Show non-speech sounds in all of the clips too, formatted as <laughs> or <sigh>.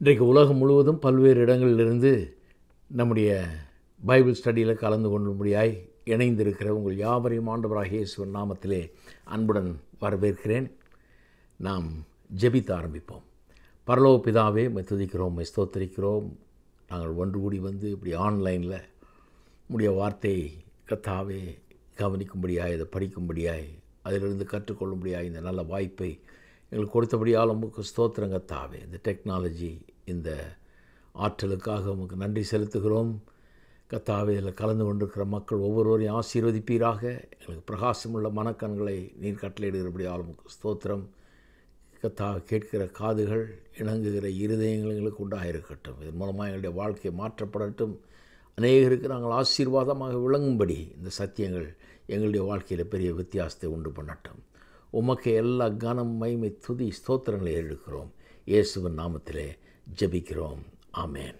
இன்றைக்கு உலகம் முழுவதும் பல்வேறு இடங்களிலிருந்து நம்முடைய பைபிள் ஸ்டடியில் கலந்து கொள்ளும்படியாய் இணைந்திருக்கிற உங்கள் யாவரையும் ஆண்டவராக இயேசுவன் நாமத்திலே அன்புடன் வரவேற்கிறேன் நாம் ஜெபித்த ஆரம்பிப்போம் பரலோ பிதாவே மெத்துதிக்கிறோம் ஸ்தோத்தரிக்கிறோம் நாங்கள் ஒன்று கூடி வந்து இப்படி ஆன்லைனில் முடிய வார்த்தை கத்தாவே கவனிக்கும்படியாய் அதை படிக்கும்படியாய் அதிலிருந்து கற்றுக்கொள்ளும்படியாய் இந்த நல்ல வாய்ப்பை எங்களுக்கு கொடுத்தபடி ஆளுமுக்கு ஸ்தோத்திரங்க தாவே இந்த டெக்னாலஜி இந்த ஆற்றலுக்காக உமக்கு நன்றி செலுத்துகிறோம் கத்தாவே இதில் கலந்து கொண்டிருக்கிற மக்கள் ஒவ்வொருவரையும் ஆசீர்வதிப்பீராக எங்களுக்கு பிரகாசமுள்ள மனக்கண்களை நீர் கட்டளையிடுகிறபடி ஆளுமுக்கு ஸ்தோத்திரம் கத்தா கேட்கிற காதுகள் இணங்குகிற இருதயங்கள் எங்களுக்கு உண்டாக இருக்கட்டும் இதன் மூலமாக எங்களுடைய வாழ்க்கை மாற்றப்படட்டும் அநேகருக்கு நாங்கள் ஆசீர்வாதமாக விளங்கும்படி இந்த சத்தியங்கள் எங்களுடைய வாழ்க்கையில் பெரிய வித்தியாசத்தை உண்டு பண்ணட்டும் உமக்கு எல்லா கனம் மைமை துதி ஸ்தோத்திரங்களை எழுக்கிறோம் இயேசுவின் நாமத்திலே ஜபிக்கிறோம் ஆமேன்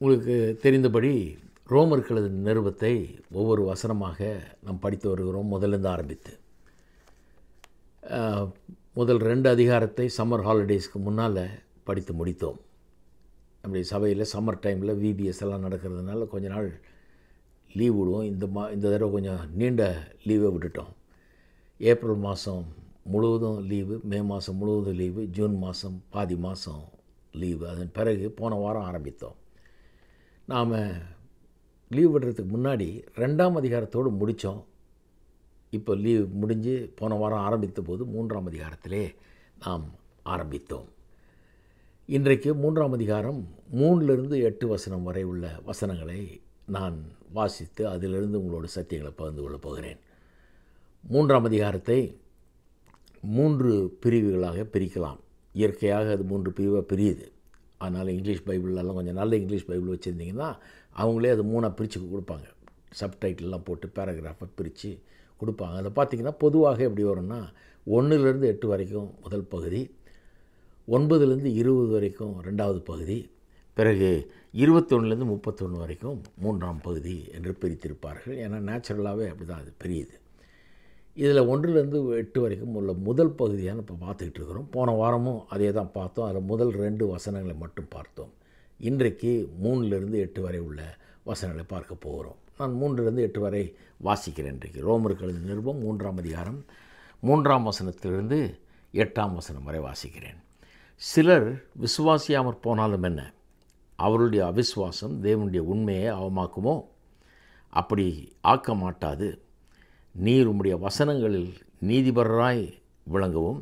உங்களுக்கு தெரிந்தபடி ரோமர்களது நிருபத்தை ஒவ்வொரு வசனமாக நாம் படித்து வருகிறோம் முதலிருந்து ஆரம்பித்து முதல் ரெண்டு அதிகாரத்தை சம்மர் ஹாலிடேஸ்க்கு முன்னால் படித்து முடித்தோம் நம்முடைய சபையில் சம்மர் டைமில் விபிஎஸ் எல்லாம் நடக்கிறதுனால கொஞ்ச நாள் லீவ் விடுவோம் இந்த மா இந்த தடவை கொஞ்சம் நீண்ட லீவை விட்டுட்டோம் ஏப்ரல் மாதம் முழுவதும் லீவு மே மாதம் முழுவதும் லீவு ஜூன் மாதம் பாதி மாதம் லீவு அதன் பிறகு போன வாரம் ஆரம்பித்தோம் நாம் லீவ் விடுறதுக்கு முன்னாடி ரெண்டாம் அதிகாரத்தோடு முடித்தோம் இப்போ லீவ் முடிஞ்சு போன வாரம் ஆரம்பித்த போது மூன்றாம் அதிகாரத்திலே நாம் ஆரம்பித்தோம் இன்றைக்கு மூன்றாம் அதிகாரம் மூணுலேருந்து எட்டு வசனம் வரை உள்ள வசனங்களை நான் வாசித்து அதிலிருந்து உங்களோட சத்தியங்களை பகிர்ந்து கொள்ளப் போகிறேன் மூன்றாம் அதிகாரத்தை மூன்று பிரிவுகளாக பிரிக்கலாம் இயற்கையாக அது மூன்று பிரிவாக பிரியுது அதனால் இங்கிலீஷ் பைபிளெல்லாம் கொஞ்சம் நல்ல இங்கிலீஷ் பைபிள் வச்சுருந்திங்கன்னா அவங்களே அது மூணாக பிரித்து கொடுப்பாங்க சப்டைட்டிலெலாம் போட்டு பேராகிராஃபை பிரித்து கொடுப்பாங்க அதை பார்த்திங்கன்னா பொதுவாக எப்படி வரும்னா ஒன்றுலேருந்து எட்டு வரைக்கும் முதல் பகுதி ஒன்பதுலேருந்து இருபது வரைக்கும் ரெண்டாவது பகுதி பிறகு இருபத்தொன்னுலேருந்து முப்பத்தொன்று வரைக்கும் மூன்றாம் பகுதி என்று பிரித்திருப்பார்கள் ஏன்னா நேச்சுரலாகவே அப்படி தான் அது பெரியது இதில் ஒன்றுலேருந்து எட்டு வரைக்கும் உள்ள முதல் பகுதியான இப்போ பார்த்துக்கிட்டு இருக்கிறோம் போன வாரமும் அதே தான் பார்த்தோம் அதில் முதல் ரெண்டு வசனங்களை மட்டும் பார்த்தோம் இன்றைக்கு மூணுலேருந்து எட்டு வரை உள்ள வசனங்களை பார்க்க போகிறோம் நான் மூன்றுலேருந்து எட்டு வரை வாசிக்கிறேன் இன்றைக்கு ரோமர்கள் நிருபம் மூன்றாம் அதிகாரம் மூன்றாம் வசனத்திலிருந்து எட்டாம் வசனம் வரை வாசிக்கிறேன் சிலர் விசுவாசியாமற் போனாலும் என்ன அவருடைய அவிஸ்வாசம் தேவனுடைய உண்மையை அவமாக்குமோ அப்படி ஆக்க மாட்டாது நீர் உம்முடைய வசனங்களில் நீதிபரராய் விளங்கவும்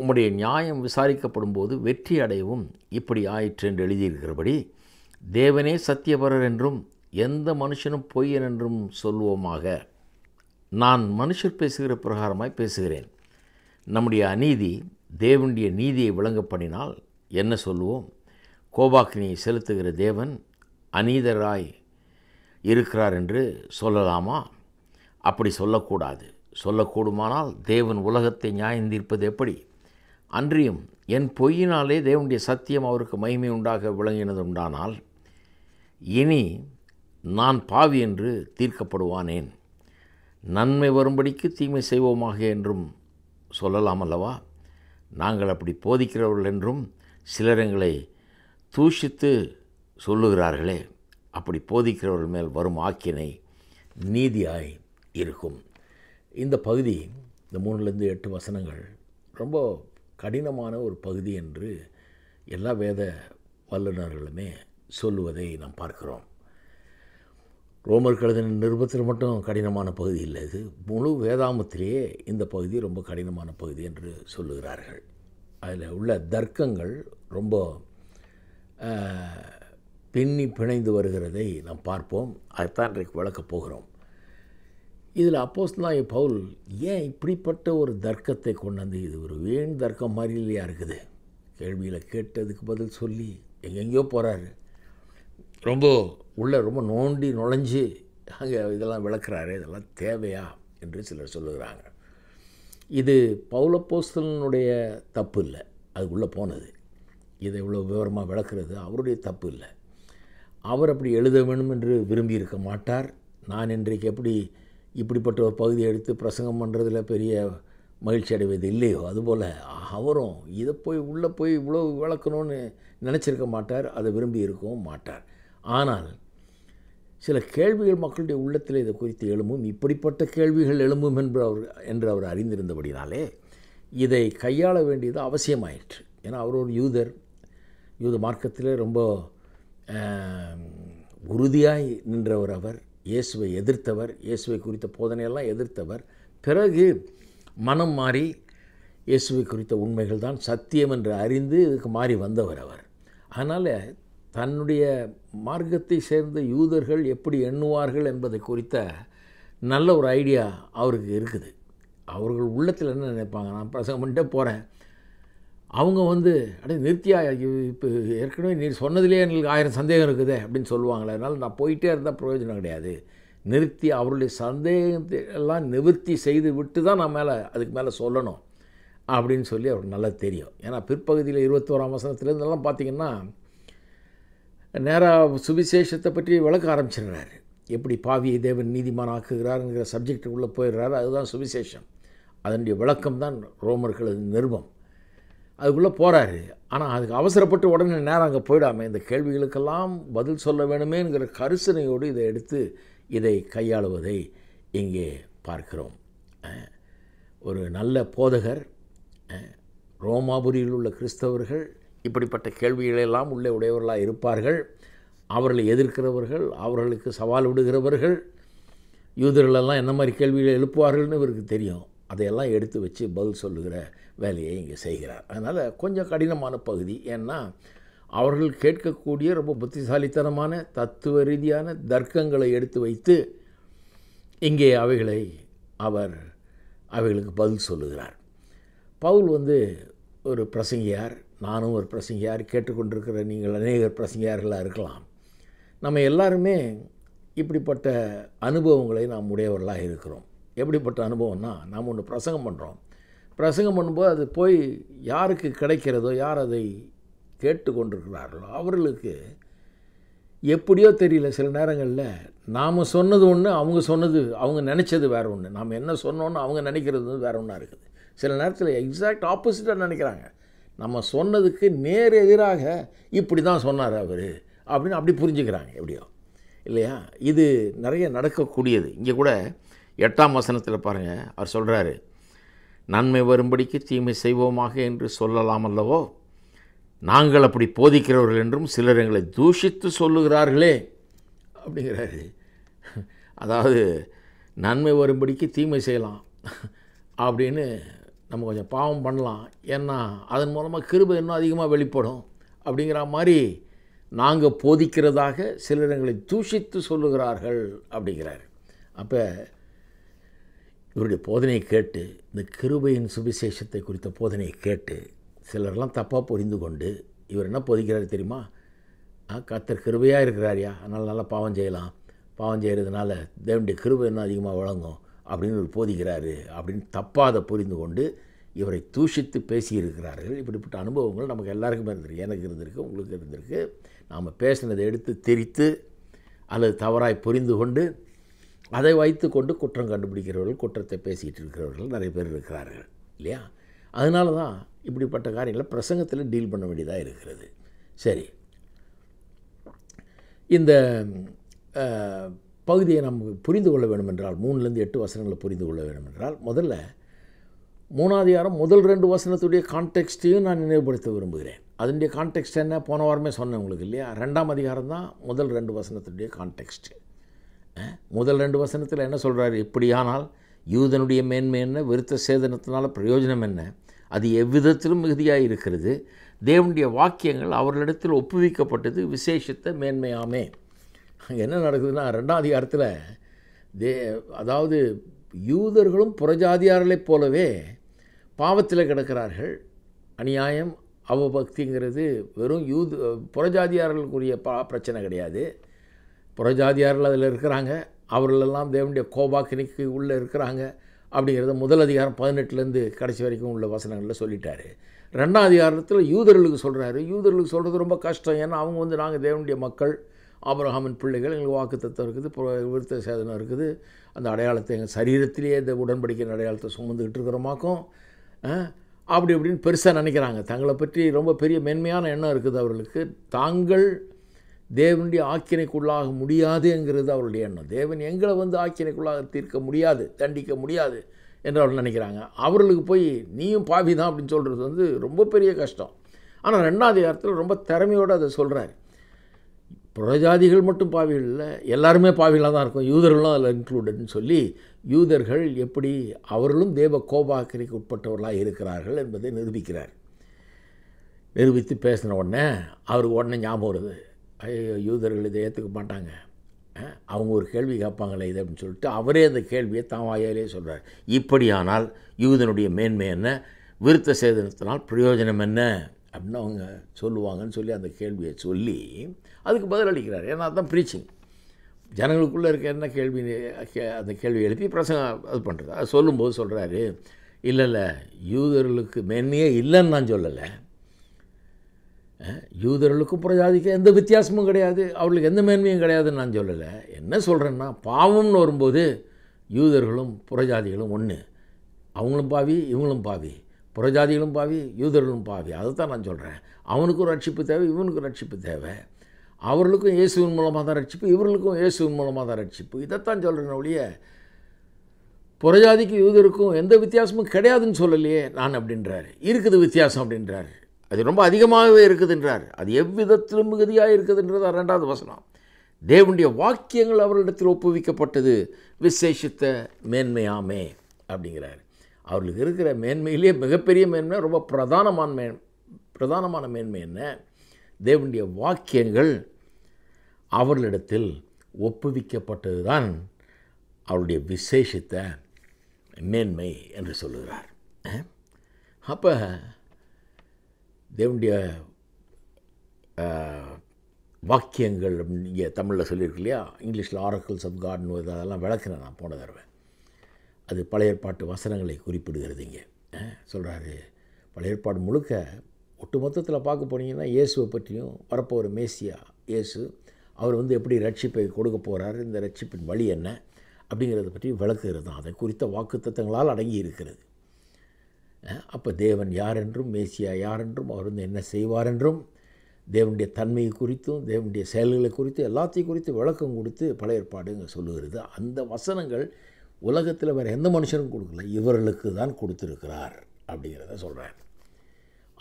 உம்முடைய நியாயம் விசாரிக்கப்படும் போது வெற்றி அடையவும் இப்படி ஆயிற்று என்று எழுதியிருக்கிறபடி தேவனே சத்தியபரர் என்றும் எந்த மனுஷனும் பொய்யன் என்றும் சொல்லுவோமாக நான் மனுஷர் பேசுகிற பிரகாரமாய் பேசுகிறேன் நம்முடைய அநீதி தேவனுடைய நீதியை விளங்கப்படினால் என்ன சொல்லுவோம் கோபாக்கினியை செலுத்துகிற தேவன் அநீதராய் இருக்கிறார் என்று சொல்லலாமா அப்படி சொல்லக்கூடாது சொல்லக்கூடுமானால் தேவன் உலகத்தை நியாயம் தீர்ப்பது எப்படி அன்றியும் என் பொய்யினாலே தேவனுடைய சத்தியம் அவருக்கு மகிமை உண்டாக விளங்கினது உண்டானால் இனி நான் பாவி என்று தீர்க்கப்படுவானேன் நன்மை வரும்படிக்கு தீமை செய்வோமாக என்றும் சொல்லலாம் அல்லவா நாங்கள் அப்படி போதிக்கிறவர்கள் என்றும் சிலர் எங்களை தூஷித்து சொல்லுகிறார்களே அப்படி போதிக்கிறவர்கள் மேல் வரும் ஆக்கினை நீதியாய் இருக்கும் இந்த பகுதி இந்த மூணுலேருந்து எட்டு வசனங்கள் ரொம்ப கடினமான ஒரு பகுதி என்று எல்லா வேத வல்லுநர்களுமே சொல்லுவதை நாம் பார்க்கிறோம் ரோமர் கழுதன நிருபத்தில் மட்டும் கடினமான பகுதி இல்லை இது முழு வேதாமத்திலேயே இந்த பகுதி ரொம்ப கடினமான பகுதி என்று சொல்லுகிறார்கள் அதில் உள்ள தர்க்கங்கள் ரொம்ப பின்னி பிணைந்து வருகிறதை நாம் பார்ப்போம் அதைத்தான் இன்றைக்கு விளக்கப் போகிறோம் இதில் அப்போஸ்லாய பவுல் ஏன் இப்படிப்பட்ட ஒரு தர்க்கத்தை கொண்டாந்து இது ஒரு வீண் தர்க்கம் மாதிரி இல்லையா இருக்குது கேள்வியில் கேட்டதுக்கு பதில் சொல்லி எங்கெங்கேயோ போகிறாரு ரொம்ப உள்ளே ரொம்ப நோண்டி நுழைஞ்சு அங்கே இதெல்லாம் விளக்குறாரு இதெல்லாம் தேவையா என்று சிலர் சொல்லுகிறாங்க இது பௌலப்போஸ்தலனுடைய தப்பு இல்லை அதுக்குள்ளே போனது இதை இவ்வளோ விவரமாக விளக்குறது அவருடைய தப்பு இல்லை அவர் அப்படி எழுத வேண்டும் என்று விரும்பியிருக்க மாட்டார் நான் இன்றைக்கு எப்படி இப்படிப்பட்ட ஒரு பகுதியை எடுத்து பிரசங்கம் பண்ணுறதில் பெரிய மகிழ்ச்சி அடைவது இல்லையோ அதுபோல் அவரும் இதை போய் உள்ளே போய் இவ்வளோ விளக்கணும்னு நினச்சிருக்க மாட்டார் அதை விரும்பி இருக்கவும் மாட்டார் ஆனால் சில கேள்விகள் மக்களுடைய உள்ளத்தில் இதை குறித்து எழும்பும் இப்படிப்பட்ட கேள்விகள் எழும்பும் என்று அவர் என்று அவர் அறிந்திருந்தபடினாலே இதை கையாள வேண்டியது அவசியமாயிற்று ஏன்னா அவர் ஒரு யூதர் யூத மார்க்கத்தில் ரொம்ப உறுதியாய் நின்றவர் அவர் இயேசுவை எதிர்த்தவர் இயேசுவை குறித்த போதனையெல்லாம் எதிர்த்தவர் பிறகு மனம் மாறி இயேசுவை குறித்த உண்மைகள் தான் சத்தியம் என்று அறிந்து இதுக்கு மாறி வந்தவர் அவர் அதனால் தன்னுடைய மார்க்கத்தை சேர்ந்த யூதர்கள் எப்படி எண்ணுவார்கள் என்பதை குறித்த நல்ல ஒரு ஐடியா அவருக்கு இருக்குது அவர்கள் உள்ளத்தில் என்ன நினைப்பாங்க நான் பிரசங்கம் பண்ணிட்டே போகிறேன் அவங்க வந்து அடே நிறுத்தியா இப்போ ஏற்கனவே நீ சொன்னதுலேயே எங்களுக்கு ஆயிரம் சந்தேகம் இருக்குது அப்படின்னு சொல்லுவாங்களே அதனால் நான் போயிட்டே இருந்தால் பிரயோஜனம் கிடையாது நிறுத்தி அவருடைய சந்தேகத்தை எல்லாம் நிவர்த்தி செய்து விட்டு தான் நான் மேலே அதுக்கு மேலே சொல்லணும் அப்படின்னு சொல்லி அவருக்கு நல்லா தெரியும் ஏன்னா பிற்பகுதியில் இருபத்தோராம் வசனத்துலேருந்தெல்லாம் பார்த்திங்கன்னா நேராக சுவிசேஷத்தை பற்றி விளக்க ஆரம்பிச்சிடுறாரு எப்படி பாவியை தேவன் நீதிமான ஆக்குகிறாருங்கிற உள்ளே போயிடுறாரு அதுதான் சுவிசேஷம் அதனுடைய விளக்கம் தான் ரோமர்களது நிருபம் அதுக்குள்ளே போகிறாரு ஆனால் அதுக்கு அவசரப்பட்டு உடனே நேரம் அங்கே போயிடாமல் இந்த கேள்விகளுக்கெல்லாம் பதில் சொல்ல வேணுமேங்கிற கரிசனையோடு இதை எடுத்து இதை கையாளுவதை இங்கே பார்க்கிறோம் ஒரு நல்ல போதகர் ரோமாபுரியில் உள்ள கிறிஸ்தவர்கள் இப்படிப்பட்ட கேள்விகளெல்லாம் உள்ளே உடையவர்களாக இருப்பார்கள் அவர்களை எதிர்க்கிறவர்கள் அவர்களுக்கு சவால் விடுகிறவர்கள் யூதர்களெல்லாம் என்ன மாதிரி கேள்விகளை எழுப்புவார்கள்னு இவருக்கு தெரியும் அதையெல்லாம் எடுத்து வச்சு பதில் சொல்லுகிற வேலையை இங்கே செய்கிறார் அதனால் கொஞ்சம் கடினமான பகுதி ஏன்னா அவர்கள் கேட்கக்கூடிய ரொம்ப புத்திசாலித்தனமான தத்துவ ரீதியான தர்க்கங்களை எடுத்து வைத்து இங்கே அவைகளை அவர் அவைகளுக்கு பதில் சொல்லுகிறார் பவுல் வந்து ஒரு பிரசங்கியார் நானும் ஒரு பிரசங்கியார் கேட்டுக்கொண்டிருக்கிற நீங்கள் அநேகர் பிரசங்கியார்களாக இருக்கலாம் நம்ம எல்லாருமே இப்படிப்பட்ட அனுபவங்களை நாம் உடையவர்களாக இருக்கிறோம் எப்படிப்பட்ட அனுபவம்னா நாம் ஒன்று பிரசங்கம் பண்ணுறோம் பிரசங்கம் பண்ணும்போது அது போய் யாருக்கு கிடைக்கிறதோ யார் அதை கேட்டு கொண்டிருக்கிறார்களோ அவர்களுக்கு எப்படியோ தெரியல சில நேரங்களில் நாம் சொன்னது ஒன்று அவங்க சொன்னது அவங்க நினச்சது வேறு ஒன்று நாம் என்ன சொன்னோன்னு அவங்க நினைக்கிறது வந்து வேறு ஒன்றா இருக்குது சில நேரத்தில் எக்ஸாக்ட் ஆப்போசிட்டாக நினைக்கிறாங்க நம்ம சொன்னதுக்கு நேர் எதிராக இப்படி தான் சொன்னார் அவர் அப்படின்னு அப்படி புரிஞ்சுக்கிறாங்க எப்படியோ இல்லையா இது நிறைய நடக்கக்கூடியது இங்கே கூட எட்டாம் வசனத்தில் பாருங்கள் அவர் சொல்கிறாரு நன்மை வரும்படிக்கு தீமை செய்வோமாக என்று சொல்லலாம் அல்லவோ நாங்கள் அப்படி போதிக்கிறவர்கள் என்றும் சிலர் எங்களை தூஷித்து சொல்லுகிறார்களே அப்படிங்கிறாரு அதாவது நன்மை வரும்படிக்கு தீமை செய்யலாம் அப்படின்னு நம்ம கொஞ்சம் பாவம் பண்ணலாம் ஏன்னா அதன் மூலமாக கிருபை இன்னும் அதிகமாக வெளிப்படும் அப்படிங்கிற மாதிரி நாங்கள் போதிக்கிறதாக சிலர் எங்களை தூஷித்து சொல்லுகிறார்கள் அப்படிங்கிறாரு அப்போ இவருடைய போதனையை கேட்டு இந்த கிருபையின் சுவிசேஷத்தை குறித்த போதனையை கேட்டு சிலர்லாம் தப்பாக புரிந்து கொண்டு இவர் என்ன போதிக்கிறார் தெரியுமா கத்தர் கிருபையாக இருக்கிறாரியா அதனால் நல்லா பாவம் செய்யலாம் பாவம் செய்கிறதுனால தேவனுடைய கிருபை இன்னும் அதிகமாக வழங்கும் அப்படின்னு இவர் போதிக்கிறாரு அப்படின்னு தப்பாக அதை புரிந்து கொண்டு இவரை தூஷித்து பேசியிருக்கிறார்கள் இப்படிப்பட்ட அனுபவங்கள் நமக்கு எல்லாருக்குமே இருந்திருக்கு எனக்கு இருந்திருக்கு உங்களுக்கு இருந்திருக்கு நாம் பேசினதை எடுத்து திரித்து அல்லது தவறாய் புரிந்து கொண்டு அதை வைத்து கொண்டு குற்றம் கண்டுபிடிக்கிறவர்கள் குற்றத்தை பேசிகிட்டு இருக்கிறவர்கள் நிறைய பேர் இருக்கிறார்கள் இல்லையா அதனால தான் இப்படிப்பட்ட காரியங்களை பிரசங்கத்தில் டீல் பண்ண வேண்டியதாக இருக்கிறது சரி இந்த பகுதியை நாம் புரிந்து கொள்ள வேண்டுமென்றால் மூணுலேருந்து எட்டு வசனங்களை புரிந்து கொள்ள வேண்டுமென்றால் முதல்ல மூணாதிகாரம் முதல் ரெண்டு வசனத்துடைய கான்டெக்ஸ்ட்டையும் நான் நினைவுபடுத்த விரும்புகிறேன் அதனுடைய கான்டெக்ஸ்ட் என்ன போன வாரமே சொன்னேன் உங்களுக்கு இல்லையா ரெண்டாம் அதிகாரம் தான் முதல் ரெண்டு வசனத்துடைய கான்டெக்ஸ்ட்டு முதல் ரெண்டு வசனத்தில் என்ன சொல்கிறார் இப்படியானால் யூதனுடைய மேன்மை என்ன விருத்த சேதனத்தினால் பிரயோஜனம் என்ன அது எவ்விதத்திலும் மிகுதியாக இருக்கிறது தேவனுடைய வாக்கியங்கள் அவர்களிடத்தில் ஒப்புவிக்கப்பட்டது விசேஷத்த மேன்மையாமே அங்கே என்ன நடக்குதுன்னா ரெண்டாம் அதிகாரத்தில் தே அதாவது யூதர்களும் புறஜாதியார்களைப் போலவே பாவத்தில் கிடக்கிறார்கள் அநியாயம் அவபக்திங்கிறது வெறும் யூது புறஜாதியார்களுக்குரிய பா பிரச்சனை கிடையாது புறஜாதியார்கள் அதில் இருக்கிறாங்க அவர்களெல்லாம் தேவனுடைய கோபாக்கினிக்கு உள்ளே இருக்கிறாங்க அப்படிங்கிறத முதல் அதிகாரம் பதினெட்டுலேருந்து கடைசி வரைக்கும் உள்ள வசனங்களில் சொல்லிட்டாரு ரெண்டாம் அதிகாரத்தில் யூதர்களுக்கு சொல்கிறாரு யூதர்களுக்கு சொல்கிறது ரொம்ப கஷ்டம் ஏன்னா அவங்க வந்து நாங்கள் தேவனுடைய மக்கள் ஆபரகாமின் பிள்ளைகள் எங்களுக்கு வாக்குத்தத்தம் இருக்குது விருத்த சேதனம் இருக்குது அந்த அடையாளத்தை எங்கள் சரீரத்திலேயே இந்த உடன்படிக்கையின் அடையாளத்தை சுமந்துக்கிட்டு இருக்கிறோமாக்கும் அப்படி இப்படின்னு பெருசாக நினைக்கிறாங்க தங்களை பற்றி ரொம்ப பெரிய மென்மையான எண்ணம் இருக்குது அவர்களுக்கு தாங்கள் தேவனுடைய ஆக்கினைக்குள்ளாக முடியாது என்கிறது அவருடைய எண்ணம் தேவன் எங்களை வந்து ஆக்கினைக்குள்ளாக தீர்க்க முடியாது தண்டிக்க முடியாது என்று அவர்கள் நினைக்கிறாங்க அவர்களுக்கு போய் நீயும் பாவி தான் அப்படின்னு சொல்கிறது வந்து ரொம்ப பெரிய கஷ்டம் ஆனால் ரெண்டாவது இடத்துல ரொம்ப திறமையோடு அதை சொல்கிறார் புறஜாதிகள் மட்டும் பாவிகள் இல்லை எல்லாருமே பாவிகளாக தான் இருக்கும் யூதர்களும் அதில் இன்க்ளூடட்னு சொல்லி யூதர்கள் எப்படி அவர்களும் தேவ கோபாக்கிரிக்கு உட்பட்டவர்களாக இருக்கிறார்கள் என்பதை நிரூபிக்கிறார் நிரூபித்து பேசின உடனே அவருக்கு உடனே ஞாபகம் வருது ஐயோ யூதர்கள் இதை ஏற்றுக்க மாட்டாங்க அவங்க ஒரு கேள்வி கேட்பாங்களே இது அப்படின்னு சொல்லிட்டு அவரே அந்த கேள்வியை தான் வாயாலே சொல்கிறார் இப்படியானால் யூதனுடைய மேன்மை என்ன விருத்த சேதனத்தினால் பிரயோஜனம் என்ன அப்படின்னு அவங்க சொல்லுவாங்கன்னு சொல்லி அந்த கேள்வியை சொல்லி அதுக்கு பதிலளிக்கிறார் ஏன்னா அதுதான் ப்ரீச்சிங் ஜனங்களுக்குள்ளே இருக்க என்ன கேள்வி அந்த கேள்வி எழுப்பி பிரசங்க அது பண்ணுறது அது சொல்லும்போது சொல்கிறாரு இல்லை இல்லை யூதர்களுக்கு மேன்மையே இல்லைன்னு நான் சொல்லலை யூதர்களுக்கும் புறஜாதிக்கும் எந்த வித்தியாசமும் கிடையாது அவர்களுக்கு எந்த மேன்மையும் கிடையாதுன்னு நான் சொல்லலை என்ன சொல்கிறேன்னா பாவம்னு வரும்போது யூதர்களும் புறஜாதிகளும் ஒன்று அவங்களும் பாவி இவங்களும் பாவி புறஜாதிகளும் பாவி யூதர்களும் பாவி அதை தான் நான் சொல்கிறேன் அவனுக்கும் ரட்சிப்பு தேவை இவனுக்கும் ரட்சிப்பு தேவை அவர்களுக்கும் இயேசுவின் மூலமாக தான் ரட்சிப்பு இவர்களுக்கும் இயேசுவின் மூலமாக தான் ரட்சிப்பு இதைத்தான் சொல்கிறேன் ஒழிய புறஜாதிக்கும் யூதருக்கும் எந்த வித்தியாசமும் கிடையாதுன்னு சொல்லலையே நான் அப்படின்றார் இருக்குது வித்தியாசம் அப்படின்றாரு அது ரொம்ப அதிகமாகவே இருக்குதுன்றார் அது எவ்விதத்திலும் மிகுதியாக இருக்குதுன்றது ரெண்டாவது வசனம் தேவனுடைய வாக்கியங்கள் அவரிடத்தில் ஒப்புவிக்கப்பட்டது விசேஷித்த மேன்மையாமே அப்படிங்கிறார் அவர்களுக்கு இருக்கிற மேன்மையிலேயே மிகப்பெரிய மேன்மை ரொம்ப பிரதானமான மே பிரதானமான மேன்மை என்ன தேவனுடைய வாக்கியங்கள் அவர்களிடத்தில் ஒப்புவிக்கப்பட்டது தான் அவருடைய விசேஷித்த மேன்மை என்று சொல்லுகிறார் அப்போ தேவனுடைய வாக்கியங்கள் இங்கே தமிழில் சொல்லியிருக்கு இல்லையா இங்கிலீஷில் ஆரக்கிள்ஸ் ஆஃப் காட்னு அதெல்லாம் விளக்குறேன் நான் போன தடவை அது பழைய ஏற்பாட்டு வசனங்களை குறிப்பிடுகிறது இங்கே சொல்கிறாரு பழைய ஏற்பாடு முழுக்க ஒட்டு மொத்தத்தில் பார்க்க போனீங்கன்னா இயேசுவை பற்றியும் வரப்போகிற மேசியா இயேசு அவர் வந்து எப்படி ரட்சிப்பை கொடுக்க போகிறார் இந்த ரட்சிப்பின் வழி என்ன அப்படிங்கிறத பற்றி விளக்குகிறது தான் அதை குறித்த வாக்கு தத்துவங்களால் அடங்கி இருக்கிறது அப்போ தேவன் யார் என்றும் மேசியா யார் என்றும் அவர் வந்து என்ன செய்வார் என்றும் தேவனுடைய தன்மையை குறித்தும் தேவனுடைய செயல்களை குறித்தும் எல்லாத்தையும் குறித்து விளக்கம் கொடுத்து பழைய ஏற்பாடு இங்கே சொல்லுகிறது அந்த வசனங்கள் உலகத்தில் வேறு எந்த மனுஷனும் கொடுக்கல இவர்களுக்கு தான் கொடுத்துருக்கிறார் அப்படிங்கிறத சொல்கிறார்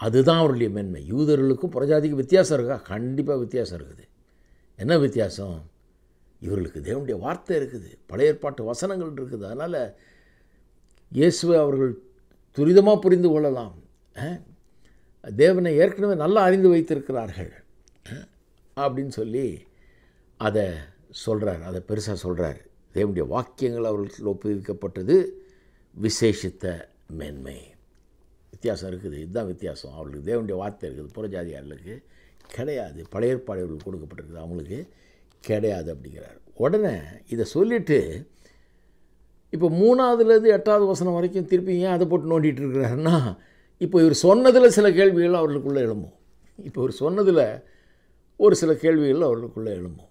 அதுதான் அவருடைய மென்மை யூதர்களுக்கும் புரஜாதிக்கும் வித்தியாசம் இருக்கா கண்டிப்பாக வித்தியாசம் இருக்குது என்ன வித்தியாசம் இவர்களுக்கு தேவனுடைய வார்த்தை இருக்குது பழைய ஏற்பாட்டு வசனங்கள் இருக்குது அதனால் இயேசுவை அவர்கள் துரிதமாக புரிந்து கொள்ளலாம் தேவனை ஏற்கனவே நல்லா அறிந்து வைத்திருக்கிறார்கள் அப்படின்னு சொல்லி அதை சொல்கிறார் அதை பெருசாக சொல்கிறார் தேவனுடைய வாக்கியங்கள் அவர்களுக்கு ஒப்புவிக்கப்பட்டது விசேஷித்த மேன்மை வித்தியாசம் இருக்குது இதுதான் வித்தியாசம் அவர்களுக்கு தேவனுடைய வார்த்தை இருக்குது புறஜாதியார்களுக்கு கிடையாது பழைய கொடுக்கப்பட்டிருக்குது அவங்களுக்கு கிடையாது அப்படிங்கிறார் உடனே இதை சொல்லிவிட்டு இப்போ மூணாவதுலேருந்து எட்டாவது வசனம் வரைக்கும் திருப்பி ஏன் அதை போட்டு நோண்டிகிட்டு இருக்கிறாருன்னா இப்போ இவர் சொன்னதில் சில கேள்விகள் அவர்களுக்குள்ளே எழும்பும் இப்போ இவர் சொன்னதில் ஒரு சில கேள்விகள் அவர்களுக்குள்ளே எழும்பும்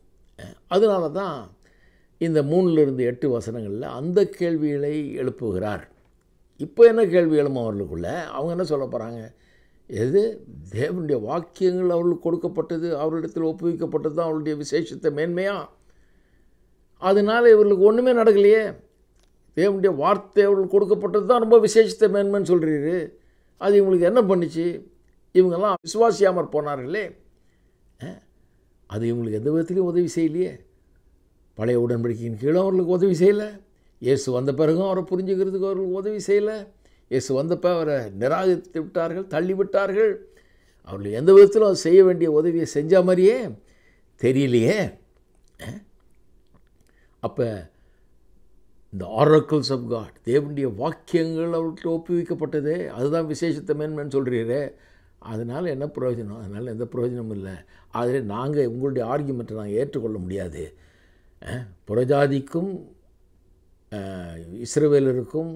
அதனால தான் இந்த மூணுலேருந்து எட்டு வசனங்களில் அந்த கேள்விகளை எழுப்புகிறார் இப்போ என்ன கேள்வி எழும்பும் அவர்களுக்குள்ள அவங்க என்ன சொல்ல போகிறாங்க எது தேவனுடைய வாக்கியங்கள் அவர்களுக்கு கொடுக்கப்பட்டது அவர்களிடத்தில் ஒப்புவிக்கப்பட்டது தான் அவருடைய விசேஷத்தை மேன்மையாக அதனால் இவர்களுக்கு ஒன்றுமே நடக்கலையே தேவனுடைய வார்த்தை அவர்களுக்கு கொடுக்கப்பட்டது தான் ரொம்ப விசேஷத்தை மேன்மைன்னு சொல்கிறீரு அது இவங்களுக்கு என்ன பண்ணிச்சு இவங்கெல்லாம் விசுவாசியாமற் போனார்களே அது இவங்களுக்கு எந்த விதத்துலையும் உதவி செய்யலையே பழைய உடன்படிக்கையின் கீழே அவர்களுக்கு உதவி செய்யலை இயேசு வந்த பிறகும் அவரை புரிஞ்சுக்கிறதுக்கு அவர்களுக்கு உதவி செய்யலை இயேசு வந்தப்போ அவரை நிராகரித்து விட்டார்கள் தள்ளிவிட்டார்கள் அவர்கள் எந்த விதத்திலும் அவர் செய்ய வேண்டிய உதவியை செஞ்ச மாதிரியே தெரியலையே அப்போ இந்த ஆரக்கிள்ஸ் ஆஃப் காட் தேவனுடைய வாக்கியங்கள் அவர்கிட்ட ஒப்புவிக்கப்பட்டதே அதுதான் விசேஷத்தை மேன்மேன் சொல்கிறீரே அதனால் என்ன பிரயோஜனம் அதனால் எந்த பிரயோஜனமும் இல்லை அதில் நாங்கள் உங்களுடைய ஆர்கியூமெண்ட்டை நாங்கள் ஏற்றுக்கொள்ள முடியாது புரஜாதிக்கும் இஸ்ரேவேலருக்கும்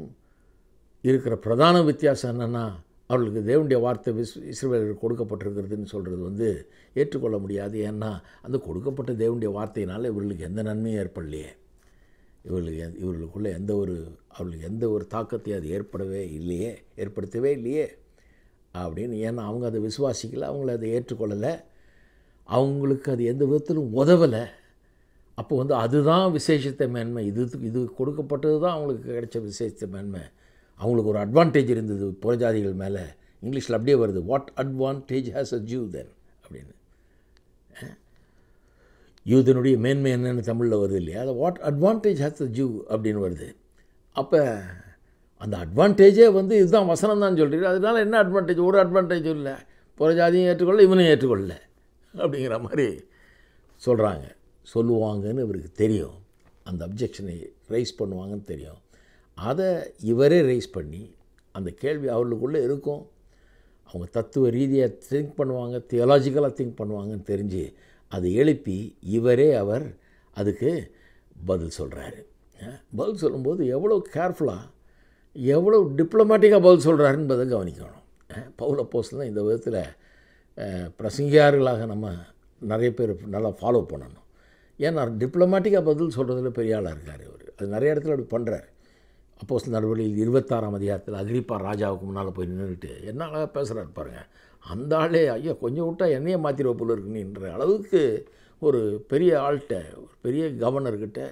இருக்கிற பிரதான வித்தியாசம் என்னென்னா அவர்களுக்கு தேவனுடைய வார்த்தை விஸ் இஸ்ரேலருக்கு கொடுக்கப்பட்டிருக்கிறதுன்னு சொல்கிறது வந்து ஏற்றுக்கொள்ள முடியாது ஏன்னா அந்த கொடுக்கப்பட்ட தேவனுடைய வார்த்தையினால் இவர்களுக்கு எந்த நன்மையும் ஏற்படலையே இவர்கள் இவர்களுக்குள்ளே எந்த ஒரு அவர்களுக்கு எந்த ஒரு தாக்கத்தையும் அது ஏற்படவே இல்லையே ஏற்படுத்தவே இல்லையே அப்படின்னு ஏன்னா அவங்க அதை விசுவாசிக்கலை அவங்கள அதை ஏற்றுக்கொள்ளலை அவங்களுக்கு அது எந்த விதத்திலும் உதவலை அப்போ வந்து அதுதான் விசேஷத்த மேன்மை இது இது கொடுக்கப்பட்டது தான் அவங்களுக்கு கிடைச்ச விசேஷத்த மேன்மை அவங்களுக்கு ஒரு அட்வான்டேஜ் இருந்தது புறஜாதிகள் மேலே இங்கிலீஷில் அப்படியே வருது what advantage has a Jew then அப்படின்னு யூதனுடைய மேன்மை என்னென்னு தமிழில் வருது இல்லையா அதை what advantage has the Jew அப்படின்னு வருது அப்போ அந்த அட்வான்டேஜே வந்து இதுதான் வசனம் தான் சொல்கிறீர்கள் அதனால் என்ன அட்வான்டேஜ் ஒரு அட்வான்டேஜ் இல்லை புற ஜாதியும் ஏற்றுக்கொள்ள இவனையும் ஏற்றுக்கொள்ளல அப்படிங்கிற மாதிரி சொல்கிறாங்க சொல்லுவாங்கன்னு இவருக்கு தெரியும் அந்த அப்ஜெக்ஷனை ரைஸ் பண்ணுவாங்கன்னு தெரியும் அதை இவரே ரைஸ் பண்ணி அந்த கேள்வி அவர்களுக்குள்ளே இருக்கும் அவங்க தத்துவ ரீதியாக திங்க் பண்ணுவாங்க தியாலாஜிக்கலாக திங்க் பண்ணுவாங்கன்னு தெரிஞ்சு அதை எழுப்பி இவரே அவர் அதுக்கு பதில் சொல்கிறாரு பதில் சொல்லும்போது எவ்வளோ கேர்ஃபுல்லாக எவ்வளோ டிப்ளமேட்டிக்காக பதில் சொல்கிறாரு என்பதை கவனிக்கணும் பவுல போஸ்ட் தான் இந்த விதத்தில் பிரசங்கியார்களாக நம்ம நிறைய பேர் நல்லா ஃபாலோ பண்ணணும் ஏன்னா டிப்ளமேட்டிக்காக பதில் சொல்கிறதுல பெரிய ஆளாக இருக்கார் இவர் அது நிறைய இடத்துல அப்படி பண்ணுறாரு அப்போஸ் நடவடிக்கையில் இருபத்தாறாம் அதிகாரத்தில் அகிரிப்பா ராஜாவுக்கு முன்னால் போய் நின்றுட்டு என்ன அழகாக பேசுகிறாரு பாருங்கள் அந்த ஆளே ஐயா கொஞ்சம் விட்டால் என்னையே மாற்றி போல இருக்குன்னு அளவுக்கு ஒரு பெரிய ஆள்கிட்ட ஒரு பெரிய கவர்னர்கிட்ட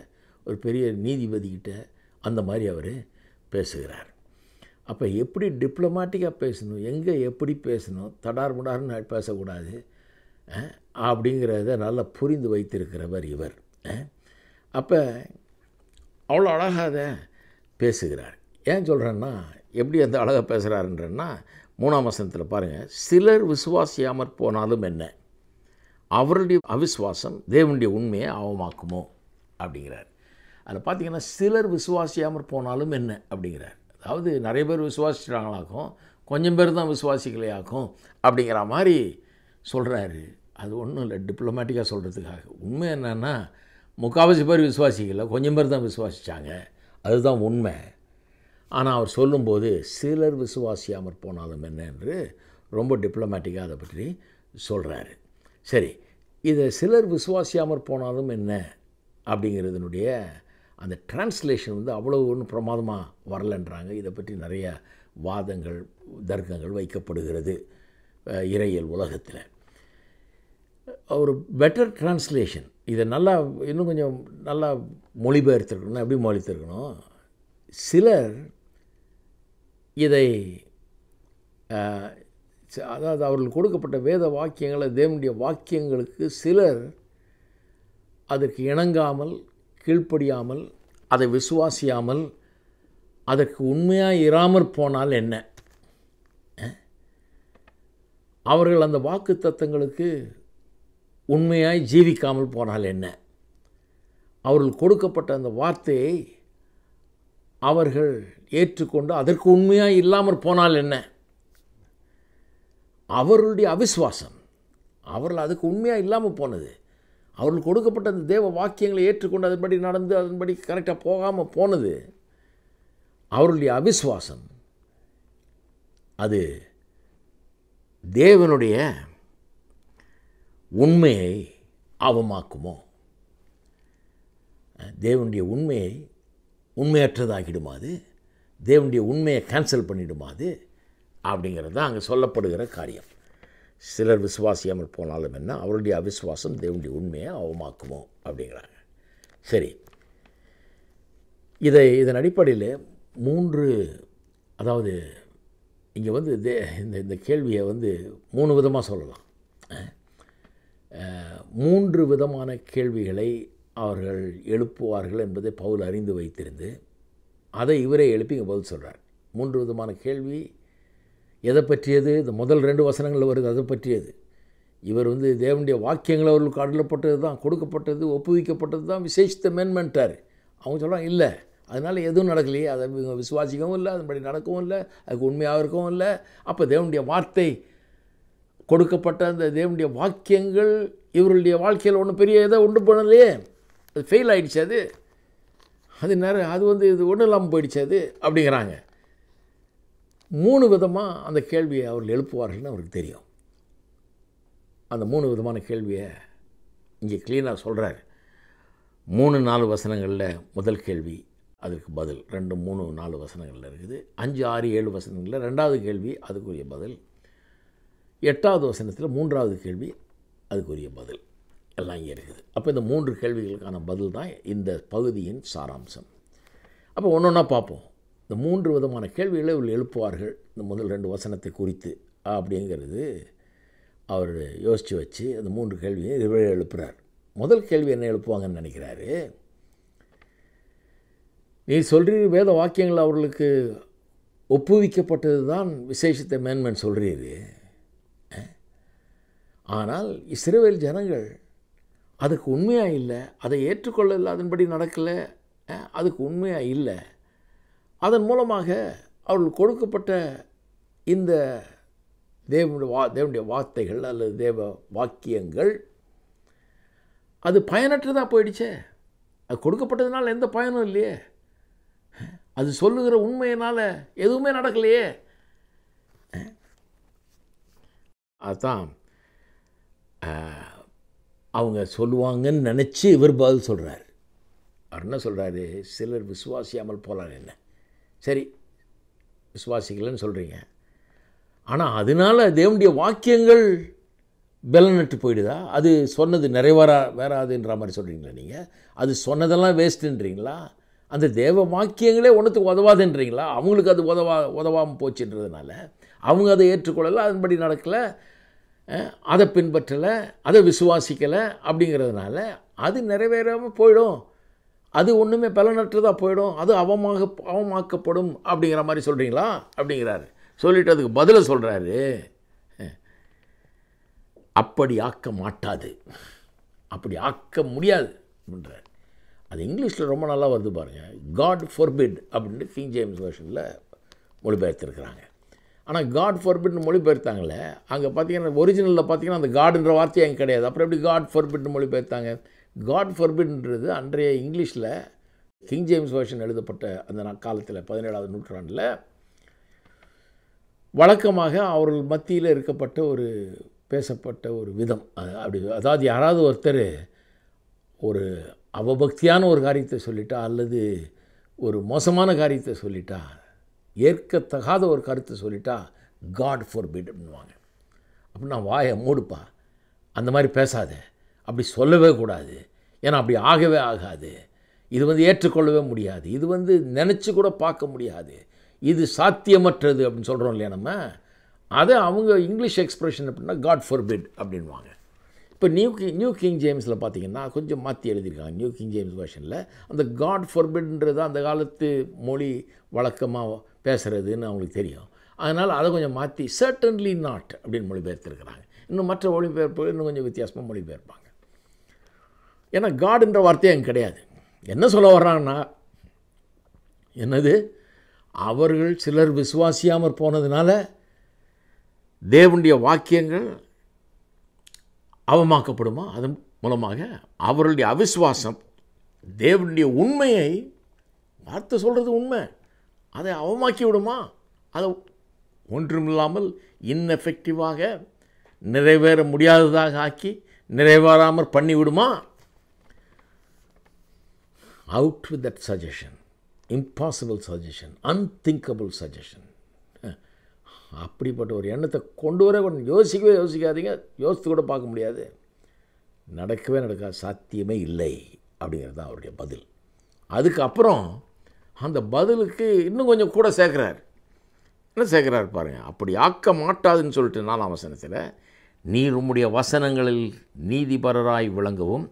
ஒரு பெரிய நீதிபதிக்கிட்ட அந்த மாதிரி அவர் பேசுகிறார் அப்போ எப்படி டிப்ளமாட்டிக்காக பேசணும் எங்கே எப்படி பேசணும் தடார் முடார்னு பேசக்கூடாது அப்படிங்கிறத நல்லா புரிந்து வைத்திருக்கிறவர் இவர் அப்போ அவ்வளோ அழகாக பேசுகிறார் ஏன் சொல்கிறேன்னா எப்படி அந்த அழகாக பேசுகிறாருன்றன்னா மூணாம் வசனத்தில் பாருங்கள் சிலர் விசுவாசியாமற் போனாலும் என்ன அவருடைய அவிஸ்வாசம் தேவனுடைய உண்மையை அவமாக்குமோ அப்படிங்கிறார் அதில் பார்த்திங்கன்னா சிலர் விசுவாசியாமற் போனாலும் என்ன அப்படிங்கிறார் அதாவது நிறைய பேர் விசுவாசிக்கிறாங்களாக்கும் கொஞ்சம் பேர் தான் விசுவாசிக்கலையாக்கும் அப்படிங்கிற மாதிரி சொல்கிறாரு அது ஒன்றும் இல்லை டிப்ளமேட்டிக்காக சொல்கிறதுக்காக உண்மை என்னென்னா முக்காவசி பேர் விசுவாசிக்கல கொஞ்சம் பேர் தான் விசுவாசித்தாங்க அதுதான் உண்மை ஆனால் அவர் சொல்லும்போது சிலர் விசுவாசியாமற் போனாலும் என்ன என்று ரொம்ப டிப்ளமேட்டிக்காக அதை பற்றி சொல்கிறாரு சரி இதை சிலர் விசுவாசியாமற் போனாலும் என்ன அப்படிங்கிறதுனுடைய அந்த டிரான்ஸ்லேஷன் வந்து அவ்வளோ ஒன்றும் பிரமாதமாக வரலன்றாங்க இதை பற்றி நிறைய வாதங்கள் தர்க்கங்கள் வைக்கப்படுகிறது இறையல் உலகத்தில் ஒரு பெட்டர் டிரான்ஸ்லேஷன் இதை நல்லா இன்னும் கொஞ்சம் நல்லா மொழிபெயர்த்துருக்கணும் எப்படி மொழித்திருக்கணும் சிலர் இதை அதாவது அவர்கள் கொடுக்கப்பட்ட வேத வாக்கியங்களை தேவனுடைய வாக்கியங்களுக்கு சிலர் அதற்கு இணங்காமல் கீழ்ப்படியாமல் அதை விசுவாசியாமல் அதற்கு உண்மையாக இராமற் போனால் என்ன அவர்கள் அந்த வாக்கு தத்தங்களுக்கு உண்மையாய் ஜீவிக்காமல் போனால் என்ன அவர்கள் கொடுக்கப்பட்ட அந்த வார்த்தையை அவர்கள் ஏற்றுக்கொண்டு அதற்கு உண்மையாக இல்லாமல் போனால் என்ன அவர்களுடைய அவிஸ்வாசம் அவர்கள் அதுக்கு உண்மையாக இல்லாமல் போனது அவர்கள் கொடுக்கப்பட்ட அந்த தேவ வாக்கியங்களை ஏற்றுக்கொண்டு அதன்படி நடந்து அதன்படி கரெக்டாக போகாமல் போனது அவருடைய அவிஸ்வாசம் அது தேவனுடைய உண்மையை அவமாக்குமோ தேவனுடைய உண்மையை உண்மையற்றதாகிடுமா அது தேவனுடைய உண்மையை கேன்சல் பண்ணிவிடுமா அது அப்படிங்கிறது தான் அங்கே சொல்லப்படுகிற காரியம் சிலர் விசுவாசியாமல் போனாலும் என்ன அவருடைய அவிசுவாசம் தேவனுடைய உண்மையை அவமாக்குமோ அப்படிங்கிறாங்க சரி இதை இதன் அடிப்படையில் மூன்று அதாவது இங்கே வந்து தே இந்த இந்த கேள்வியை வந்து மூணு விதமாக சொல்லலாம் மூன்று விதமான கேள்விகளை அவர்கள் எழுப்புவார்கள் என்பதை பவுல் அறிந்து வைத்திருந்து அதை இவரே எழுப்பி இங்கே பதில் சொல்கிறார் மூன்று விதமான கேள்வி எதை பற்றியது இந்த முதல் ரெண்டு வசனங்களில் வருது அதை பற்றியது இவர் வந்து தேவனுடைய வாக்கியங்கள் அவர்களுக்கு அடலப்பட்டது தான் கொடுக்கப்பட்டது ஒப்புவிக்கப்பட்டது தான் விசேஷித்த மேன்மெண்ட்டார் அவங்க சொல்லலாம் இல்லை அதனால் எதுவும் நடக்கலையே அதை இவங்க விசுவாசிக்கவும் இல்லை அதன்படி நடக்கவும் இல்லை அதுக்கு உண்மையாக இருக்கவும் இல்லை அப்போ தேவனுடைய வார்த்தை கொடுக்கப்பட்ட அந்த தேவனுடைய வாக்கியங்கள் இவருடைய வாழ்க்கையில் ஒன்றும் பெரிய இதை ஒன்று பண்ணலையே அது ஃபெயில் ஆகிடுச்சு அது அது நேரம் அது வந்து இது ஒன்றும் இல்லாமல் போயிடுச்சு அது அப்படிங்கிறாங்க மூணு விதமாக அந்த கேள்வியை அவர்கள் எழுப்புவார்கள்னு அவருக்கு தெரியும் அந்த மூணு விதமான கேள்வியை இங்கே க்ளீனாக சொல்கிறார் மூணு நாலு வசனங்களில் முதல் கேள்வி அதுக்கு பதில் ரெண்டு மூணு நாலு வசனங்களில் இருக்குது அஞ்சு ஆறு ஏழு வசனங்களில் ரெண்டாவது கேள்வி அதுக்குரிய பதில் எட்டாவது வசனத்தில் மூன்றாவது கேள்வி அதுக்குரிய பதில் எல்லாம் இங்கே இருக்குது அப்போ இந்த மூன்று கேள்விகளுக்கான பதில் தான் இந்த பகுதியின் சாராம்சம் அப்போ ஒன்று ஒன்றா பார்ப்போம் இந்த மூன்று விதமான கேள்விகளை இவர்கள் எழுப்புவார்கள் இந்த முதல் ரெண்டு வசனத்தை குறித்து அப்படிங்கிறது அவர் யோசித்து வச்சு அந்த மூன்று கேள்வியை இவரே எழுப்புகிறார் முதல் கேள்வி என்ன எழுப்புவாங்கன்னு நினைக்கிறாரு நீ சொல்கிறீர் வேத வாக்கியங்கள் அவர்களுக்கு ஒப்புவிக்கப்பட்டது தான் விசேஷத்தை மேன்மேன் சொல்கிறீர் ஆனால் இஸ்ரேவேல் ஜனங்கள் அதுக்கு உண்மையாக இல்லை அதை ஏற்றுக்கொள்ள அதன்படி நடக்கலை அதுக்கு உண்மையாக இல்லை அதன் மூலமாக அவர்கள் கொடுக்கப்பட்ட இந்த தேவனுடைய வா தேவனுடைய வார்த்தைகள் அல்லது தேவ வாக்கியங்கள் அது பயனற்றதாக போயிடுச்சே அது கொடுக்கப்பட்டதுனால எந்த பயனும் இல்லையே அது சொல்லுகிற உண்மையினால் எதுவுமே நடக்கலையே அதுதான் அவங்க சொல்லுவாங்கன்னு நினச்சி இவர் பதில் சொல்கிறார் அவர் என்ன சொல்கிறாரு சிலர் விசுவாசியாமல் போகலாம் என்ன சரி விசுவாசிக்கலன்னு சொல்கிறீங்க ஆனால் அதனால் தேவனுடைய வாக்கியங்கள் பெலனட்டு போயிடுதா அது சொன்னது நிறைவேறா வேறாதுன்ற மாதிரி சொல்கிறீங்களா நீங்கள் அது சொன்னதெல்லாம் வேஸ்ட்டுன்றீங்களா அந்த தேவ வாக்கியங்களே ஒன்றுத்துக்கு உதவாதுன்றீங்களா அவங்களுக்கு அது உதவா உதவாமல் போச்சுன்றதுனால அவங்க அதை ஏற்றுக்கொள்ளலை அதன்படி நடக்கலை அதை பின்பற்றலை அதை விசுவாசிக்கலை அப்படிங்கிறதுனால அது நிறைவேறாமல் போயிடும் அது ஒன்றுமே பலனற்றதாக போயிடும் அது அவமாக அவமாக்கப்படும் அப்படிங்கிற மாதிரி சொல்கிறீங்களா அப்படிங்கிறாரு சொல்லிட்டு அதுக்கு பதிலை சொல்கிறாரு அப்படி ஆக்க மாட்டாது அப்படி ஆக்க முடியாது அப்படின்றார் அது இங்கிலீஷில் ரொம்ப நல்லா வருது பாருங்கள் காட் ஃபோர்பிட் அப்படின்னு கிங் ஜேம்ஸ் வேர்ஷனில் மொழிபெயர்த்திருக்கிறாங்க ஆனால் காட் ஃபர்பிட்னு மொழிபெயர்த்தாங்களே அங்கே பார்த்தீங்கன்னா ஒரிஜினலில் பார்த்தீங்கன்னா அந்த காடுன்ற வார்த்தையை அங்கே கிடையாது அப்புறம் எப்படி காட் ஃபர்பிட்னு மொழிபெயர்த்தாங்க காட் ஃபர்பிட்ன்றது அன்றைய இங்கிலீஷில் கிங் ஜேம்ஸ் வேர்ஷன் எழுதப்பட்ட அந்த நான் காலத்தில் பதினேழாவது நூற்றாண்டில் வழக்கமாக அவர்கள் மத்தியில் இருக்கப்பட்ட ஒரு பேசப்பட்ட ஒரு விதம் அப்படி அதாவது யாராவது ஒருத்தர் ஒரு அவபக்தியான ஒரு காரியத்தை சொல்லிட்டா அல்லது ஒரு மோசமான காரியத்தை சொல்லிட்டா ஏற்கத்தகாத ஒரு கருத்து சொல்லிட்டா காட் ஃபார் பிட் அப்படின்வாங்க அப்படின்னா வாயை மூடுப்பா அந்த மாதிரி பேசாத அப்படி சொல்லவே கூடாது ஏன்னா அப்படி ஆகவே ஆகாது இது வந்து ஏற்றுக்கொள்ளவே முடியாது இது வந்து நினச்சி கூட பார்க்க முடியாது இது சாத்தியமற்றது அப்படின்னு சொல்கிறோம் இல்லையா நம்ம அதை அவங்க இங்கிலீஷ் எக்ஸ்ப்ரெஷன் அப்படின்னா காட் ஃபார் பிட் அப்படின்வாங்க இப்போ நியூ கி நியூ கிங் ஜேம்ஸில் பார்த்தீங்கன்னா கொஞ்சம் மாற்றி எழுதியிருக்காங்க நியூ கிங் ஜேம்ஸ் வேர்ஷனில் அந்த காட் ஃபார்பிட்ன்றது அந்த காலத்து மொழி வழக்கமாக பேசுகிறதுன்னு அவங்களுக்கு தெரியும் அதனால் அதை கொஞ்சம் மாற்றி சர்டன்லி நாட் அப்படின்னு மொழிபெயர்த்துருக்கிறாங்க இன்னும் மற்ற மொழிபெயர்ப்பு இன்னும் கொஞ்சம் வித்தியாசமாக மொழிபெயர்ப்பாங்க ஏன்னா காடுன்ற வார்த்தையே அங்கே கிடையாது என்ன சொல்ல வர்றாங்கன்னா என்னது அவர்கள் சிலர் விசுவாசியாமற் போனதுனால தேவனுடைய வாக்கியங்கள் அவமாக்கப்படுமா அதன் மூலமாக அவர்களுடைய அவிஸ்வாசம் தேவனுடைய உண்மையை வார்த்தை சொல்கிறது உண்மை அதை அவமாக்கி விடுமா அதை ஒன்றுமில்லாமல் இன்னெஃபெக்டிவாக நிறைவேற முடியாததாக ஆக்கி நிறைவேறாமல் பண்ணிவிடுமா out with that suggestion impossible suggestion unthinkable suggestion அப்படிப்பட்ட ஒரு எண்ணத்தை கொண்டு வர யோசிக்கவே யோசிக்காதீங்க யோசித்து கூட பார்க்க முடியாது நடக்கவே நடக்காது சாத்தியமே இல்லை அப்படிங்கிறது தான் அவருடைய பதில் அதுக்கப்புறம் அந்த பதிலுக்கு இன்னும் கொஞ்சம் கூட சேர்க்குறார் என்ன சேர்க்குறாரு பாருங்கள் அப்படி ஆக்க மாட்டாதுன்னு சொல்லிட்டு நாலாம் வசனத்தில் நீர் உம்முடைய வசனங்களில் நீதிபரராய் விளங்கவும்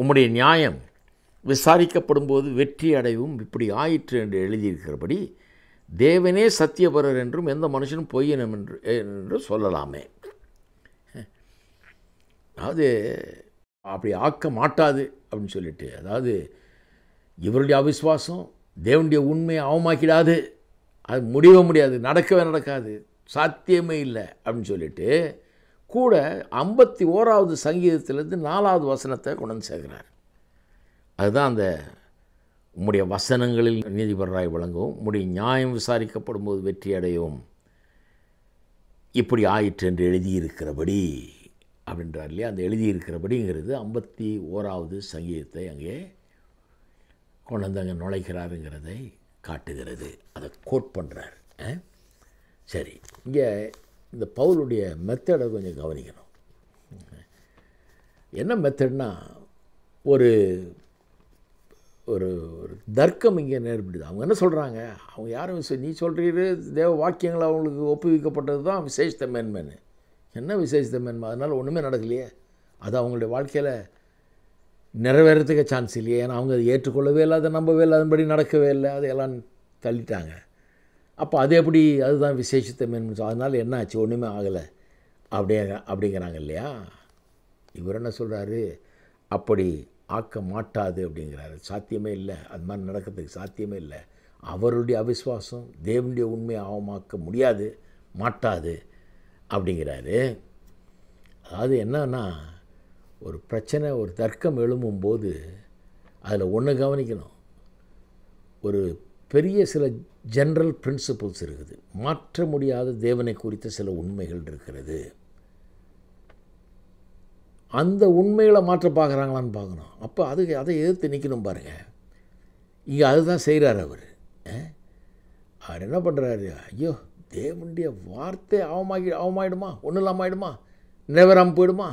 உம்முடைய நியாயம் விசாரிக்கப்படும் போது வெற்றி அடையவும் இப்படி ஆயிற்று என்று எழுதியிருக்கிறபடி தேவனே சத்தியபரர் என்றும் எந்த மனுஷனும் பொய்யனும் என்று என்று சொல்லலாமே அதாவது அப்படி ஆக்க மாட்டாது அப்படின்னு சொல்லிட்டு அதாவது இவருடைய அவிஸ்வாசம் தேவனுடைய உண்மையை அவமாக்கிடாது அது முடியவே முடியாது நடக்கவே நடக்காது சாத்தியமே இல்லை அப்படின்னு சொல்லிட்டு கூட ஐம்பத்தி ஓராவது சங்கீதத்திலேருந்து நாலாவது வசனத்தை கொண்டு வந்து அதுதான் அந்த உம்முடைய வசனங்களில் நீதிபதராய் வழங்கவும் உம்முடைய நியாயம் விசாரிக்கப்படும் போது வெற்றி அடையும் இப்படி ஆயிற்று என்று எழுதியிருக்கிறபடி அப்படின்றார் இல்லையா அந்த எழுதியிருக்கிறபடிங்கிறது ஐம்பத்தி ஓராவது சங்கீதத்தை அங்கே குழந்தைங்க நுழைக்கிறாருங்கிறதை காட்டுகிறது அதை கோட் பண்ணுறார் சரி இங்கே இந்த பவுலுடைய மெத்தடை கொஞ்சம் கவனிக்கணும் என்ன மெத்தட்னா ஒரு ஒரு ஒரு தர்க்கம் இங்கே நேர்படுது அவங்க என்ன சொல்கிறாங்க அவங்க யாரும் நீ சொல்கிறீரு தேவ வாக்கியங்கள் அவங்களுக்கு ஒப்புவிக்கப்பட்டது தான் விசேஷத்த மேன்மேனு என்ன விசேஷத்த மேன்மை அதனால் ஒன்றுமே நடக்கலையே அது அவங்களுடைய வாழ்க்கையில் நிறைவேறதுக்கு சான்ஸ் இல்லையே ஏன்னா அவங்க அதை ஏற்றுக்கொள்ளவே இல்லை அதை நம்பவே இல்லை அதன்படி நடக்கவே இல்லை அதையெல்லாம் தள்ளிட்டாங்க அப்போ அது எப்படி அதுதான் விசேஷத்தை மேன்மை அதனால் என்ன ஆச்சு ஒன்றுமே ஆகலை அப்படியே அப்படிங்கிறாங்க இல்லையா இவர் என்ன சொல்கிறாரு அப்படி ஆக்க மாட்டாது அப்படிங்கிறாரு சாத்தியமே இல்லை அது மாதிரி நடக்கிறதுக்கு சாத்தியமே இல்லை அவருடைய அவிஸ்வாசம் தேவனுடைய உண்மையை ஆவமாக்க முடியாது மாட்டாது அப்படிங்கிறாரு அதாவது என்னன்னா ஒரு பிரச்சனை ஒரு தர்க்கம் எழும்பும்போது அதில் ஒன்று கவனிக்கணும் ஒரு பெரிய சில ஜென்ரல் பிரின்சிபல்ஸ் இருக்குது மாற்ற முடியாத தேவனை குறித்த சில உண்மைகள் இருக்கிறது அந்த உண்மைகளை மாற்ற பார்க்குறாங்களான்னு பார்க்கணும் அப்போ அது அதை எதிர்த்து நிற்கணும் பாருங்கள் இங்கே அதுதான் செய்கிறார் அவர் அவர் என்ன பண்ணுறாரு ஐயோ தேவனுடைய வார்த்தை அவமாகி அவமாயிடுமா ஒன்றும் இல்லாமல் ஆகிடுமா நிறைவேறாமல் போயிடுமா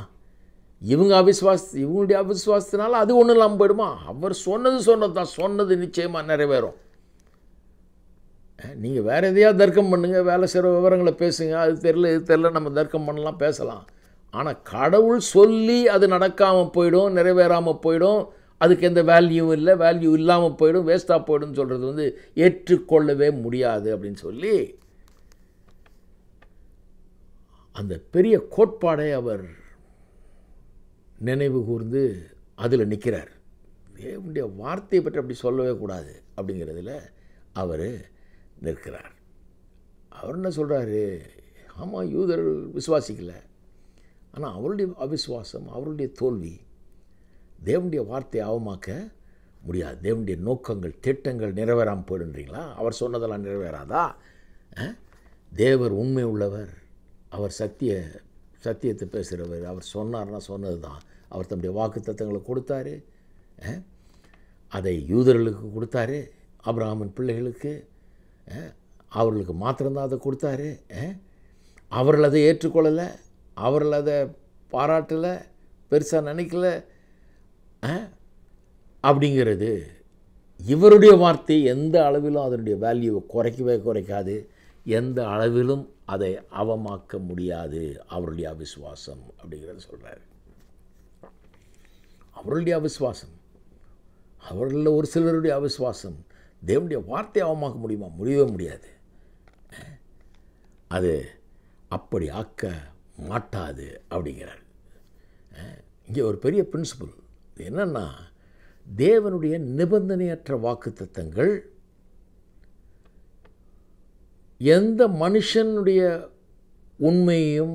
இவங்க அவிஸ்வாச இவங்களுடைய அவிஸ்வாசத்தினால அது ஒன்றும் இல்லாமல் போயிடுமா அவர் சொன்னது சொன்னது தான் சொன்னது நிச்சயமாக நிறைவேறும் நீங்கள் வேறு எதையாவது தர்க்கம் பண்ணுங்கள் வேலை செய்கிற விவரங்களை பேசுங்க அது தெரில இது தெரில நம்ம தர்க்கம் பண்ணலாம் பேசலாம் ஆனால் கடவுள் சொல்லி அது நடக்காமல் போயிடும் நிறைவேறாமல் போயிடும் அதுக்கு எந்த வேல்யூவும் இல்லை வேல்யூ இல்லாமல் போயிடும் வேஸ்ட்டாக போயிடும் சொல்கிறது வந்து ஏற்றுக்கொள்ளவே முடியாது அப்படின்னு சொல்லி அந்த பெரிய கோட்பாடை அவர் நினைவு கூர்ந்து அதில் நிற்கிறார் தேவனுடைய வார்த்தையை பற்றி அப்படி சொல்லவே கூடாது அப்படிங்கிறதுல அவர் நிற்கிறார் அவர் என்ன சொல்கிறாரு ஆமாம் யூதர்கள் விசுவாசிக்கலை ஆனால் அவருடைய அவிசுவாசம் அவருடைய தோல்வி தேவனுடைய வார்த்தையை அவமாக்க முடியாது தேவனுடைய நோக்கங்கள் திட்டங்கள் நிறைவேறாமல் போயிடுன்றீங்களா அவர் சொன்னதெல்லாம் நிறைவேறாதா தேவர் உண்மை உள்ளவர் அவர் சத்திய சத்தியத்தை பேசுகிறவர் அவர் சொன்னார்னா சொன்னது தான் அவர் தம்முடைய வாக்கு தத்தங்களை கொடுத்தாரு அதை யூதர்களுக்கு கொடுத்தாரு அப்ராஹாமின் பிள்ளைகளுக்கு அவர்களுக்கு மாத்திரம்தான் அதை கொடுத்தாரு அவர்கள் அதை ஏற்றுக்கொள்ளலை அவர்கள் அதை பாராட்டலை பெருசாக நினைக்கல அப்படிங்கிறது இவருடைய வார்த்தை எந்த அளவிலும் அதனுடைய வேல்யூவை குறைக்கவே குறைக்காது எந்த அளவிலும் அதை அவமாக்க முடியாது அவருடைய அவிஸ்வாசம் அப்படிங்கிறத சொல்கிறாரு அவர்களுடைய அவிஸ்வாசம் அவர்களில் ஒரு சிலருடைய அவிஸ்வாசம் தேவனுடைய வார்த்தை அவமாக்க முடியுமா முடியவே முடியாது அது அப்படி ஆக்க மாட்டாது அப்படிங்கிறார் இங்கே ஒரு பெரிய பிரின்சிபல் என்னென்னா தேவனுடைய நிபந்தனையற்ற வாக்கு தத்தங்கள் எந்த மனுஷனுடைய உண்மையும்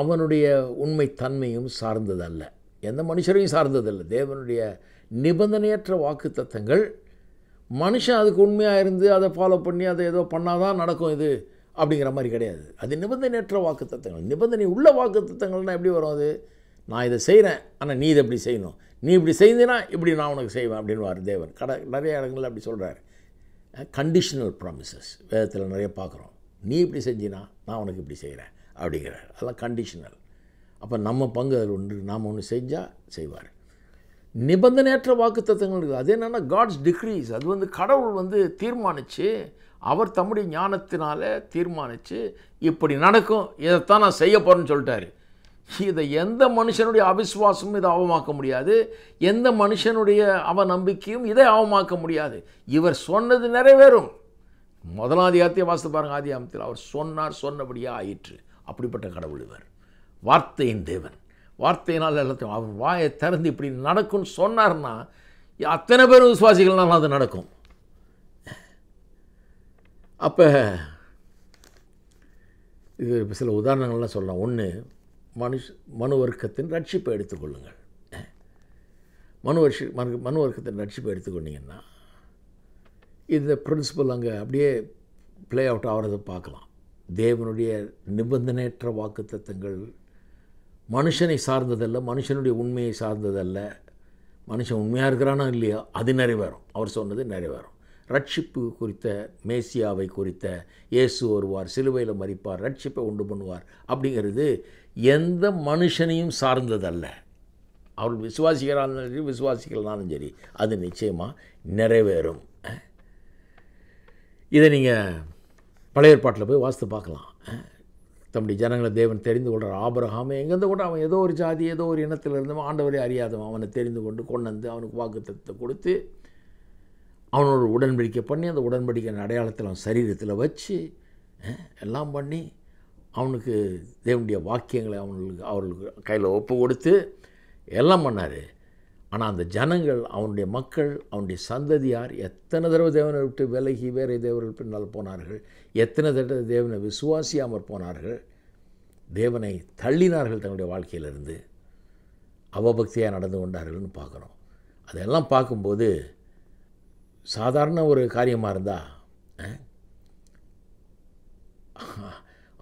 அவனுடைய உண்மைத்தன்மையும் சார்ந்ததல்ல எந்த மனுஷரையும் சார்ந்ததில்லை தேவனுடைய நிபந்தனையற்ற வாக்கு தத்தங்கள் மனுஷன் அதுக்கு உண்மையாக இருந்து அதை ஃபாலோ பண்ணி அதை ஏதோ பண்ணாதான் நடக்கும் இது அப்படிங்கிற மாதிரி கிடையாது அது நிபந்தனையற்ற வாக்கு தத்தங்கள் நிபந்தனை உள்ள வாக்கு தத்தங்கள்னால் எப்படி வரும் அது நான் இதை செய்கிறேன் ஆனால் நீ இதை இப்படி செய்யணும் நீ இப்படி செய்தினா இப்படி நான் உனக்கு செய்வேன் அப்படின்வார் தேவன் கடை நிறைய இடங்களில் அப்படி சொல்கிறார் கண்டிஷனல் ப்ராமிசஸ் வேதத்தில் நிறைய பார்க்குறோம் நீ இப்படி செஞ்சினா நான் உனக்கு இப்படி செய்கிறேன் அப்படிங்கிறார் அதெல்லாம் கண்டிஷனல் அப்போ நம்ம பங்கு அதில் ஒன்று நாம் ஒன்று செஞ்சால் செய்வார் நிபந்தனையற்ற வாக்கு தத்துவங்கள் இருக்குது அது என்னென்னா காட்ஸ் டிக்ரீஸ் அது வந்து கடவுள் வந்து தீர்மானித்து அவர் தம்முடைய ஞானத்தினால தீர்மானித்து இப்படி நடக்கும் இதைத்தான் நான் செய்ய போகிறேன்னு சொல்லிட்டாரு இதை எந்த மனுஷனுடைய அவிஸ்வாசமும் இதை அவமாக்க முடியாது எந்த மனுஷனுடைய அவ நம்பிக்கையும் இதை அவமாக்க முடியாது இவர் சொன்னது நிறைவேறும் ஆத்திய வாசித்து பாருங்கள் ஆதி ஆமத்தில் அவர் சொன்னார் சொன்னபடியாக ஆயிற்று அப்படிப்பட்ட கடவுள் இவர் வார்த்தையின் தேவன் வார்த்தையினால் எல்லாத்தையும் அவர் வாயை திறந்து இப்படி நடக்கும்னு சொன்னார்னா அத்தனை பேர் விசுவாசிகள்னாலும் அது நடக்கும் அப்போ இது சில உதாரணங்கள்லாம் சொல்லலாம் ஒன்று மனுஷ் மனு வர்க்கத்தின் ரட்சிப்பை எடுத்துக்கொள்ளுங்கள் மனு வருஷ மனு மனு வர்க்கத்தின் ரட்சிப்பை எடுத்துக்கொண்டீங்கன்னா இந்த பிரின்சிபல் அங்கே அப்படியே ப்ளே அவுட் ஆகிறத பார்க்கலாம் தேவனுடைய நிபந்தனையற்ற வாக்கு தத்துவங்கள் மனுஷனை சார்ந்ததல்ல மனுஷனுடைய உண்மையை சார்ந்ததல்ல மனுஷன் உண்மையாக இருக்கிறானா இல்லையா அது நிறைவேறும் அவர் சொன்னது நிறைவேறும் ரட்சிப்பு குறித்த மேசியாவை குறித்த இயேசு வருவார் சிலுவையில் மறிப்பார் ரட்சிப்பை உண்டு பண்ணுவார் அப்படிங்கிறது எந்த மனுஷனையும் சார்ந்ததல்ல அவர் விசுவாசிக்கிறாலும் சரி விசுவாசிக்கலனாலும் சரி அது நிச்சயமாக நிறைவேறும் இதை நீங்கள் பழைய ஏற்பாட்டில் போய் வாசித்து பார்க்கலாம் தம்முடைய ஜனங்களை தேவன் தெரிந்து கொள்கிற ஆபரகாமே எங்கேருந்து கூட அவன் ஏதோ ஒரு ஜாதி ஏதோ ஒரு இனத்தில் இருந்தும் ஆண்டவரை அறியாதவன் அவனை தெரிந்து கொண்டு கொண்டு வந்து அவனுக்கு வாக்குத்தத்தை கொடுத்து அவனோட உடன்படிக்கை பண்ணி அந்த உடன்படிக்கை அடையாளத்தில் அவன் சரீரத்தில் வச்சு எல்லாம் பண்ணி அவனுக்கு தேவனுடைய வாக்கியங்களை அவனுக்கு அவர்களுக்கு கையில் ஒப்பு கொடுத்து எல்லாம் பண்ணார் ஆனால் அந்த ஜனங்கள் அவனுடைய மக்கள் அவனுடைய சந்ததியார் எத்தனை தடவை தேவனை விட்டு விலகி வேறு தேவர்கள் பின்னால் போனார்கள் எத்தனை தடவை தேவனை விசுவாசியாமற் போனார்கள் தேவனை தள்ளினார்கள் தன்னுடைய வாழ்க்கையிலிருந்து அவபக்தியாக நடந்து கொண்டார்கள்னு பார்க்குறோம் அதெல்லாம் பார்க்கும்போது சாதாரண ஒரு காரியமாக இருந்தால்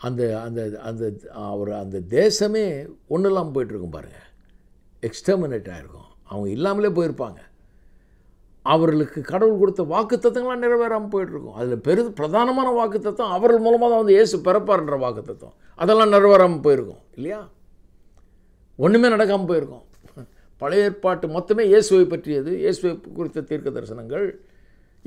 அந்த அந்த அந்த அவர் அந்த தேசமே ஒன்றெல்லாம் போயிட்டுருக்கும் பாருங்கள் எக்ஸ்டர்மினேட் ஆகிருக்கும் அவங்க இல்லாமலே போயிருப்பாங்க அவர்களுக்கு கடவுள் கொடுத்த வாக்கு நிறைவேறாமல் போயிட்டுருக்கும் அதில் பெரு பிரதானமான வாக்கு அவர்கள் மூலமாக தான் வந்து இயேசு பிறப்பார்ன்ற வாக்கு அதெல்லாம் நிறைவேறாமல் போயிருக்கும் இல்லையா ஒன்றுமே நடக்காமல் போயிருக்கும் பழைய ஏற்பாட்டு மொத்தமே இயேசுவை பற்றியது இயேசுவை குறித்த தீர்க்க தரிசனங்கள்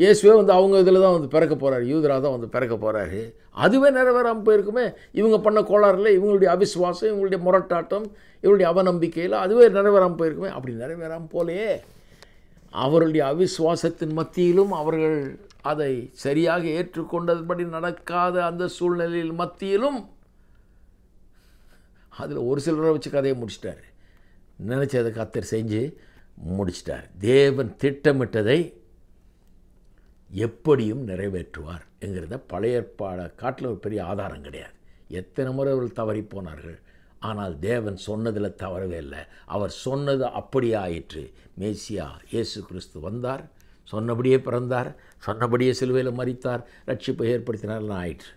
இயேசுவே வந்து அவங்க இதில் தான் வந்து பிறக்க போகிறார் யூதராக தான் வந்து பிறக்க போகிறாரு அதுவே நிறைவேறாமல் போயிருக்குமே இவங்க பண்ண கோளாறுல இவங்களுடைய அவிஸ்வாசம் இவங்களுடைய முரட்டாட்டம் இவருடைய அவநம்பிக்கையில் அதுவே நிறைவேறாமல் போயிருக்குமே அப்படி நிறைவேறாமல் போலையே அவருடைய அவிசுவாசத்தின் மத்தியிலும் அவர்கள் அதை சரியாக ஏற்றுக்கொண்டதுபடி நடக்காத அந்த சூழ்நிலையில் மத்தியிலும் அதில் ஒரு சிலரை வச்சு கதையை முடிச்சிட்டார் நினச்சதை கத்தர் செஞ்சு முடிச்சிட்டார் தேவன் திட்டமிட்டதை எப்படியும் நிறைவேற்றுவார் என்கிறத பழைய பாட காட்டில் ஒரு பெரிய ஆதாரம் கிடையாது எத்தனை முறை அவர்கள் தவறி போனார்கள் ஆனால் தேவன் சொன்னதில் தவறவே இல்லை அவர் சொன்னது அப்படியே ஆயிற்று மேசியா இயேசு கிறிஸ்து வந்தார் சொன்னபடியே பிறந்தார் சொன்னபடியே சிலுவையில் மறித்தார் ரட்சிப்பை ஏற்படுத்தினார் ஆயிற்று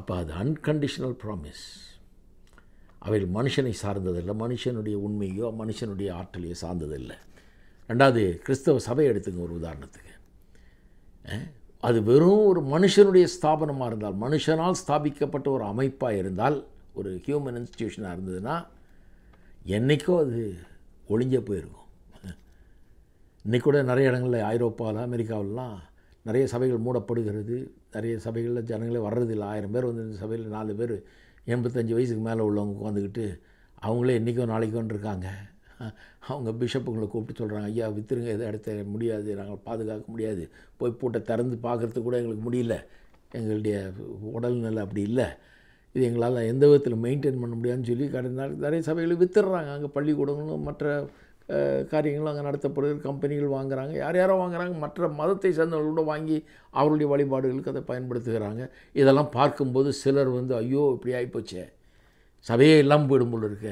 அப்போ அது அன்கண்டிஷனல் ப்ராமிஸ் அவையில் மனுஷனை சார்ந்ததில்லை மனுஷனுடைய உண்மையோ மனுஷனுடைய ஆற்றலையோ சார்ந்ததில்லை ரெண்டாவது கிறிஸ்தவ சபையை எடுத்துங்க ஒரு உதாரணத்துக்கு அது வெறும் ஒரு மனுஷனுடைய ஸ்தாபனமாக இருந்தால் மனுஷனால் ஸ்தாபிக்கப்பட்ட ஒரு அமைப்பாக இருந்தால் ஒரு ஹியூமன் இன்ஸ்டியூஷனாக இருந்ததுன்னா என்றைக்கோ அது ஒளிஞ்சே போயிருக்கும் இன்றைக்கி கூட நிறைய இடங்களில் ஐரோப்பாவில் அமெரிக்காவிலலாம் நிறைய சபைகள் மூடப்படுகிறது நிறைய சபைகளில் ஜனங்களே வர்றதில்லை ஆயிரம் பேர் வந்து இந்த சபையில் நாலு பேர் எண்பத்தஞ்சு வயசுக்கு மேலே உள்ளவங்க உட்காந்துக்கிட்டு அவங்களே என்றைக்கோ நாளைக்கோன்னு இருக்காங்க அவங்க பிஷப்புங்களை கூப்பிட்டு சொல்கிறாங்க ஐயா வித்துருங்க எதை எடுத்து முடியாது நாங்கள் பாதுகாக்க முடியாது போய் பூட்டை திறந்து பார்க்குறதுக்கு கூட எங்களுக்கு முடியல எங்களுடைய உடல்நிலை அப்படி இல்லை இது எங்களால் எந்த விதத்தில் மெயின்டைன் பண்ண முடியாதுன்னு சொல்லி கடந்த நிறைய சபைகளை வித்துடுறாங்க அங்கே பள்ளிக்கூடங்களும் மற்ற காரியங்களும் அங்கே நடத்தப்படுகிற கம்பெனிகள் வாங்குகிறாங்க யார் யாரோ வாங்குகிறாங்க மற்ற மதத்தை சேர்ந்தவர்களோட வாங்கி அவருடைய வழிபாடுகளுக்கு அதை பயன்படுத்துகிறாங்க இதெல்லாம் பார்க்கும்போது சிலர் வந்து ஐயோ இப்படி ஆகிப்போச்சே சபையே இல்லாமல் போயிடும் போல இருக்க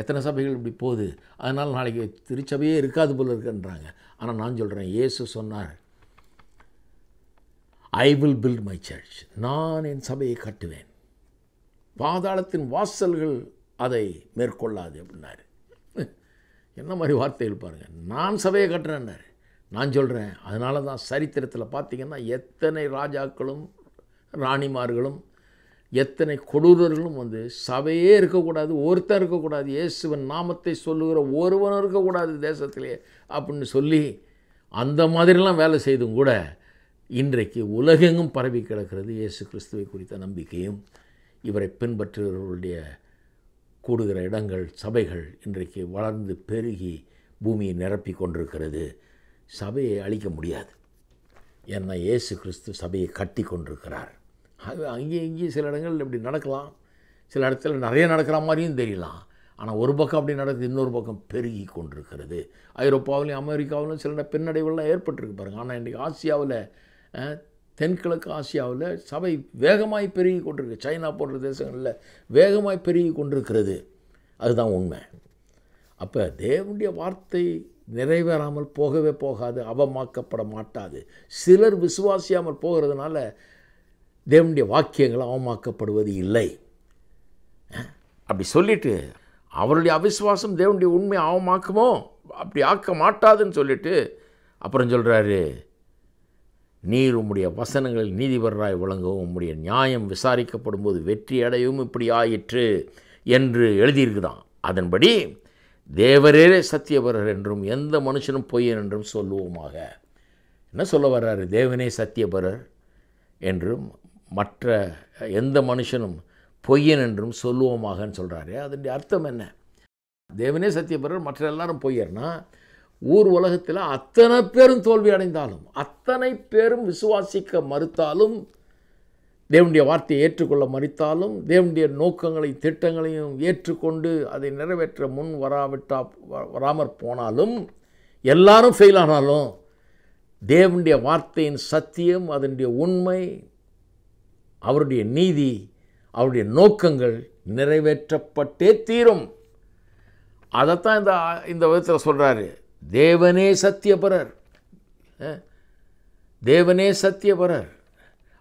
எத்தனை சபைகள் இப்படி போகுது அதனால் நாளைக்கு திருச்சபையே இருக்காது போல் இருக்குன்றாங்க ஆனால் நான் சொல்கிறேன் இயேசு சொன்னார் I will build my church நான் என் சபையை கட்டுவேன் பாதாளத்தின் வாசல்கள் அதை மேற்கொள்ளாது அப்படின்னாரு என்ன மாதிரி வார்த்தைகள் பாருங்கள் நான் சபையை கட்டுறேன்னாரு நான் சொல்கிறேன் அதனால தான் சரித்திரத்தில் பார்த்திங்கன்னா எத்தனை ராஜாக்களும் ராணிமார்களும் எத்தனை கொடூரர்களும் வந்து சபையே இருக்கக்கூடாது ஒருத்தர் இருக்கக்கூடாது இயேசுவன் நாமத்தை சொல்லுகிற ஒருவனும் இருக்கக்கூடாது தேசத்திலே அப்படின்னு சொல்லி அந்த மாதிரிலாம் வேலை செய்தும் கூட இன்றைக்கு உலகெங்கும் பரவி கிடக்கிறது இயேசு கிறிஸ்துவை குறித்த நம்பிக்கையும் இவரை பின்பற்றுகிறவர்களுடைய கூடுகிற இடங்கள் சபைகள் இன்றைக்கு வளர்ந்து பெருகி பூமியை நிரப்பி கொண்டிருக்கிறது சபையை அழிக்க முடியாது ஏன்னா இயேசு கிறிஸ்து சபையை கட்டி கொண்டிருக்கிறார் அது அங்கேயும் இங்கேயும் சில இடங்கள் இப்படி நடக்கலாம் சில இடத்துல நிறைய நடக்கிற மாதிரியும் தெரியலாம் ஆனால் ஒரு பக்கம் அப்படி நடக்குது இன்னொரு பக்கம் பெருகி கொண்டிருக்கிறது ஐரோப்பாவிலையும் அமெரிக்காவிலும் சில பின்னடைவுகள்லாம் ஏற்பட்டிருக்கு பாருங்கள் ஆனால் இன்றைக்கி ஆசியாவில் தென்கிழக்கு ஆசியாவில் சபை வேகமாய் பெருகி கொண்டிருக்கு சைனா போன்ற தேசங்களில் வேகமாய் பெருகி கொண்டிருக்கிறது அதுதான் உண்மை அப்போ தேவனுடைய வார்த்தை நிறைவேறாமல் போகவே போகாது அவமாக்கப்பட மாட்டாது சிலர் விசுவாசியாமல் போகிறதுனால தேவனுடைய வாக்கியங்கள் அவமாக்கப்படுவது இல்லை அப்படி சொல்லிட்டு அவருடைய அவிஸ்வாசம் தேவனுடைய உண்மை அவமாக்குமோ அப்படி ஆக்க மாட்டாதுன்னு சொல்லிட்டு அப்புறம் சொல்கிறாரு நீர் உம்முடைய வசனங்களில் நீதிபராய் வழங்கவும் உம்முடைய நியாயம் விசாரிக்கப்படும் போது வெற்றி அடையவும் இப்படி ஆயிற்று என்று எழுதியிருக்குதான் அதன்படி தேவரே சத்தியபரர் என்றும் எந்த மனுஷனும் பொய்யன் என்றும் சொல்லுவோமாக என்ன சொல்ல வர்றாரு தேவனே சத்தியபரர் என்றும் மற்ற எந்த மனுஷனும் பொய்யன் என்றும் சொல்லுவோமாகன்னு சொல்கிறாரு அதனுடைய அர்த்தம் என்ன தேவனே சத்தியபரர் மற்ற எல்லாரும் பொய்யர்னா ஊர் உலகத்தில் அத்தனை பேரும் தோல்வி அடைந்தாலும் அத்தனை பேரும் விசுவாசிக்க மறுத்தாலும் தேவனுடைய வார்த்தையை ஏற்றுக்கொள்ள மறுத்தாலும் தேவனுடைய நோக்கங்களை திட்டங்களையும் ஏற்றுக்கொண்டு அதை நிறைவேற்ற முன் வராவிட்டா வராமற் போனாலும் எல்லாரும் ஃபெயில் ஆனாலும் தேவனுடைய வார்த்தையின் சத்தியம் அதனுடைய உண்மை அவருடைய நீதி அவருடைய நோக்கங்கள் நிறைவேற்றப்பட்டே தீரும் அதைத்தான் இந்த இந்த விதத்தில் சொல்கிறாரு தேவனே சத்தியபரர் தேவனே சத்தியபரர்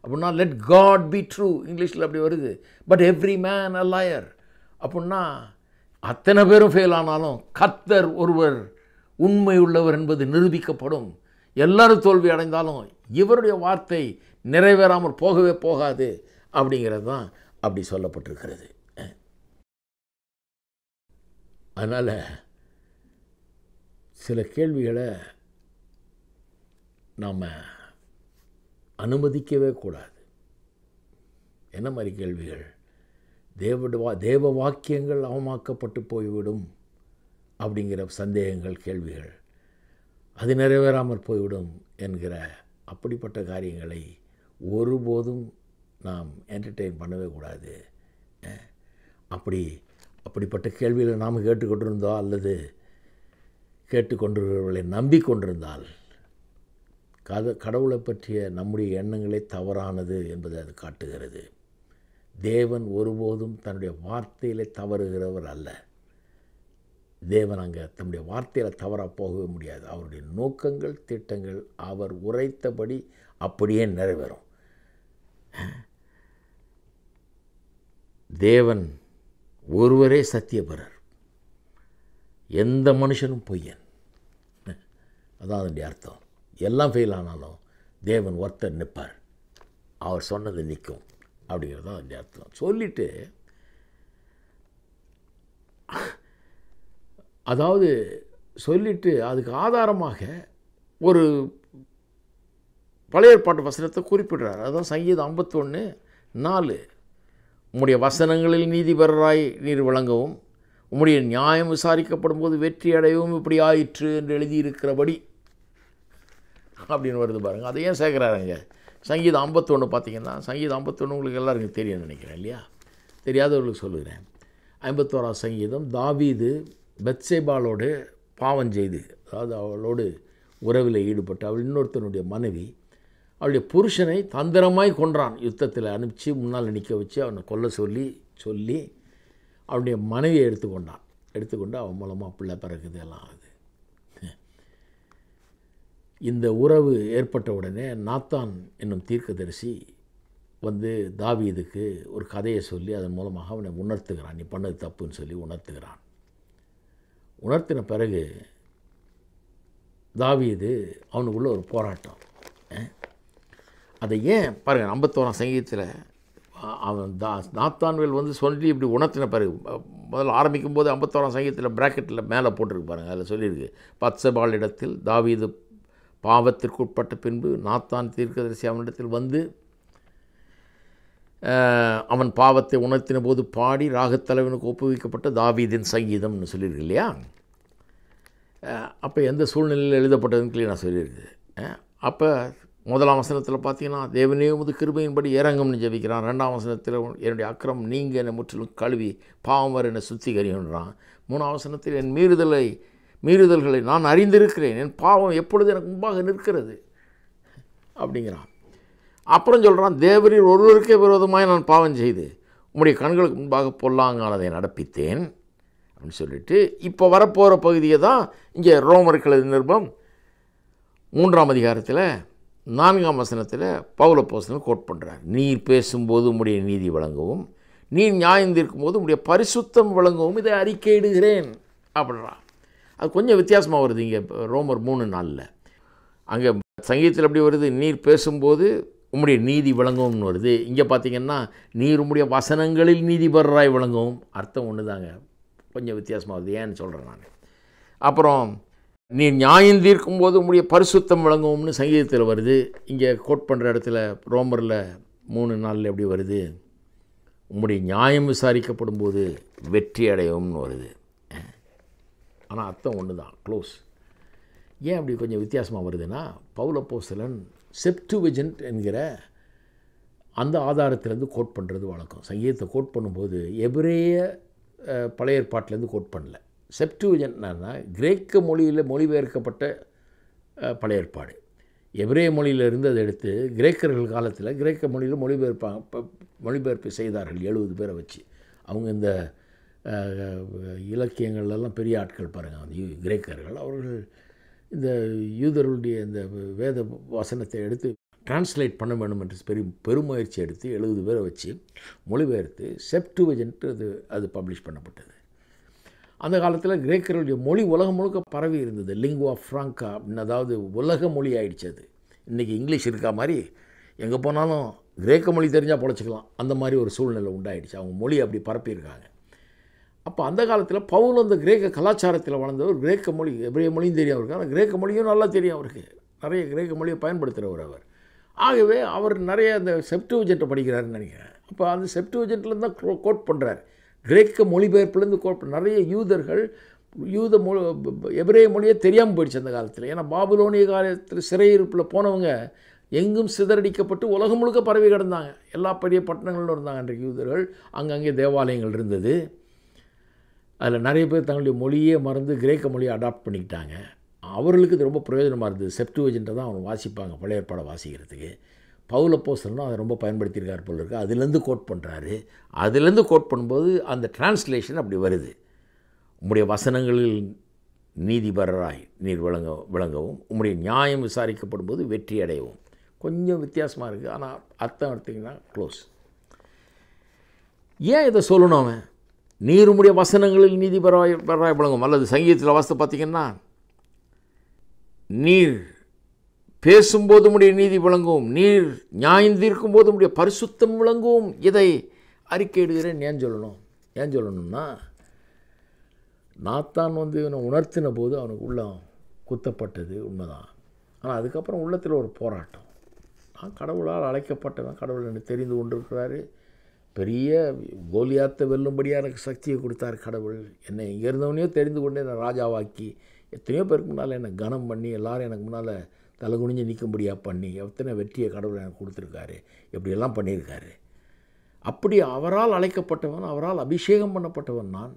அப்படின்னா லெட் காட் பி ட்ரூ இங்கிலீஷில் அப்படி வருது but every man a liar அப்படின்னா அத்தனை பேரும் ஃபெயில் ஆனாலும் கத்தர் ஒருவர் உண்மை உள்ளவர் என்பது நிரூபிக்கப்படும் எல்லாரும் தோல்வி அடைந்தாலும் இவருடைய வார்த்தை நிறைவேறாமல் போகவே போகாது அப்படிங்கிறது தான் அப்படி சொல்லப்பட்டிருக்கிறது அதனால் சில கேள்விகளை நாம் அனுமதிக்கவே கூடாது என்ன மாதிரி கேள்விகள் தேவ தேவ வாக்கியங்கள் அவமாக்கப்பட்டு போய்விடும் அப்படிங்கிற சந்தேகங்கள் கேள்விகள் அது நிறைவேறாமல் போய்விடும் என்கிற அப்படிப்பட்ட காரியங்களை ஒருபோதும் நாம் என்டர்டெயின் பண்ணவே கூடாது அப்படி அப்படிப்பட்ட கேள்விகளை நாம் கேட்டுக்கிட்டு இருந்தோ அல்லது கேட்டுக்கொண்டிருக்கிறவர்களை நம்பிக்கொண்டிருந்தால் கத கடவுளை பற்றிய நம்முடைய எண்ணங்களே தவறானது என்பதை அது காட்டுகிறது தேவன் ஒருபோதும் தன்னுடைய வார்த்தையிலே தவறுகிறவர் அல்ல தேவன் அங்கே தன்னுடைய வார்த்தையில் தவறாக போகவே முடியாது அவருடைய நோக்கங்கள் திட்டங்கள் அவர் உரைத்தபடி அப்படியே நிறைவேறும் தேவன் ஒருவரே சத்தியபரர் எந்த மனுஷனும் பொய்யன் அதான் அதனுடைய அர்த்தம் எல்லாம் ஃபெயில் ஆனாலும் தேவன் ஒருத்தர் நிற்பார் அவர் சொன்னது நிற்கும் அப்படிங்கிறது தான் அதனுடைய அர்த்தம் சொல்லிவிட்டு அதாவது சொல்லிவிட்டு அதுக்கு ஆதாரமாக ஒரு பழைய பாட்டு வசனத்தை குறிப்பிடுறார் அதுதான் சங்கீதம் ஐம்பத்தொன்று நாலு உங்களுடைய வசனங்களில் நீதிபரராய் நீர் வழங்கவும் உம்முடைய நியாயம் விசாரிக்கப்படும் போது வெற்றி அடையவும் இப்படி ஆயிற்று என்று எழுதியிருக்கிறபடி அப்படின்னு வருது பாருங்கள் அதையும் ஏன் சேர்க்குறாருங்க சங்கீதம் ஐம்பத்தொன்று பார்த்திங்கன்னா சங்கீதம் ஐம்பத்தொன்று உங்களுக்கு எல்லாருக்கும் தெரியும்னு நினைக்கிறேன் இல்லையா தெரியாதவர்களுக்கு சொல்லுகிறேன் ஐம்பத்தோராம் சங்கீதம் தாவீது பெட்சேபாலோடு பாவம் செய்து அதாவது அவளோடு உறவில் ஈடுபட்டு அவள் இன்னொருத்தனுடைய மனைவி அவளுடைய புருஷனை தந்திரமாய் கொன்றான் யுத்தத்தில் அனுப்பிச்சு முன்னால் நிற்க வச்சு அவனை கொல்ல சொல்லி சொல்லி அவனுடைய மனைவியை எடுத்துக்கொண்டான் எடுத்துக்கொண்டு அவன் மூலமாக பிள்ளை பிறகுது எல்லாம் ஆகுது இந்த உறவு ஏற்பட்ட உடனே நாத்தான் என்னும் தீர்க்கதரிசி வந்து தாவீதுக்கு ஒரு கதையை சொல்லி அதன் மூலமாக அவனை உணர்த்துகிறான் நீ பண்ணது தப்புன்னு சொல்லி உணர்த்துகிறான் உணர்த்தின பிறகு தாவீது அவனுக்குள்ளே ஒரு போராட்டம் அதை ஏன் பாருங்கள் ஐம்பத்தோராம் சங்கீதத்தில் அவன் தா நாத்தான்வேல் வந்து சொல்லி இப்படி உணர்த்தின பிறகு முதல்ல ஆரம்பிக்கும் போது ஐம்பத்தோராம் சங்கீதத்தில் ப்ராக்கெட்டில் மேலே போட்டிருக்கு பாருங்கள் அதில் சொல்லியிருக்கு பத்சபால் இடத்தில் தாவீது பாவத்திற்குட்பட்ட பின்பு நாத்தான் தீர்க்கதரிசி அவனிடத்தில் வந்து அவன் பாவத்தை உணர்த்தின போது பாடி ராகத்தலைவனுக்கு ஒப்புவிக்கப்பட்ட தாவீதின் சங்கீதம்னு சொல்லியிருக்கு இல்லையா அப்போ எந்த சூழ்நிலையில் எழுதப்பட்டதுன்னு நான் சொல்லியிருக்கு அப்போ முதலாம் வசனத்தில் பார்த்தீங்கன்னா தேவனே உமது கிருபையின்படி இறங்கும்னு ஜெபிக்கிறான் ரெண்டாம் வசனத்தில் என்னுடைய அக்கிரம் நீங்கள் என்னை முற்றிலும் கழுவி பாவம் வர என்னை சுத்திகரியுன்றான் மூணாம் வசனத்தில் என் மீறுதலை மீறுதல்களை நான் அறிந்திருக்கிறேன் என் பாவம் எப்பொழுது எனக்கு முன்பாக நிற்கிறது அப்படிங்கிறான் அப்புறம் சொல்கிறான் தேவரின் ஒருவருக்கே விரோதமாக நான் பாவம் செய்து உங்களுடைய கண்களுக்கு முன்பாக பொல்லாங்கானதை நடப்பித்தேன் அப்படின்னு சொல்லிட்டு இப்போ வரப்போகிற பகுதியை தான் இங்கே ரோமர்கள் நிருபம் மூன்றாம் அதிகாரத்தில் நான்காம் வசனத்தில் பவுல போசனல் கோட் பண்ணுறார் நீர் பேசும்போது உம்முடைய நீதி வழங்கவும் நீர் நியாயம் தீர்க்கும் போது உடைய பரிசுத்தம் வழங்கவும் இதை அறிக்கையிடுகிறேன் அப்படின்றான் அது கொஞ்சம் வித்தியாசமாக வருது இங்கே ரோமர் மூணு நாளில் அங்கே சங்கீதத்தில் எப்படி வருது நீர் பேசும்போது உம்முடைய நீதி விளங்கவும்னு வருது இங்கே பார்த்திங்கன்னா நீர் உம்முடைய வசனங்களில் நீதிபரராய் விளங்கவும் அர்த்தம் ஒன்று தாங்க கொஞ்சம் வித்தியாசமாக வருது ஏன்னு சொல்கிறேன் நான் அப்புறம் நீ நியாயம் தீர்க்கும் போது உங்களுடைய பரிசுத்தம் வழங்கும்னு சங்கீதத்தில் வருது இங்கே கோட் பண்ணுற இடத்துல ரோமரில் மூணு நாளில் எப்படி வருது உங்களுடைய நியாயம் விசாரிக்கப்படும் போது வெற்றி அடையும்னு வருது ஆனால் அர்த்தம் ஒன்று தான் க்ளோஸ் ஏன் அப்படி கொஞ்சம் வித்தியாசமாக வருதுன்னா பௌலப்போசலன் செப்டுவிஜன்ட் என்கிற அந்த ஆதாரத்திலேருந்து கோட் பண்ணுறது வழக்கம் சங்கீதத்தை கோட் பண்ணும்போது எவரே பழைய ஏற்பாட்டிலேருந்து கோட் பண்ணல செப்டிவிஜன்னா கிரேக்க மொழியில் மொழிபெயர்க்கப்பட்ட பழைய ஏற்பாடு எபிரே மொழியில் அதை எடுத்து கிரேக்கர்கள் காலத்தில் கிரேக்க மொழியில் மொழிபெயர்ப்பாங்க மொழிபெயர்ப்பு செய்தார்கள் எழுபது பேரை வச்சு அவங்க இந்த இலக்கியங்கள்லாம் பெரிய ஆட்கள் பாருங்கள் அந்த கிரேக்கர்கள் அவர்கள் இந்த யூதர்களுடைய இந்த வேத வசனத்தை எடுத்து டிரான்ஸ்லேட் பண்ண வேண்டும் என்று பெரும் பெருமுயற்சி எடுத்து எழுபது பேரை வச்சு மொழிபெயர்த்து செப்டுவஜன்ட்டு அது அது பப்ளிஷ் பண்ணப்பட்டது அந்த காலத்தில் கிரேக்கருடைய மொழி உலகம் முழுக்க பரவி இருந்தது லிங்குவா ஃப்ராங்கா அப்படின்னு அதாவது உலக மொழி ஆயிடுச்சு அது இன்றைக்கி இங்கிலீஷ் இருக்கா மாதிரி எங்கே போனாலும் கிரேக்க மொழி தெரிஞ்சால் பொழைச்சிக்கலாம் அந்த மாதிரி ஒரு சூழ்நிலை உண்டாயிடுச்சு அவங்க மொழி அப்படி பரப்பியிருக்காங்க அப்போ அந்த காலத்தில் பவுல் அந்த கிரேக்க கலாச்சாரத்தில் வளர்ந்தவர் கிரேக்க மொழி எப்படி மொழியும் தெரியும் அவருக்கு ஆனால் கிரேக்க மொழியும் நல்லா தெரியும் அவருக்கு நிறைய கிரேக்க மொழியை பயன்படுத்துகிறவர் அவர் ஆகவே அவர் நிறைய அந்த செப்டூஜென்ட்டை படிக்கிறாருன்னு நினைக்கிறேன் அப்போ அந்த செப்டூஜென்ட்லேருந்து தான் கோட் பண்ணுறார் கிரேக்க மொழிபெயர்ப்புலேருந்து கோட்ப நிறைய யூதர்கள் யூத மொழி எபிரே மொழியே தெரியாமல் போயிடுச்சு அந்த காலத்தில் ஏன்னா பாபுலோனிய காலத்தில் சிறையிருப்பில் போனவங்க எங்கும் சிதறடிக்கப்பட்டு உலகம் முழுக்க பரவி கிடந்தாங்க எல்லா பெரிய பட்டணங்களும் இருந்தாங்க அன்றைக்கு யூதர்கள் அங்கங்கே தேவாலயங்கள் இருந்தது அதில் நிறைய பேர் தங்களுடைய மொழியே மறந்து கிரேக்க மொழியை அடாப்ட் பண்ணிக்கிட்டாங்க அவர்களுக்கு இது ரொம்ப பிரயோஜனமாக இருந்தது செப்டுவேஜென்ட்டை தான் அவங்க வாசிப்பாங்க பழைய பாடம் வாசிக்கிறதுக்கு பவுல போஸ்டர்னும் அதை ரொம்ப பயன்படுத்தியிருக்கார் போல இருக்குது அதுலேருந்து கோட் பண்ணுறாரு அதுலேருந்து கோட் பண்ணும்போது அந்த டிரான்ஸ்லேஷன் அப்படி வருது உம்முடைய வசனங்களில் நீதிபரராய் நீர் விளங்க விளங்கவும் உம்முடைய நியாயம் விசாரிக்கப்படும் போது வெற்றி அடையவும் கொஞ்சம் வித்தியாசமாக இருக்குது ஆனால் அர்த்தம் எடுத்திங்கன்னா க்ளோஸ் ஏன் இதை சொல்லணும் அவன் நீர் உம்முடைய வசனங்களில் நீதிபரராய் பரராய் விளங்கும் அல்லது சங்கீதத்தில் வசத்தை பார்த்திங்கன்னா நீர் பேசும்போது உடைய நீதி விளங்கும் நீர் நியாயந்தீர்க்கும் போது உடைய பரிசுத்தம் விளங்கும் இதை அறிக்கையிடுகிறேன் ஏன் சொல்லணும் ஏன் சொல்லணும்னா நாத்தான் வந்து இவனை உணர்த்தின போது அவனுக்கு உள்ளம் குத்தப்பட்டது உண்மைதான் ஆனால் அதுக்கப்புறம் உள்ளத்தில் ஒரு போராட்டம் நான் கடவுளால் அழைக்கப்பட்டவன் கடவுள் எனக்கு தெரிந்து கொண்டிருக்கிறாரு பெரிய கோலியாத்த வெல்லும்படியாக எனக்கு சக்தியை கொடுத்தார் கடவுள் என்னை இங்கே இருந்தவனையோ தெரிந்து கொண்டு என்னை ராஜாவாக்கி எத்தனையோ பேருக்கு முன்னால் என்னை கனம் பண்ணி எல்லோரும் எனக்கு முன்னால் தலை குனிஞ்சு நிற்கும்படியாக பண்ணி எத்தனை வெற்றியை கடவுள் எனக்கு கொடுத்துருக்காரு எப்படியெல்லாம் பண்ணியிருக்காரு அப்படி அவரால் அழைக்கப்பட்டவன் அவரால் அபிஷேகம் பண்ணப்பட்டவன் நான்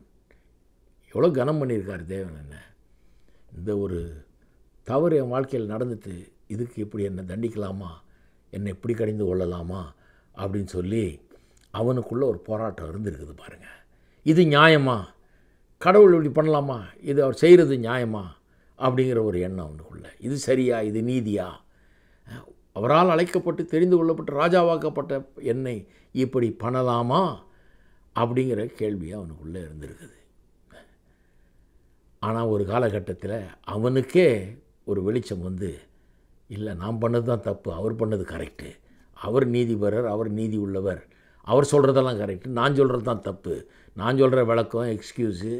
எவ்வளோ கனம் பண்ணியிருக்கார் தேவன் என்ன இந்த ஒரு தவறு என் வாழ்க்கையில் நடந்துட்டு இதுக்கு இப்படி என்னை தண்டிக்கலாமா என்னை இப்படி கடிந்து கொள்ளலாமா அப்படின்னு சொல்லி அவனுக்குள்ளே ஒரு போராட்டம் இருந்திருக்குது பாருங்கள் இது நியாயமா கடவுள் இப்படி பண்ணலாமா இது அவர் செய்கிறது நியாயமா அப்படிங்கிற ஒரு எண்ணம் அவனுக்குள்ள இது சரியா இது நீதியா அவரால் அழைக்கப்பட்டு தெரிந்து கொள்ளப்பட்டு ராஜாவாக்கப்பட்ட என்னை இப்படி பண்ணலாமா அப்படிங்கிற கேள்வி அவனுக்குள்ளே இருந்திருக்குது ஆனால் ஒரு காலகட்டத்தில் அவனுக்கே ஒரு வெளிச்சம் வந்து இல்லை நான் பண்ணது தான் தப்பு அவர் பண்ணது கரெக்டு அவர் நீதிபரர் அவர் நீதி உள்ளவர் அவர் சொல்கிறதெல்லாம் கரெக்டு நான் சொல்கிறது தான் தப்பு நான் சொல்கிற விளக்கம் எக்ஸ்கியூஸு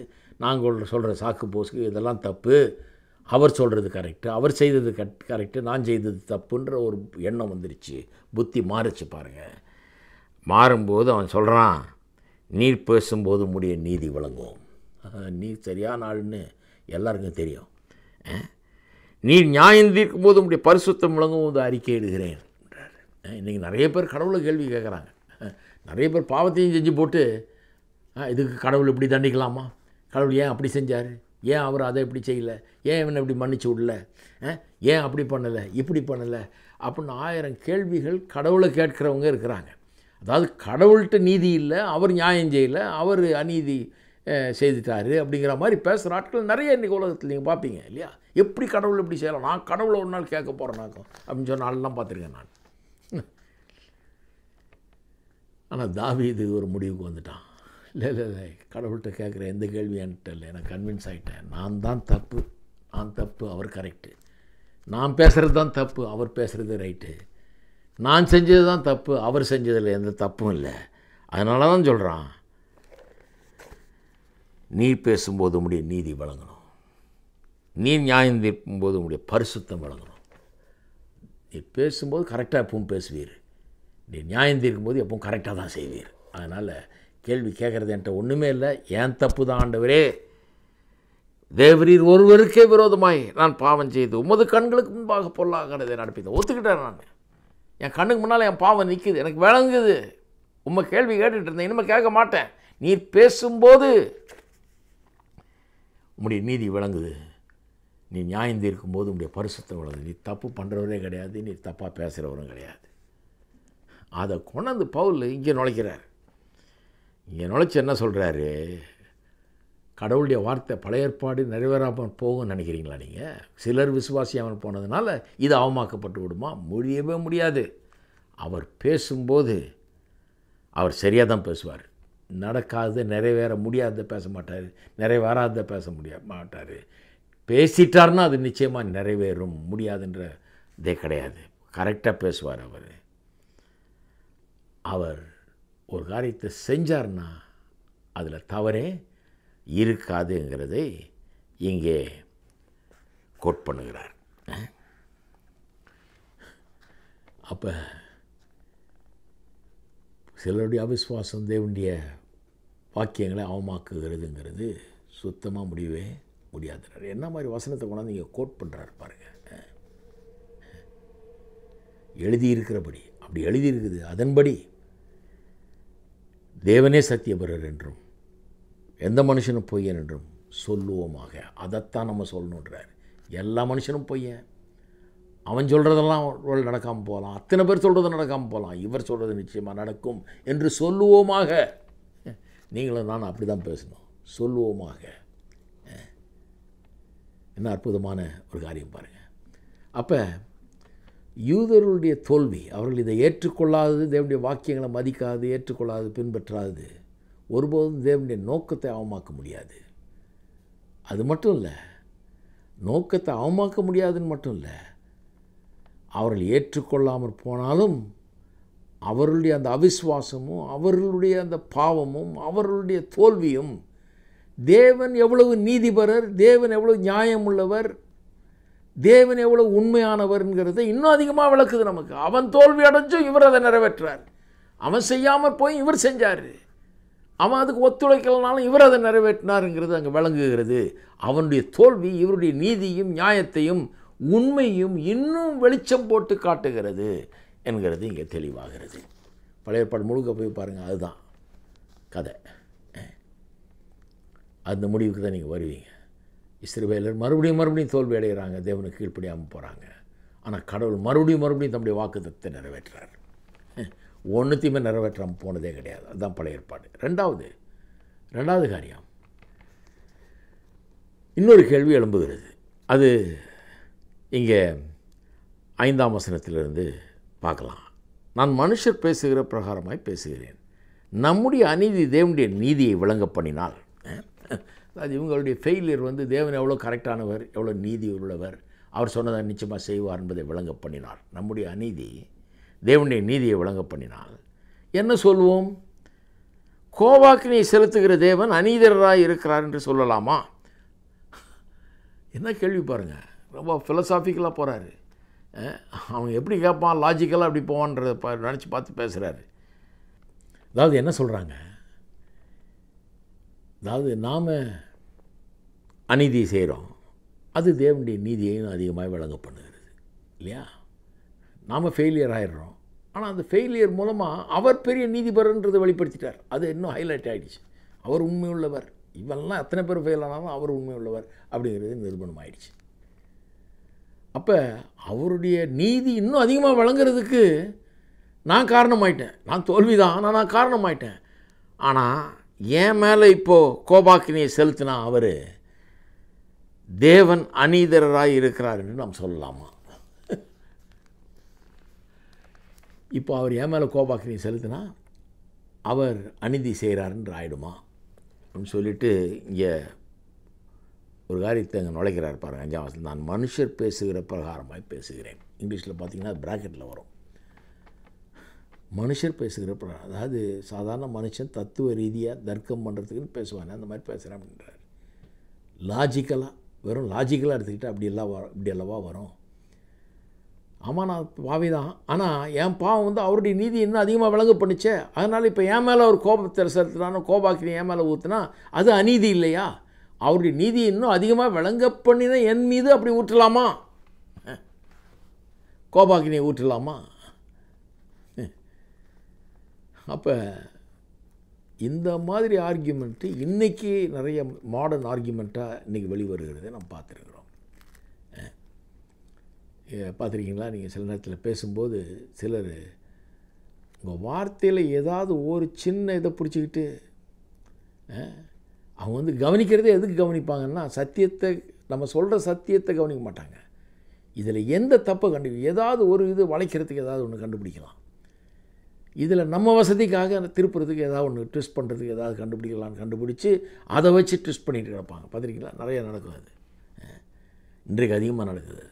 நான் சொல்கிற சாக்கு போஸ்க்கு இதெல்லாம் தப்பு அவர் சொல்கிறது கரெக்டு அவர் செய்தது கட் கரெக்டு நான் செய்தது தப்புன்ற ஒரு எண்ணம் வந்துருச்சு புத்தி மாறுச்சு பாருங்கள் மாறும்போது அவன் சொல்கிறான் நீர் பேசும்போது முடிய நீதி வழங்கும் நீர் சரியான ஆள்னு எல்லாருக்கும் தெரியும் நீர் நியாயம் தீர்க்கும் போது உடைய பரிசுத்தம் விளங்கும் போது அறிக்கை இடுகிறேன் இன்றைக்கி நிறைய பேர் கடவுளை கேள்வி கேட்குறாங்க நிறைய பேர் பாவத்தையும் செஞ்சு போட்டு இதுக்கு கடவுள் இப்படி தண்டிக்கலாமா கடவுள் ஏன் அப்படி செஞ்சார் ஏன் அவர் அதை இப்படி செய்யலை ஏன் இவனை இப்படி மன்னிச்சு விடல ஏன் அப்படி பண்ணலை இப்படி பண்ணலை அப்படின்னு ஆயிரம் கேள்விகள் கடவுளை கேட்குறவங்க இருக்கிறாங்க அதாவது கடவுள்கிட்ட நீதி இல்லை அவர் நியாயம் செய்யலை அவர் அநீதி செய்துட்டார் அப்படிங்கிற மாதிரி பேசுகிற ஆட்கள் நிறைய இன்றைக்கி உலகத்தில் நீங்கள் பார்ப்பீங்க இல்லையா எப்படி கடவுள் இப்படி செய்யலாம் நான் கடவுளை ஒரு நாள் கேட்க போகிறேன் நான் அப்படின்னு சொன்ன ஆள்லாம் பார்த்துருக்கேன் நான் ஆனால் தாவி இது ஒரு முடிவுக்கு வந்துட்டான் இல்லை இல்லை இல்லை கடவுள்கிட்ட கேட்குற எந்த கேள்வி என்கிட்ட இல்லை எனக்கு கன்வின்ஸ் ஆகிட்டேன் நான் தான் தப்பு நான் தப்பு அவர் கரெக்டு நான் பேசுகிறது தான் தப்பு அவர் பேசுகிறது ரைட்டு நான் செஞ்சது தான் தப்பு அவர் செஞ்சதில் எந்த தப்பும் இல்லை அதனால தான் சொல்கிறான் நீ பேசும்போது உடைய நீதி வழங்கணும் நீ நியாயம் தீர்க்கும்போது உடைய பரிசுத்தம் வழங்கணும் நீ பேசும்போது கரெக்டாக எப்பவும் பேசுவீர் நீ நியாயம் தீர்க்கும்போது எப்பவும் கரெக்டாக தான் செய்வீர் அதனால் கேள்வி கேட்குறது என்கிட்ட ஒன்றுமே இல்லை ஏன் தப்பு தான் ஆண்டவரே தேவரீர் ஒருவருக்கே விரோதமாய் நான் பாவம் செய்து உமது கண்களுக்கு முன்பாக பொருளாகிறதை நடப்பித்தேன் ஒத்துக்கிட்டேன் நான் என் கண்ணுக்கு முன்னால் என் பாவம் நிற்குது எனக்கு விளங்குது உம்மை கேள்வி கேட்டுட்டு இருந்தேன் இனிமேல் கேட்க மாட்டேன் நீர் பேசும்போது உம்முடைய நீதி விளங்குது நீ நியாயம் தீர்க்கும் போது உங்களுடைய பரிசுத்தம் விளங்குது நீ தப்பு பண்ணுறவரே கிடையாது நீ தப்பாக பேசுகிறவரும் கிடையாது அதை கொண்டாந்து பவுல் இங்கே நுழைக்கிறார் இங்கே நுழைச்சி என்ன சொல்கிறாரு கடவுளுடைய வார்த்தை பழைய ஏற்பாடு நிறைவேறாமல் போகும்னு நினைக்கிறீங்களா நீங்கள் சிலர் விசுவாசியாமல் போனதுனால இது அவமாக்கப்பட்டு விடுமா முடியவே முடியாது அவர் பேசும்போது அவர் சரியாக தான் பேசுவார் நடக்காது நிறைவேற முடியாத பேச மாட்டார் நிறைவேறாத பேச முடிய மாட்டார் பேசிட்டார்னா அது நிச்சயமாக நிறைவேறும் முடியாதுன்ற இதே கிடையாது கரெக்டாக பேசுவார் அவர் அவர் ஒரு காரியத்தை செஞ்சார்னா அதில் தவறே இருக்காதுங்கிறதை இங்கே கோட் பண்ணுகிறார் அப்போ சிலருடைய அவிஸ்வாசம் தேவனுடைய வாக்கியங்களை அவமாக்குகிறதுங்கிறது சுத்தமாக முடியவே முடியாதுறார் என்ன மாதிரி வசனத்தை கொண்டாந்து இங்கே கோட் பண்ணுறாரு பாருங்கள் எழுதியிருக்கிறபடி அப்படி எழுதியிருக்குது அதன்படி தேவனே சத்தியபரர் என்றும் எந்த மனுஷனும் பொய்யன் என்றும் சொல்லுவோமாக அதைத்தான் நம்ம சொல்லணுன்றார் எல்லா மனுஷனும் பொய்யன் அவன் சொல்கிறதெல்லாம் நடக்காமல் போகலாம் அத்தனை பேர் சொல்கிறது நடக்காமல் போகலாம் இவர் சொல்கிறது நிச்சயமாக நடக்கும் என்று சொல்லுவோமாக நீங்களும் நான் அப்படி தான் பேசணும் சொல்லுவோமாக என்ன அற்புதமான ஒரு காரியம் பாருங்கள் அப்போ யூதர்களுடைய தோல்வி அவர்கள் இதை ஏற்றுக்கொள்ளாது தேவனுடைய வாக்கியங்களை மதிக்காது ஏற்றுக்கொள்ளாது பின்பற்றாது ஒருபோதும் தேவனுடைய நோக்கத்தை அவமாக்க முடியாது அது மட்டும் இல்லை நோக்கத்தை அவமாக்க முடியாதுன்னு மட்டும் இல்லை அவர்கள் ஏற்றுக்கொள்ளாமல் போனாலும் அவர்களுடைய அந்த அவிஸ்வாசமும் அவர்களுடைய அந்த பாவமும் அவர்களுடைய தோல்வியும் தேவன் எவ்வளவு நீதிபரர் தேவன் எவ்வளவு நியாயம் உள்ளவர் தேவன் எவ்வளோ உண்மையானவர்ங்கிறத இன்னும் அதிகமாக விளக்குது நமக்கு அவன் தோல்வி அடைஞ்சும் இவர் அதை நிறைவேற்றார் அவன் செய்யாமல் போய் இவர் செஞ்சார் அவன் அதுக்கு ஒத்துழைக்கலனாலும் இவர் அதை நிறைவேற்றினாருங்கிறது அங்கே விளங்குகிறது அவனுடைய தோல்வி இவருடைய நீதியும் நியாயத்தையும் உண்மையும் இன்னும் வெளிச்சம் போட்டு காட்டுகிறது என்கிறது இங்கே தெளிவாகிறது பழைய பாடு முழுக்க போய் பாருங்கள் அதுதான் கதை அந்த முடிவுக்கு தான் நீங்கள் வருவீங்க இஸ்ரேலர் மறுபடியும் மறுபடியும் தோல்வி அடைகிறாங்க தேவனுக்கு கீழ்ப்படியாமல் போகிறாங்க ஆனால் கடவுள் மறுபடியும் மறுபடியும் தம்முடைய வாக்குத்தத்தை நிறைவேற்றுறார் ஒன்றுத்தையுமே நிறைவேற்றாமல் போனதே கிடையாது அதுதான் பழைய ஏற்பாடு ரெண்டாவது ரெண்டாவது காரியம் இன்னொரு கேள்வி எழும்புகிறது அது இங்கே ஐந்தாம் வசனத்திலிருந்து பார்க்கலாம் நான் மனுஷர் பேசுகிற பிரகாரமாய் பேசுகிறேன் நம்முடைய அநீதி தேவனுடைய நீதியை விளங்க பண்ணினால் அது இவங்களுடைய ஃபெயிலியர் வந்து தேவன் எவ்வளோ கரெக்டானவர் எவ்வளோ நீதி உள்ளவர் அவர் சொன்னதை நிச்சயமாக செய்வார் என்பதை விளங்க பண்ணினார் நம்முடைய அநீதி தேவனுடைய நீதியை விளங்க பண்ணினால் என்ன சொல்வோம் கோவாக்கினியை செலுத்துகிற தேவன் அநீதராக இருக்கிறார் என்று சொல்லலாமா என்ன கேள்வி பாருங்கள் ரொம்ப ஃபிலசாஃபிக்கலாக போகிறாரு அவங்க எப்படி கேட்பான் லாஜிக்கலாக அப்படி போவான்றத நினச்சி பார்த்து பேசுகிறாரு அதாவது என்ன சொல்கிறாங்க அதாவது நாம் அநீதி செய்கிறோம் அது தேவனுடைய நீதியையும் அதிகமாக விளங்க பண்ணுகிறது இல்லையா நாம் ஃபெயிலியர் ஆகிடுறோம் ஆனால் அந்த ஃபெயிலியர் மூலமாக அவர் பெரிய நீதிபரன்றதை வெளிப்படுத்திட்டார் அது இன்னும் ஹைலைட் ஆகிடுச்சு அவர் உண்மை உள்ளவர் இவெல்லாம் எத்தனை பேர் ஃபெயில் ஆனாலும் அவர் உண்மை உள்ளவர் அப்படிங்கிறது நிரூபணம் ஆயிடுச்சு அப்போ அவருடைய நீதி இன்னும் அதிகமாக வழங்குறதுக்கு நான் காரணமாயிட்டேன் நான் தோல்வி தான் ஆனால் நான் காரணமாயிட்டேன் ஆனால் ஏன் மேலே இப்போது கோபாக்கினியை செலுத்தினா அவர் தேவன் அநீதராக இருக்கிறார் என்று நாம் சொல்லலாமா <laughs> இப்போ அவர் ஏன் மேலே கோபாக்கினியை செலுத்தினா அவர் அநீதி செய்கிறாருன்னு ஆயிடுமா அப்படின்னு சொல்லிட்டு இங்கே ஒரு காரியத்தை அங்கே நுழைக்கிறார் பாருங்கள் அஞ்சாம் நான் மனுஷர் பேசுகிற பிரகாரமாக பேசுகிறேன் இங்கிலீஷில் பார்த்தீங்கன்னா பிராக்கெட்டில் வரும் மனுஷர் பேசுகிற அதாவது சாதாரண மனுஷன் தத்துவ ரீதியாக தர்க்கம் பண்ணுறதுக்குன்னு பேசுவானே அந்த மாதிரி பேசுகிறேன் அப்படின்றார் லாஜிக்கலாக வெறும் லாஜிக்கலாக எடுத்துக்கிட்டால் அப்படி எல்லாம் வரும் இப்படி அல்லவா வரும் ஆமாம் நான் பாவி தான் ஆனால் என் பாவம் வந்து அவருடைய நீதி இன்னும் அதிகமாக விளங்கு பண்ணிச்சே அதனால் இப்போ என் மேலே ஒரு கோபத்தில் செலுத்தினானோ கோபாக்கினி என் மேலே ஊற்றுனா அது அநீதி இல்லையா அவருடைய நீதி இன்னும் அதிகமாக விளங்க பண்ணினா என் மீது அப்படி ஊற்றலாமா கோபாக்கினியை ஊற்றலாமா அப்போ இந்த மாதிரி ஆர்கியூமெண்ட்டு இன்றைக்கி நிறைய மாடர்ன் ஆர்கியூமெண்ட்டாக இன்றைக்கி வெளிவருகிறத நம்ம பார்த்துருக்குறோம் பார்த்துருக்கீங்களா நீங்கள் சில நேரத்தில் பேசும்போது சிலர் உங்கள் வார்த்தையில் ஏதாவது ஒரு சின்ன இதை பிடிச்சிக்கிட்டு அவங்க வந்து கவனிக்கிறதே எதுக்கு கவனிப்பாங்கன்னா சத்தியத்தை நம்ம சொல்கிற சத்தியத்தை கவனிக்க மாட்டாங்க இதில் எந்த தப்பை கண்டு ஏதாவது ஒரு இது வளைக்கிறதுக்கு ஏதாவது ஒன்று கண்டுபிடிக்கலாம் இதில் நம்ம வசதிக்காக திருப்புறதுக்கு ஏதாவது ஒன்று ட்விஸ்ட் பண்ணுறதுக்கு ஏதாவது கண்டுபிடிக்கலான்னு கண்டுபிடிச்சி அதை வச்சு ட்விஸ்ட் பண்ணிட்டு கிடப்பாங்க பார்த்துருக்கீங்களா நிறைய நடக்கும் அது இன்றைக்கு அதிகமாக நடக்குது அது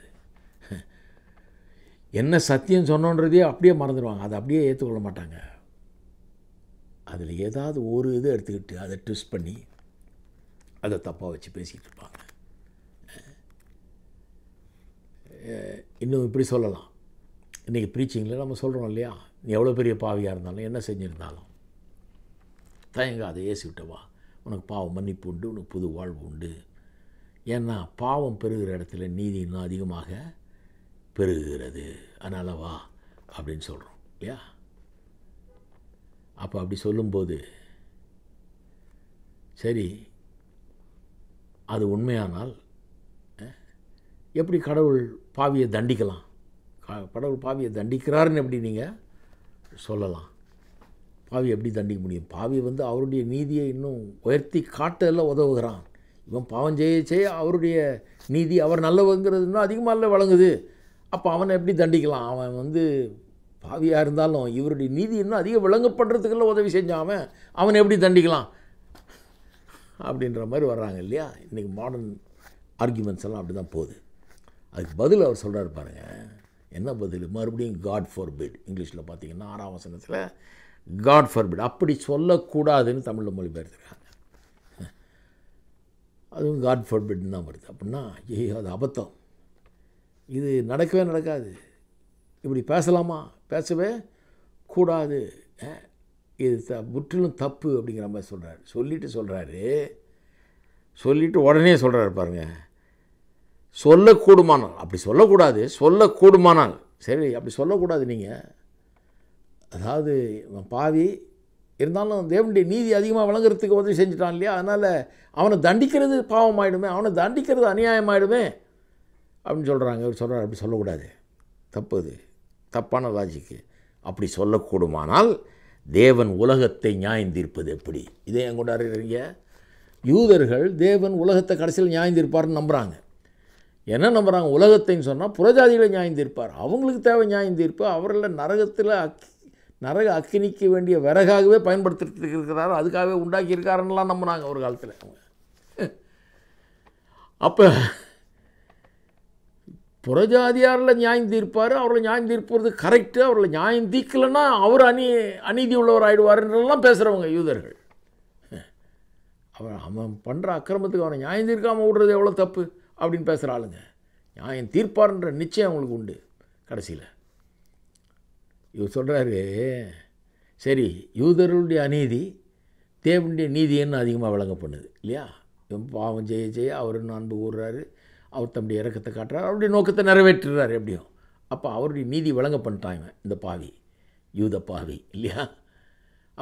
என்ன சத்தியம் சொன்னோன்றதே அப்படியே மறந்துடுவாங்க அதை அப்படியே ஏற்றுக்கொள்ள மாட்டாங்க அதில் ஏதாவது ஒரு இது எடுத்துக்கிட்டு அதை ட்விஸ்ட் பண்ணி அதை தப்பாக வச்சு பேசிக்கிட்டு இருப்பாங்க இன்னும் இப்படி சொல்லலாம் இன்றைக்கி ப்ரீச்சிங்கில் நம்ம சொல்கிறோம் இல்லையா நீ எவ்வளோ பெரிய பாவியாக இருந்தாலும் என்ன செஞ்சுருந்தாலும் அதை ஏசி விட்டவா உனக்கு பாவம் மன்னிப்பு உண்டு உனக்கு புது வாழ்வு உண்டு ஏன்னா பாவம் பெருகிற இடத்துல நீதி இன்னும் அதிகமாக பெருகுகிறது அதனால் வா அப்படின்னு சொல்கிறோம் இல்லையா அப்போ அப்படி சொல்லும்போது சரி அது உண்மையானால் எப்படி கடவுள் பாவியை தண்டிக்கலாம் கடவுள் பாவியை தண்டிக்கிறாருன்னு எப்படி நீங்கள் சொல்லலாம் பாவி எப்படி தண்டிக்க முடியும் பாவி வந்து அவருடைய நீதியை இன்னும் உயர்த்தி காட்டெல்லாம் உதவுகிறான் இவன் பாவம் செய்ய அவருடைய நீதி அவர் நல்லவங்கிறது இன்னும் அதிகமாக இல்லை வழங்குது அப்போ அவனை எப்படி தண்டிக்கலாம் அவன் வந்து பாவியாக இருந்தாலும் இவருடைய நீதி இன்னும் அதிகம் விளங்கப்படுறதுக்கெல்லாம் உதவி செஞ்சான் அவன் அவனை எப்படி தண்டிக்கலாம் அப்படின்ற மாதிரி வர்றாங்க இல்லையா இன்றைக்கி மாடர்ன் ஆர்கியூமெண்ட்ஸ் எல்லாம் அப்படி தான் போகுது அதுக்கு பதில் அவர் சொல்கிறார் பாருங்கள் என்ன பதில் மறுபடியும் காட் பிட் இங்கிலீஷில் பார்த்தீங்கன்னா ஆறாம் வசனத்தில் காட் பிட் அப்படி சொல்லக்கூடாதுன்னு தமிழில் மொழிபெயர்த்துருக்காங்க அதுவும் காட் ஃபார்பிட்னு தான் வருது அப்படின்னா ஏய் அது அபத்தம் இது நடக்கவே நடக்காது இப்படி பேசலாமா பேசவே கூடாது இது த முற்றிலும் தப்பு அப்படிங்கிற மாதிரி சொல்கிறார் சொல்லிவிட்டு சொல்கிறாரு சொல்லிவிட்டு உடனே சொல்கிறாரு பாருங்கள் சொல்லக்கூடுமானால் அப்படி சொல்லக்கூடாது சொல்லக்கூடுமானால் சரி அப்படி சொல்லக்கூடாது நீங்கள் அதாவது பாவி இருந்தாலும் தேவனுடைய நீதி அதிகமாக வழங்குறதுக்கு உதவி செஞ்சுட்டான் இல்லையா அதனால் அவனை தண்டிக்கிறது பாவம் ஆகிடுமே அவனை தண்டிக்கிறது அநியாயம் ஆகிடுமே அப்படின்னு சொல்கிறாங்க இவர் சொல்கிறார் அப்படி சொல்லக்கூடாது தப்பு அது தப்பான லாஜிக்கு அப்படி சொல்லக்கூடுமானால் தேவன் உலகத்தை நியாயம் தீர்ப்பது எப்படி இதே என் கொண்டாடுறீங்க யூதர்கள் தேவன் உலகத்தை கடைசியில் நியாயம் தீர்ப்பார்னு நம்புகிறாங்க என்ன நம்புகிறாங்க உலகத்தைன்னு சொன்னால் புறஜாதிகளை நியாயம் தீர்ப்பார் அவங்களுக்கு தேவை நியாயம் தீர்ப்பு அவரில் நரகத்தில் அக் நரக அக்கினிக்க வேண்டிய விறகாகவே பயன்படுத்திட்டு இருக்கிறார் அதுக்காகவே உண்டாக்கியிருக்காருன்னெலாம் நம்பினாங்க ஒரு காலத்தில் அவங்க அப்போ புறஜாதியாரில் நியாயம் தீர்ப்பார் அவர்களை நியாயம் தீர்ப்புறது கரெக்டு அவர்களை நியாயம் தீர்க்கலன்னா அவர் அநீ அநீதி உள்ளவர் ஆகிடுவாருன்றெல்லாம் பேசுகிறவங்க யூதர்கள் அவன் அவன் பண்ணுற அக்கிரமத்துக்கு அவனை நியாயம் தீர்க்காமல் விடுறது எவ்வளோ தப்பு அப்படின்னு பேசுகிற ஆளுங்க நியாயம் தீர்ப்பார்ன்ற நிச்சயம் அவங்களுக்கு உண்டு கடைசியில் இவர் சொல்கிறாரு சரி யூதர்களுடைய அநீதி தேவனுடைய நீதின்னு அதிகமாக விளங்க பண்ணுது இல்லையா பாவம் ஜெய ஜெய அவர் அன்பு கூறுறாரு அவர் தம்முடைய இறக்கத்தை காட்டுறாரு அவருடைய நோக்கத்தை நிறைவேற்றுறாரு எப்படியும் அப்போ அவருடைய நீதி விளங்க பண்ணிட்டாங்க இந்த பாவி யூத பாவி இல்லையா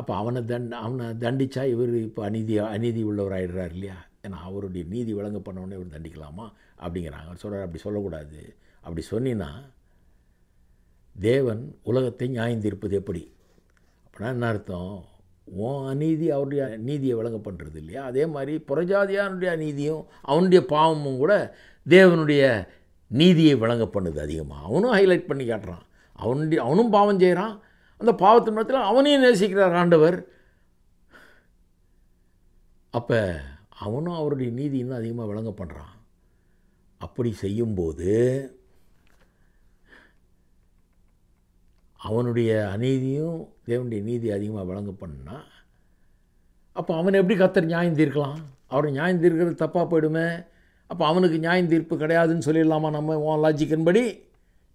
அப்போ அவனை தண்ட அவனை தண்டித்தா இவர் இப்போ அநீதி அநீதி உள்ளவராகிடுறார் இல்லையா ஏன்னா அவருடைய நீதி வழங்க பண்ணவொடனே இவர் தண்டிக்கலாமா அப்படிங்கிறாங்க அவர் சொல்கிறார் அப்படி சொல்லக்கூடாது அப்படி சொன்னின்னா தேவன் உலகத்தை நியாயந்திருப்பது எப்படி அப்படின்னா என்ன அர்த்தம் உன் அநீதி அவருடைய நீதியை வழங்க பண்ணுறது இல்லையா அதே மாதிரி புறஜாதியானுடைய நீதியும் அவனுடைய பாவமும் கூட தேவனுடைய நீதியை வழங்க பண்ணுது அதிகமாக அவனும் ஹைலைட் பண்ணி காட்டுறான் அவனுடைய அவனும் பாவம் செய்கிறான் அந்த பாவத்தின் மத்தியில் அவனையும் நேசிக்கிறார் ஆண்டவர் அப்போ அவனும் அவருடைய நீதி இன்னும் அதிகமாக விளங்க பண்ணுறான் அப்படி செய்யும்போது அவனுடைய அநீதியும் தேவனுடைய நீதி அதிகமாக விளங்க பண்ணால் அப்போ அவன் எப்படி கத்தர் நியாயம் தீர்க்கலாம் அவரை நியாயம் தீர்க்கிறது தப்பாக போயிடுமே அப்போ அவனுக்கு நியாயம் தீர்ப்பு கிடையாதுன்னு சொல்லிடலாமா நம்ம உன் லாஜிக்கின்படி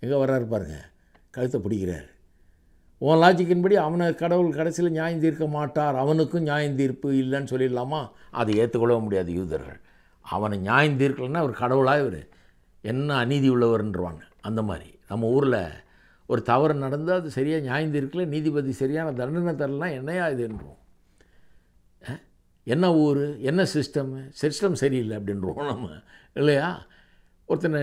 எங்கே வர்றாரு பாருங்க கழுத்தை பிடிக்கிறார் உன் லாஜிக்கின்படி அவனை கடவுள் கடைசியில் நியாயம் தீர்க்க மாட்டார் அவனுக்கும் நியாயம் தீர்ப்பு இல்லைன்னு சொல்லிடலாமா அதை ஏற்றுக்கொள்ள முடியாது யூதர்கள் அவனை நியாயம் தீர்க்கலன்னா அவர் கடவுளாக இவர் என்ன அநீதி உள்ளவர்ன்றவாங்க அந்த மாதிரி நம்ம ஊரில் ஒரு தவறு நடந்தால் அது சரியாக நியாயம் தீர்க்கல நீதிபதி சரியான தண்டனை தரலாம் என்னையா இதுன்றோம் என்ன ஊர் என்ன சிஸ்டம் சிஸ்டம் சரியில்லை அப்படின்றோம் நம்ம இல்லையா ஒருத்தனை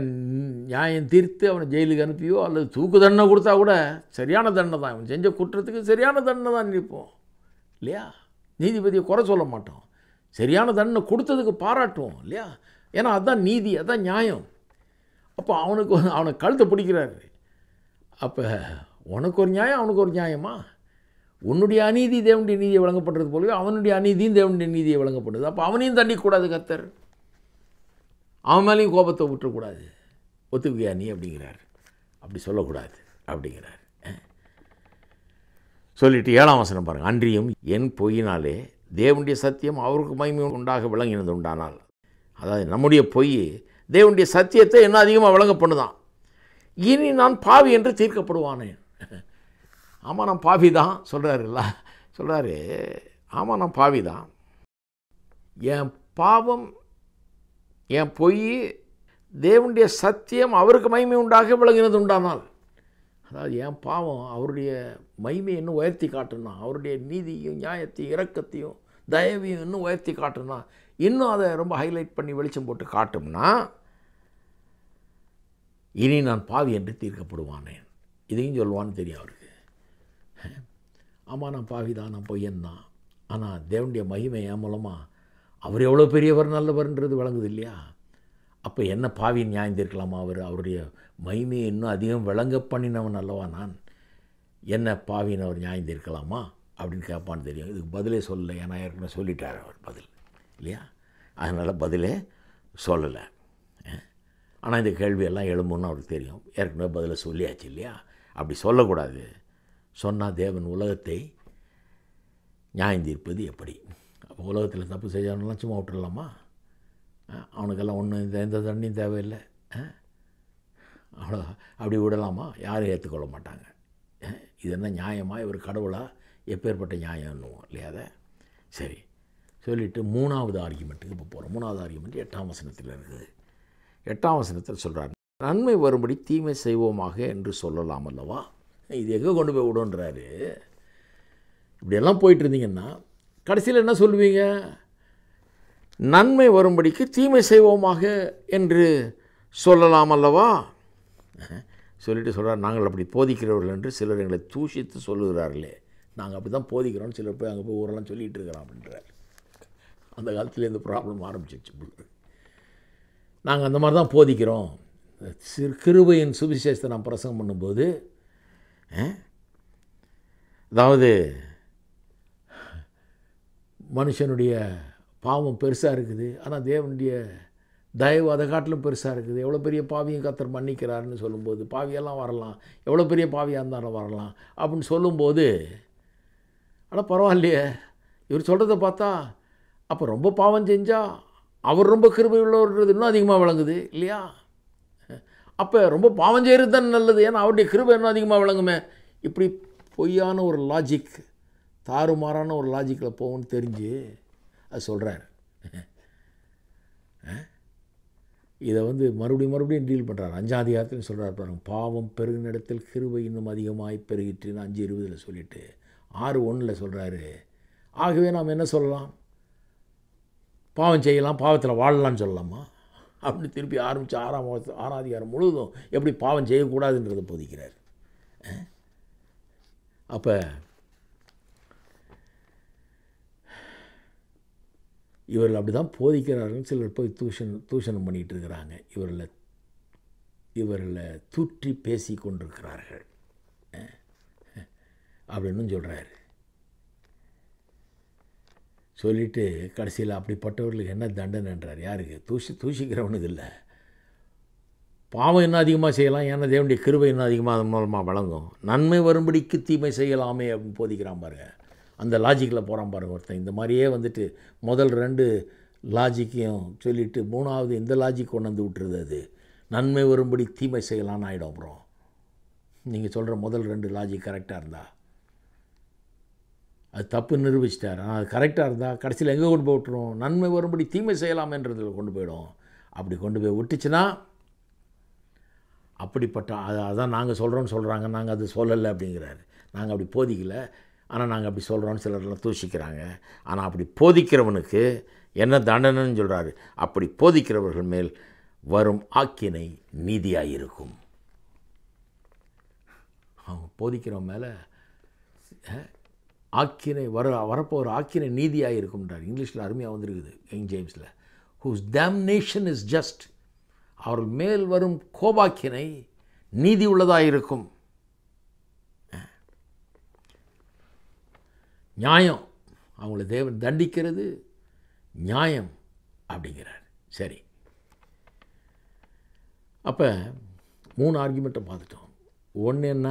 நியாயம் தீர்த்து அவனை ஜெயிலுக்கு அனுப்பியோ அல்லது தூக்கு தண்டனை கொடுத்தா கூட சரியான தண்டனை தான் அவன் செஞ்ச குற்றத்துக்கு சரியான தண்டனை தான் நிற்போம் இல்லையா நீதிபதியை குறை சொல்ல மாட்டோம் சரியான தண்டனை கொடுத்ததுக்கு பாராட்டுவோம் இல்லையா ஏன்னா அதுதான் நீதி அதுதான் நியாயம் அப்போ அவனுக்கு அவனை கழுத்தை பிடிக்கிறாரு அப்போ உனக்கு ஒரு நியாயம் அவனுக்கு ஒரு நியாயமா உன்னுடைய அநீதி தேவனுடைய நீதியை வழங்கப்படுறது போலவே அவனுடைய அநீதியும் தேவனுடைய நீதியை வழங்கப்படுது அப்போ அவனையும் தண்டிக்கூடாது கத்தர் அவன் மேலேயும் கோபத்தை விட்டுறக்கூடாது ஒத்துக்கியா நீ அப்படிங்கிறார் அப்படி சொல்லக்கூடாது அப்படிங்கிறார் சொல்லிட்டு ஏழாம் வசனம் பாருங்கள் அன்றியும் என் பொய்யினாலே தேவனுடைய சத்தியம் அவருக்கு மகிமை உண்டாக விளங்கினது உண்டானால் அதாவது நம்முடைய பொய் தேவனுடைய சத்தியத்தை என்ன அதிகமாக விளங்க பண்ணுதான் இனி நான் பாவி என்று தீர்க்கப்படுவானே ஆமாம் நான் பாவி தான் சொல்கிறாருல்ல சொல்கிறாரு ஆமாம் நான் பாவி தான் என் பாவம் என் பொய் தேவனுடைய சத்தியம் அவருக்கு மகிமை உண்டாக விளங்கினது உண்டானால் அதாவது என் பாவம் அவருடைய மகிமை இன்னும் உயர்த்தி காட்டணும் அவருடைய நீதியும் நியாயத்தையும் இரக்கத்தையும் தயவையும் இன்னும் உயர்த்தி காட்டுனா இன்னும் அதை ரொம்ப ஹைலைட் பண்ணி வெளிச்சம் போட்டு காட்டும்னா இனி நான் பாவி என்று தீர்க்கப்படுவானேன் இதையும் சொல்லுவான்னு தெரியும் அவருக்கு ஆமாம் நான் பாவிதான் நான் பொய்யன் தான் ஆனால் தேவனுடைய மகிமை என் மூலமாக அவர் எவ்வளோ பெரியவர் நல்லவர்ன்றது விளங்குது இல்லையா அப்போ என்ன பாவியின் நியாயந்திருக்கலாமா அவர் அவருடைய மகிமையை இன்னும் அதிகம் விளங்க பண்ணினவன் அல்லவா நான் என்ன பாவியின் அவர் நியாயந்திருக்கலாமா அப்படின்னு கேட்பான்னு தெரியும் இதுக்கு பதிலே சொல்லலை ஏன்னா ஏற்கனவே சொல்லிட்டார் அவர் பதில் இல்லையா அதனால் பதிலே சொல்லலை ஆனால் இந்த கேள்வியெல்லாம் எழும்புன்னு அவருக்கு தெரியும் ஏற்கனவே பதிலை சொல்லியாச்சு இல்லையா அப்படி சொல்லக்கூடாது சொன்னால் தேவன் உலகத்தை நியாயந்தீர்ப்பது எப்படி அப்போ உலகத்தில் தப்பு செய்யணும்லாம் சும்மா விட்டுடலாமா அவனுக்கெல்லாம் ஒன்றும் இந்த எந்த தண்ணியும் தேவையில்லை அவ்வளோ அப்படி விடலாமா யாரும் ஏற்றுக்கொள்ள மாட்டாங்க இது என்ன நியாயமாக இவர் கடவுளாக எப்பேற்பட்ட நியாயம்னுவோம் இல்லையா அதை சரி சொல்லிவிட்டு மூணாவது ஆர்கியூமெண்ட்டுக்கு இப்போ போகிறோம் மூணாவது ஆர்கியூமெண்ட் எட்டாம் வசனத்தில் இருக்குது எட்டாம் வசனத்தில் சொல்கிறார் நன்மை வரும்படி தீமை செய்வோமாக என்று சொல்லலாம் அல்லவா இது எங்கே கொண்டு போய் விடுன்றாரு இப்படியெல்லாம் போயிட்டு இருந்தீங்கன்னா கடைசியில் என்ன சொல்வீங்க நன்மை வரும்படிக்கு தீமை செய்வோமாக என்று சொல்லலாம் அல்லவா சொல்லிட்டு சொல்கிறார் நாங்கள் அப்படி போதிக்கிறவர்கள் என்று சிலர் எங்களை தூஷித்து சொல்லுகிறார்களே நாங்கள் அப்படி தான் போதிக்கிறோம்னு சிலர் போய் அங்கே போய் ஊரெல்லாம் சொல்லிகிட்டு இருக்கிறோம் அப்படின்றார் அந்த காலத்தில் இந்த ப்ராப்ளம் ஆரம்பிச்சிச்சு நாங்கள் அந்த மாதிரி தான் போதிக்கிறோம் சிறு கிருபையின் சுவிசேஷத்தை நான் பிரசங்கம் பண்ணும்போது அதாவது மனுஷனுடைய பாவம் பெருசாக இருக்குது ஆனால் தேவனுடைய தயவு அதை காட்டிலும் பெருசாக இருக்குது எவ்வளோ பெரிய பாவியும் கத்தர் மன்னிக்கிறாருன்னு சொல்லும்போது பாவியெல்லாம் வரலாம் எவ்வளோ பெரிய பாவியாக இருந்தாலும் வரலாம் அப்படின்னு சொல்லும்போது ஆனால் பரவாயில்லையே இவர் சொல்கிறத பார்த்தா அப்போ ரொம்ப பாவம் செஞ்சால் அவர் ரொம்ப கிருபை உள்ளவர்கிறது இன்னும் அதிகமாக விளங்குது இல்லையா அப்போ ரொம்ப பாவம் செய்கிறது தான் நல்லது ஏன்னா அவருடைய கிருபை இன்னும் அதிகமாக விளங்குமே இப்படி பொய்யான ஒரு லாஜிக் தாறுமாறான ஒரு லாஜிக்கில் போகும்னு தெரிஞ்சு அது சொல்கிறாரு இதை வந்து மறுபடியும் மறுபடியும் டீல் பண்ணுறாரு அஞ்சாம் அதிகாரத்தில் சொல்கிறார் பாருங்க பாவம் பெருகின இடத்தில் கிருவை இன்னும் அதிகமாய் பெருகிட்டுன்னு அஞ்சு இருபதில் சொல்லிவிட்டு ஆறு ஒன்றில் சொல்கிறாரு ஆகவே நாம் என்ன சொல்லலாம் பாவம் செய்யலாம் பாவத்தில் வாழலாம்னு சொல்லலாமா அப்படின்னு திருப்பி ஆரம்பித்து ஆறாம் ஆறாம் அதிகாரம் முழுவதும் எப்படி பாவம் செய்யக்கூடாதுன்றதை போதிக்கிறார் அப்போ இவர்கள் அப்படி தான் போதிக்கிறார்கள் சிலர் போய் தூஷணம் தூஷணம் பண்ணிகிட்டு இருக்கிறாங்க இவர்களை இவர்களை தூற்றி பேசி கொண்டிருக்கிறார்கள் அப்படின்னு சொல்கிறாரு சொல்லிவிட்டு கடைசியில் அப்படிப்பட்டவர்களுக்கு என்ன தண்டனைன்றார் யாருக்கு தூசி தூசிக்கிறவனுக்கு இல்லை பாவம் என்ன அதிகமாக செய்யலாம் ஏன்னா தேவனுடைய கிருபை என்ன அதிகமாக அதன் மூலமாக வழங்கும் நன்மை வரும்படிக்கு தீமை செய்யலாமே அப்படின்னு போதிக்கிறான் பாருங்கள் அந்த லாஜிக்கில் போகிறான் பாருங்க ஒருத்தன் இந்த மாதிரியே வந்துட்டு முதல் ரெண்டு லாஜிக்கையும் சொல்லிவிட்டு மூணாவது இந்த லாஜிக் கொண்டு வந்து விட்டுருது அது நன்மை வரும்படி தீமை செய்யலான்னு ஆகிடும் அப்புறம் நீங்கள் சொல்கிற முதல் ரெண்டு லாஜிக் கரெக்டாக இருந்தா அது தப்பு நிரூபிச்சிட்டார் ஆனால் அது கரெக்டாக இருந்தால் கடைசியில் எங்கே கொண்டு போய் விட்டுரும் நன்மை வரும்படி தீமை செய்யலாமன்றதில் கொண்டு போயிடும் அப்படி கொண்டு போய் விட்டுச்சுன்னா அப்படிப்பட்ட அதான் நாங்கள் சொல்கிறோன்னு சொல்கிறாங்க நாங்கள் அது சொல்லலை அப்படிங்கிறாரு நாங்கள் அப்படி போதிக்கலை ஆனால் நாங்கள் அப்படி சொல்கிறோன்னு சிலர்லாம் தூசிக்கிறாங்க ஆனால் அப்படி போதிக்கிறவனுக்கு என்ன தண்டனைன்னு சொல்கிறாரு அப்படி போதிக்கிறவர்கள் மேல் வரும் ஆக்கினை நீதியாக இருக்கும் அவங்க போதிக்கிறவன் மேலே ஆக்கினை வர வரப்போகிற ஆக்கினை நீதியாக இருக்கும்ன்றார் இங்கிலீஷில் அருமையாக வந்திருக்குது கிங் ஜேம்ஸில் ஹூஸ் டேம்னேஷன் இஸ் ஜஸ்ட் அவர்கள் மேல் வரும் கோபாக்கினை நீதி உள்ளதாக இருக்கும் நியாயம் அவங்கள தேவன் தண்டிக்கிறது நியாயம் அப்படிங்கிறார் சரி அப்போ மூணு ஆர்குமெண்ட்டை பார்த்துட்டோம் ஒன்று என்ன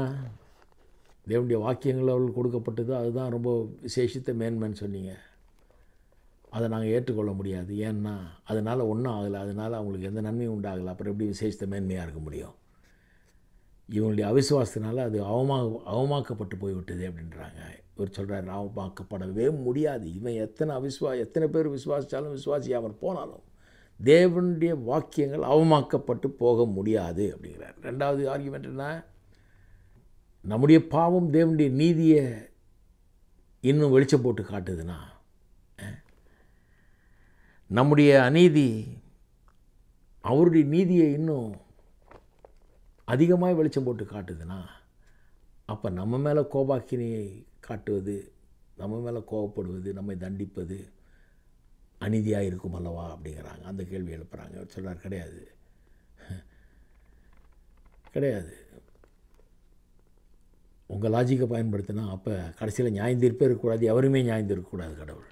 தேவனுடைய வாக்கியங்கள் அவர்கள் கொடுக்கப்பட்டது அதுதான் ரொம்ப விசேஷித்த மேன்மைன்னு சொன்னீங்க அதை நாங்கள் ஏற்றுக்கொள்ள முடியாது ஏன்னா அதனால் ஒன்றும் ஆகலை அதனால் அவங்களுக்கு எந்த நன்மையும் உண்டாகலை அப்புறம் எப்படி விசேஷித்த மேன்மையாக இருக்க முடியும் இவங்களுடைய அவிசுவாசத்தினால அது அவமா அவமாக்கப்பட்டு போய்விட்டது அப்படின்றாங்க இவர் சொல்கிறார் பார்க்கப்படவே முடியாது இவன் எத்தனை அவிஸ்வா எத்தனை பேர் விசுவாசித்தாலும் விசுவாசி அவர் போனாலும் தேவனுடைய வாக்கியங்கள் அவமாக்கப்பட்டு போக முடியாது அப்படிங்கிறார் ரெண்டாவது ஆர்குமெண்ட் என்ன நம்முடைய பாவம் தேவனுடைய நீதியை இன்னும் வெளிச்சம் போட்டு காட்டுதுன்னா நம்முடைய அநீதி அவருடைய நீதியை இன்னும் அதிகமாக வெளிச்சம் போட்டு காட்டுதுன்னா அப்போ நம்ம மேலே கோபாக்கினியை காட்டுவது நம்ம மேலே கோவப்படுவது நம்மை தண்டிப்பது அநீதியாக இருக்கும் அல்லவா அப்படிங்கிறாங்க அந்த கேள்வி எழுப்புகிறாங்க அவர் சொல்கிறார் கிடையாது கிடையாது உங்கள் லாஜிக்கை பயன்படுத்தினா அப்போ கடைசியில் நியாயம் தீர்ப்பே இருக்கக்கூடாது எவருமே நியாயம் தீர்க்கக்கூடாது கடவுள்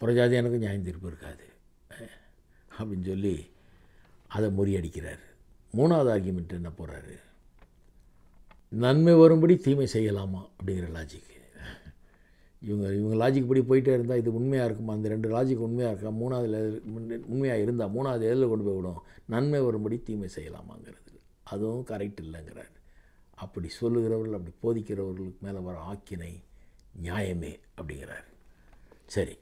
புறஜாதி எனக்கு நியாயம் தீர்ப்பு இருக்காது அப்படின்னு சொல்லி அதை முறியடிக்கிறார் மூணாவது ஆர்கியுமெண்ட் என்ன போகிறாரு நன்மை வரும்படி தீமை செய்யலாமா அப்படிங்கிற லாஜிக் இவங்க இவங்க லாஜிக் படி போயிட்டே இருந்தால் இது உண்மையாக இருக்குமா அந்த ரெண்டு லாஜிக் உண்மையாக இருக்கா மூணாவது உண்மையாக இருந்தால் மூணாவது எதில் கொண்டு போய் விடும் நன்மை வரும்படி தீமை செய்யலாமாங்கிறது அதுவும் கரெக்ட் இல்லைங்கிறார் அப்படி சொல்லுகிறவர்கள் அப்படி போதிக்கிறவர்களுக்கு மேலே வர ஆக்கினை நியாயமே அப்படிங்கிறார் சரி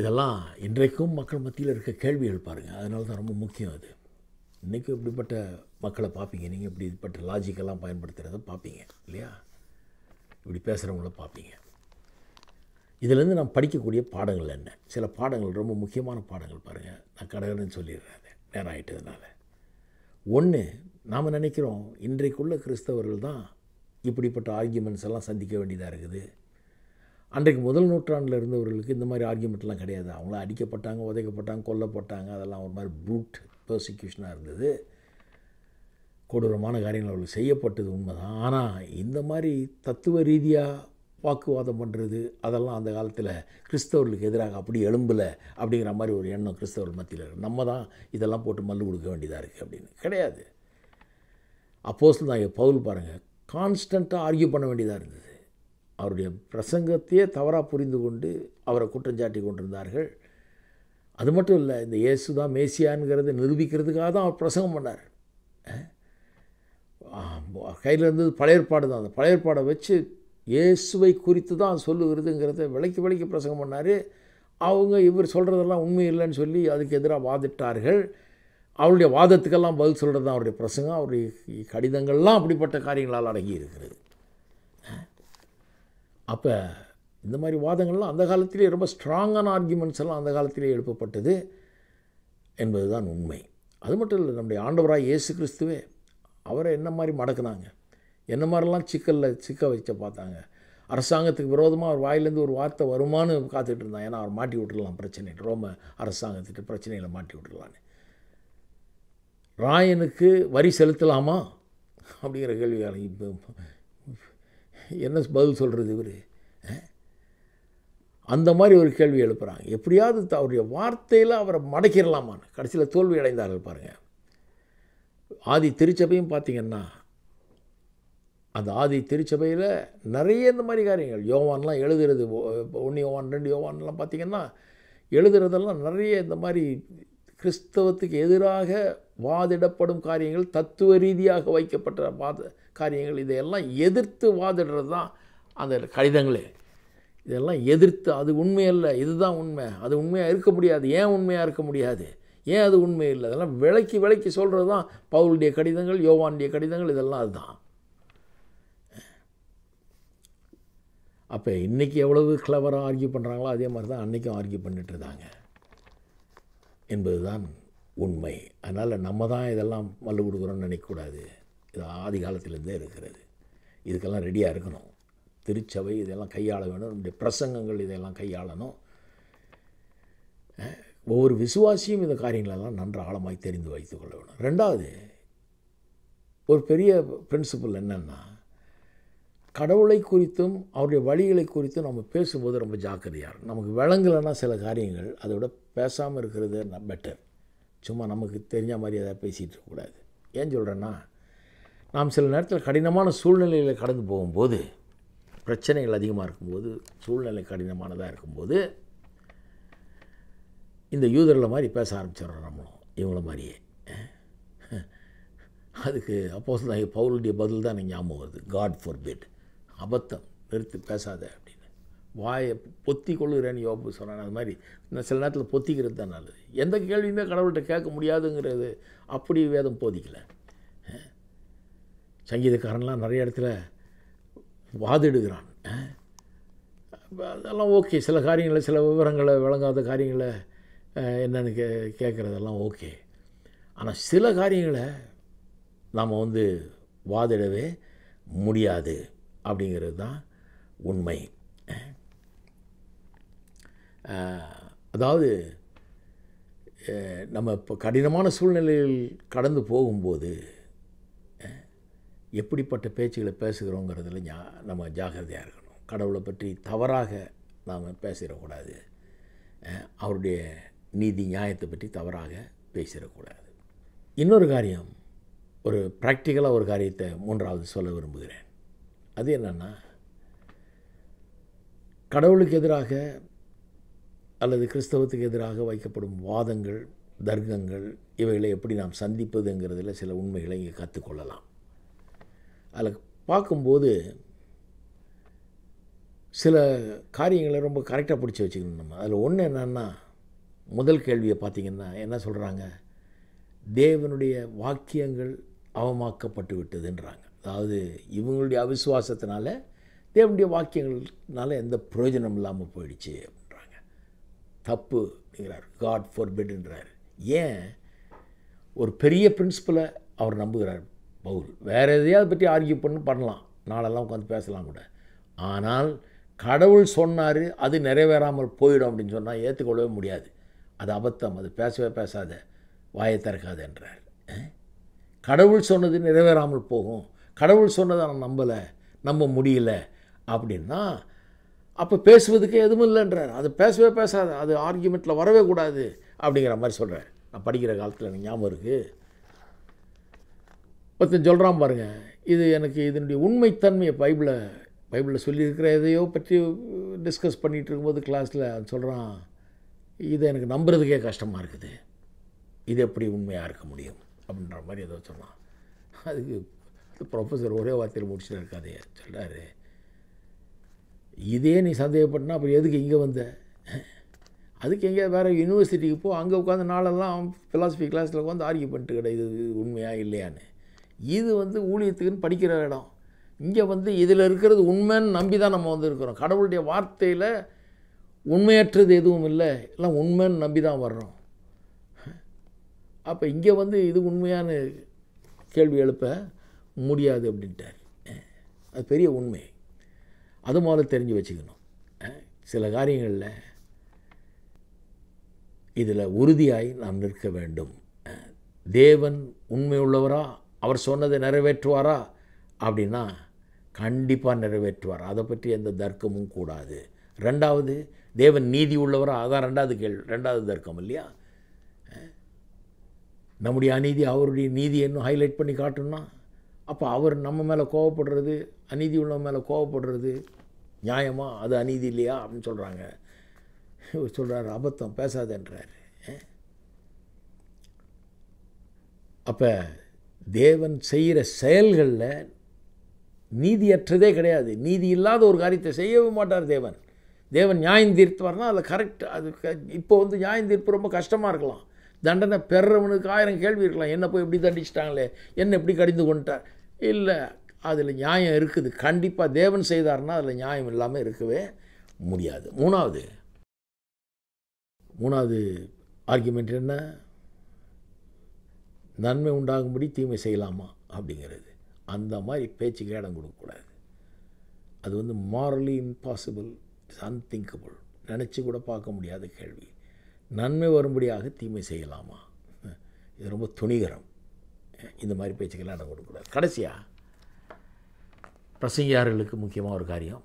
இதெல்லாம் இன்றைக்கும் மக்கள் மத்தியில் இருக்க கேள்விகள் பாருங்கள் அதனால தான் ரொம்ப முக்கியம் அது இன்றைக்கும் இப்படிப்பட்ட மக்களை பார்ப்பீங்க நீங்கள் இப்படி இதுப்பட்ட லாஜிக்கெல்லாம் பயன்படுத்துகிறத பார்ப்பீங்க இல்லையா இப்படி பேசுகிறவங்கள பார்ப்பீங்க இதிலேருந்து நான் படிக்கக்கூடிய பாடங்கள் என்ன சில பாடங்கள் ரொம்ப முக்கியமான பாடங்கள் பாருங்கள் நான் கடகடன்னு சொல்லிடுறேன் நேரம் ஆகிட்டதுனால ஒன்று நாம் நினைக்கிறோம் இன்றைக்குள்ள கிறிஸ்தவர்கள் தான் இப்படிப்பட்ட ஆர்கியூமெண்ட்ஸ் எல்லாம் சந்திக்க வேண்டியதாக இருக்குது அன்றைக்கு முதல் நூற்றாண்டில் இருந்தவர்களுக்கு இந்த மாதிரி ஆர்கியூமெண்ட்லாம் கிடையாது அவங்களாம் அடிக்கப்பட்டாங்க உதைக்கப்பட்டாங்க கொல்லப்பட்டாங்க அதெல்லாம் ஒரு மாதிரி ப்ரூட் ப்ரோசிக்யூஷனாக இருந்தது கொடூரமான காரியங்கள் அவர்கள் செய்யப்பட்டது உண்மைதான் ஆனால் இந்த மாதிரி தத்துவ ரீதியாக வாக்குவாதம் பண்ணுறது அதெல்லாம் அந்த காலத்தில் கிறிஸ்தவர்களுக்கு எதிராக அப்படி எழும்பலை அப்படிங்கிற மாதிரி ஒரு எண்ணம் கிறிஸ்தவர்கள் மத்தியில் இருக்குது நம்ம தான் இதெல்லாம் போட்டு மல்லு கொடுக்க வேண்டியதாக இருக்குது அப்படின்னு கிடையாது அப்போஸ் தான் பவுல் பாருங்கள் கான்ஸ்டண்ட்டாக ஆர்கியூ பண்ண வேண்டியதாக இருந்தது அவருடைய பிரசங்கத்தையே தவறாக புரிந்து கொண்டு அவரை குற்றஞ்சாட்டி கொண்டிருந்தார்கள் அது மட்டும் இல்லை இந்த இயேசு தான் மேசியான்கிறத நிரூபிக்கிறதுக்காக தான் அவர் பிரசங்கம் பண்ணார் கையில் இருந்தது பழைய தான் அந்த பழைய வச்சு இயேசுவை குறித்து தான் சொல்லுகிறதுங்கிறத விலைக்கு விலைக்கு பிரசங்கம் பண்ணார் அவங்க இவர் சொல்கிறதெல்லாம் உண்மை இல்லைன்னு சொல்லி அதுக்கு எதிராக வாதிட்டார்கள் அவருடைய வாதத்துக்கெல்லாம் பதில் சொல்கிறது தான் அவருடைய பிரசங்கம் அவருடைய கடிதங்கள்லாம் அப்படிப்பட்ட காரியங்களால் அடங்கி இருக்கிறது அப்போ இந்த மாதிரி வாதங்கள்லாம் அந்த காலத்திலே ரொம்ப ஸ்ட்ராங்கான ஆர்கியூமெண்ட்ஸ் எல்லாம் அந்த காலத்திலே எழுப்பப்பட்டது என்பது தான் உண்மை அது மட்டும் இல்லை நம்முடைய ஆண்டவராக இயேசு கிறிஸ்துவே அவரை என்ன மாதிரி மடக்குனாங்க என்ன மாதிரிலாம் சிக்கலில் சிக்க வச்ச பார்த்தாங்க அரசாங்கத்துக்கு விரோதமாக அவர் வாயிலேருந்து ஒரு வார்த்தை வருமானு காத்துட்டு இருந்தான் ஏன்னா அவர் மாட்டி விட்டுடலாம் பிரச்சனை ரோம அரசாங்கத்துக்கு பிரச்சனையில் மாட்டி விட்டுடலான்னு ராயனுக்கு வரி செலுத்தலாமா அப்படிங்கிற கேள்வி இப்போ என்ன பதில் சொல்கிறது இவர் அந்த மாதிரி ஒரு கேள்வி எழுப்புகிறாங்க எப்படியாவது அவருடைய வார்த்தையில் அவரை மடக்கிடலாமான்னு கடைசியில் தோல்வி அடைந்தார்கள் பாருங்கள் ஆதி திருச்சபையும் பார்த்தீங்கன்னா அந்த ஆதி திருச்சபையில் நிறைய இந்த மாதிரி காரியங்கள் யோவான்லாம் எழுதுறது ஒன்று யோவான் ரெண்டு யோவான்லாம் பார்த்திங்கன்னா எழுதுறதெல்லாம் நிறைய இந்த மாதிரி கிறிஸ்தவத்துக்கு எதிராக வாதிடப்படும் காரியங்கள் தத்துவ ரீதியாக வைக்கப்பட்ட வாத காரியங்கள் இதையெல்லாம் எதிர்த்து வாதிடுறது தான் அந்த கடிதங்களே இதெல்லாம் எதிர்த்து அது உண்மையல்ல இதுதான் உண்மை அது உண்மையாக இருக்க முடியாது ஏன் உண்மையாக இருக்க முடியாது ஏன் அது உண்மை இல்லை அதெல்லாம் விலைக்கு விலைக்கு சொல்கிறது தான் பவுலுடைய கடிதங்கள் யோவானுடைய கடிதங்கள் இதெல்லாம் அதுதான் அப்போ இன்றைக்கி எவ்வளவு கிளவராக ஆர்கியூ பண்ணுறாங்களோ அதே மாதிரி தான் அன்றைக்கும் ஆர்கியூ பண்ணிட்டு இருந்தாங்க என்பது தான் உண்மை அதனால் நம்ம தான் இதெல்லாம் மல்லு நினைக்கக்கூடாது இது ஆதி காலத்திலேருந்தே இருக்கிறது இதுக்கெல்லாம் ரெடியாக இருக்கணும் திருச்சபை இதெல்லாம் கையாள வேணும் நம்முடைய பிரசங்கங்கள் இதெல்லாம் கையாளணும் ஒவ்வொரு விசுவாசியும் இந்த காரியங்களெல்லாம் நன்று ஆழமாய் தெரிந்து வைத்துக் கொள்ள வேண்டும் ரெண்டாவது ஒரு பெரிய பிரின்சிபல் என்னென்னா கடவுளை குறித்தும் அவருடைய வழிகளை குறித்தும் நம்ம பேசும்போது ரொம்ப ஜாக்கிரதையாக இருக்கும் நமக்கு விளங்கலைன்னா சில காரியங்கள் அதை விட பேசாமல் இருக்கிறது பெட்டர் சும்மா நமக்கு தெரிஞ்ச மாதிரி எதாவது பேசிகிட்டு இருக்கக்கூடாது ஏன் சொல்கிறேன்னா நாம் சில நேரத்தில் கடினமான சூழ்நிலைகளை கடந்து போகும்போது பிரச்சனைகள் அதிகமாக இருக்கும்போது சூழ்நிலை கடினமானதாக இருக்கும்போது இந்த யூதர்களை மாதிரி பேச ஆரம்பிச்சிடுறோம் நம்மளும் இவங்கள மாதிரியே <laughs> அதுக்கு அப்போஸ் தான் பவுலுடைய பதில் தான் எனக்கு ஞாபகம் வருது காட் ஃபார் பிட் அபத்தம் நிறுத்தி பேசாத அப்படின்னு வாயை பொத்தி கொள்ளுகிறேன்னு யோபு சொன்னான் அது மாதிரி நான் சில நேரத்தில் பொத்திக்கிறது தான் நல்லது எந்த கேள்வியுமே கடவுள்கிட்ட கேட்க முடியாதுங்கிறது அப்படி வேதம் போதிக்கலை சங்கீதக்காரன்லாம் நிறைய இடத்துல வாதிடுகிறான் அதெல்லாம் ஓகே சில காரியங்களை சில விவரங்களை விளங்காத காரியங்களை என்னென்னு கே கேட்குறதெல்லாம் ஓகே ஆனால் சில காரியங்களை நாம் வந்து வாதிடவே முடியாது அப்படிங்கிறது தான் உண்மை அதாவது நம்ம இப்போ கடினமான சூழ்நிலையில் கடந்து போகும்போது எப்படிப்பட்ட பேச்சுகளை பேசுகிறோங்கிறதுல ஜா நம்ம ஜாகிரதையாக இருக்கணும் கடவுளை பற்றி தவறாக நாம் பேசிடக்கூடாது அவருடைய நீதி நியாயத்தை பற்றி தவறாக பேசிடக்கூடாது இன்னொரு காரியம் ஒரு ப்ராக்டிக்கலாக ஒரு காரியத்தை மூன்றாவது சொல்ல விரும்புகிறேன் அது என்னென்னா கடவுளுக்கு எதிராக அல்லது கிறிஸ்தவத்துக்கு எதிராக வைக்கப்படும் வாதங்கள் தர்க்கங்கள் இவைகளை எப்படி நாம் சந்திப்பதுங்கிறதுல சில உண்மைகளை இங்கே கற்றுக்கொள்ளலாம் அதில் பார்க்கும்போது சில காரியங்களை ரொம்ப கரெக்டாக பிடிச்சி வச்சுக்கணும் நம்ம அதில் ஒன்று என்னென்னா முதல் கேள்வியை பார்த்திங்கன்னா என்ன சொல்கிறாங்க தேவனுடைய வாக்கியங்கள் அவமாக்கப்பட்டு விட்டதுன்றாங்க அதாவது இவங்களுடைய அவிசுவாசத்தினால தேவனுடைய வாக்கியங்கள்னால எந்த பிரயோஜனம் இல்லாமல் போயிடுச்சு அப்படின்றாங்க தப்பு என்கிறார் காட் பெட்ன்றார் ஏன் ஒரு பெரிய பிரின்சிபலை அவர் நம்புகிறார் பவுல் வேறு எதையாவது பற்றி ஆர்கியூ பண்ணு பண்ணலாம் நாளெல்லாம் உட்காந்து பேசலாம் கூட ஆனால் கடவுள் சொன்னார் அது நிறைவேறாமல் போயிடும் அப்படின்னு சொன்னால் ஏற்றுக்கொள்ளவே முடியாது அது அபத்தம் அது பேசவே பேசாத வாயை திறக்காது என்றார் கடவுள் சொன்னது நிறைவேறாமல் போகும் கடவுள் சொன்னதை நான் நம்பலை நம்ப முடியல அப்படின்னா அப்போ பேசுவதுக்கு எதுவும் இல்லைன்றார் அது பேசவே பேசாத அது ஆர்கியூமெண்ட்டில் வரவே கூடாது அப்படிங்கிற மாதிரி சொல்கிறார் நான் படிக்கிற காலத்தில் எனக்கு ஞாபகம் இருக்குது பற்றி சொல்கிறான் பாருங்கள் இது எனக்கு இதனுடைய உண்மைத்தன்மையை பைபிளை பைபிளில் சொல்லியிருக்கிற எதையோ பற்றி டிஸ்கஸ் பண்ணிகிட்டு இருக்கும்போது கிளாஸில் சொல்கிறான் இதை எனக்கு நம்புறதுக்கே கஷ்டமாக இருக்குது இது எப்படி உண்மையாக இருக்க முடியும் அப்படின்ற மாதிரி ஏதோ சொன்னான் அதுக்கு ப்ரொஃபஸர் ஒரே வார்த்தையில் முடிச்சுட்டு இருக்காதே சொல்கிறாரு இதே நீ சந்தேகப்பட்டனா அப்புறம் எதுக்கு இங்கே வந்த அதுக்கு எங்கேயாவது வேறு யூனிவர்சிட்டிக்கு போ அங்கே உட்காந்து நாளெல்லாம் ஃபிலாசபி கிளாஸில் உட்காந்து ஆர்கியூ பண்ணிட்டு கிடையாது இது உண்மையாக இல்லையான்னு இது வந்து ஊழியத்துக்குன்னு படிக்கிற இடம் இங்கே வந்து இதில் இருக்கிறது உண்மைன்னு நம்பி தான் நம்ம வந்து இருக்கிறோம் கடவுளுடைய வார்த்தையில் உண்மையற்றது எதுவும் இல்லை எல்லாம் உண்மைன்னு நம்பி தான் வர்றோம் அப்போ இங்கே வந்து இது உண்மையான கேள்வி எழுப்ப முடியாது அப்படின்ட்டார் அது பெரிய உண்மை அது முதல்ல தெரிஞ்சு வச்சுக்கணும் சில காரியங்களில் இதில் உறுதியாய் நாம் நிற்க வேண்டும் தேவன் உண்மை உள்ளவரா அவர் சொன்னதை நிறைவேற்றுவாரா அப்படின்னா கண்டிப்பாக நிறைவேற்றுவார் அதை பற்றி எந்த தர்க்கமும் கூடாது ரெண்டாவது தேவன் நீதி உள்ளவராக அதான் ரெண்டாவது கேள் ரெண்டாவது தர்க்கம் இல்லையா நம்முடைய அநீதி அவருடைய நீதி இன்னும் ஹைலைட் பண்ணி காட்டணும்னா அப்போ அவர் நம்ம மேலே கோவப்படுறது அநீதி உள்ளவங்க மேலே கோவப்படுறது நியாயமாக அது அநீதி இல்லையா அப்படின்னு சொல்கிறாங்க இவர் சொல்கிறார் அபத்தம் பேசாதன்றார் அப்போ தேவன் செய்கிற செயல்களில் நீதியற்றதே கிடையாது நீதி இல்லாத ஒரு காரியத்தை செய்யவே மாட்டார் தேவன் தேவன் நியாயம் தீர்த்துவார்னா அதில் கரெக்ட் அது இப்போ வந்து நியாயம் தீர்ப்பு ரொம்ப கஷ்டமாக இருக்கலாம் தண்டனை பெறவனுக்கு ஆயிரம் கேள்வி இருக்கலாம் என்ன போய் இப்படி தண்டிச்சிட்டாங்களே என்ன இப்படி கடிந்து கொண்டார் இல்லை அதில் நியாயம் இருக்குது கண்டிப்பாக தேவன் செய்தார்னா அதில் நியாயம் இல்லாமல் இருக்கவே முடியாது மூணாவது மூணாவது ஆர்குமெண்ட் என்ன நன்மை உண்டாகும்படி தீமை செய்யலாமா அப்படிங்கிறது அந்த மாதிரி பேச்சுக்கு இடம் கொடுக்கக்கூடாது அது வந்து மாரலி இம்பாசிபிள் இட்ஸ் அன்திங்கபிள் நினச்சி கூட பார்க்க முடியாத கேள்வி நன்மை வரும்படியாக தீமை செய்யலாமா இது ரொம்ப துணிகரம் இந்த மாதிரி பேச்சுக்கெல்லாம் இடம் கொடுக்கூடாது கடைசியாக பிரசங்கியார்களுக்கு முக்கியமாக ஒரு காரியம்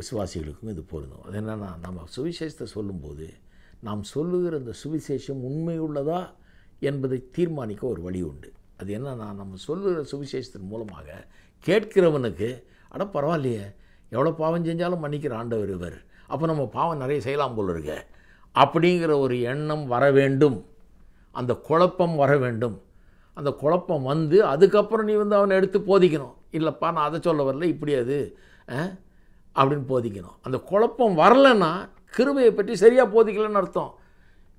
விசுவாசிகளுக்கும் இது பொருந்தும் அது என்னென்னா நம்ம சுவிசேஷத்தை சொல்லும்போது நாம் சொல்லுகிற அந்த சுவிசேஷம் உண்மையுள்ளதா என்பதை தீர்மானிக்க ஒரு வழி உண்டு அது என்னென்னா நம்ம சொல்லுகிற சுவிசேஷத்தின் மூலமாக கேட்கிறவனுக்கு அட பரவாயில்லையே எவ்வளோ பாவம் செஞ்சாலும் மன்னிக்கிற ஆண்டவர் இவர் அப்போ நம்ம பாவம் நிறைய செய்யலாம் போல் இருக்க அப்படிங்கிற ஒரு எண்ணம் வர வேண்டும் அந்த குழப்பம் வர வேண்டும் அந்த குழப்பம் வந்து அதுக்கப்புறம் நீ வந்து அவனை எடுத்து போதிக்கணும் இல்லைப்பா நான் அதை சொல்ல வரல இப்படி அது அப்படின்னு போதிக்கணும் அந்த குழப்பம் வரலைன்னா கிருபையை பற்றி சரியாக போதிக்கலன்னு அர்த்தம்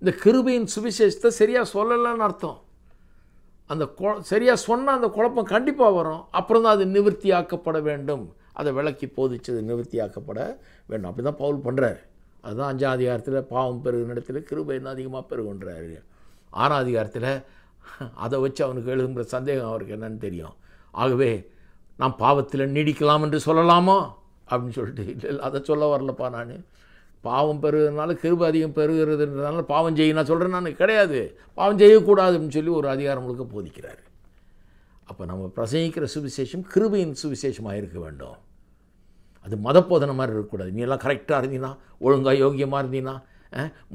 இந்த கிருபையின் சுவிசேஷத்தை சரியாக சொல்லலைன்னு அர்த்தம் அந்த கொ சரியாக சொன்னால் அந்த குழப்பம் கண்டிப்பாக வரும் அப்புறம் தான் அது நிவர்த்தியாக்கப்பட வேண்டும் அதை விளக்கி போதிச்சது நிவர்த்தியாக்கப்பட வேண்டும் அப்படி தான் பவுல் பண்ணுறாரு அதுதான் அஞ்சாம் அதிகாரத்தில் பாவம் பெருகிற இடத்துல கிருபை என்ன அதிகமாக பெருகுன்றாரு ஆறாம் அதிகாரத்தில் அதை வச்சு அவனுக்கு எழுதுங்கிற சந்தேகம் அவருக்கு என்னன்னு தெரியும் ஆகவே நான் பாவத்தில் நீடிக்கலாம் என்று சொல்லலாமோ அப்படின்னு சொல்லிட்டு இல்லை அதை சொல்ல வரலப்பா நான் பாவம் பெருகிறதுனால கிருப அதிகம் பெருகிறதுன்றதுனால பாவம் செய்ய நான் சொல்கிறேன் நான் கிடையாது பாவம் செய்யக்கூடாது அப்படின்னு சொல்லி ஒரு அதிகாரம் முழுக்க போதிக்கிறார் அப்போ நம்ம பிரசங்கிக்கிற சுவிசேஷம் கிருபையின் சுவிசேஷமாக இருக்க வேண்டும் அது மத போதனை மாதிரி இருக்கக்கூடாது நீ எல்லாம் கரெக்டாக இருந்தீங்கன்னா ஒழுங்காக யோகியமாக இருந்தீங்கன்னா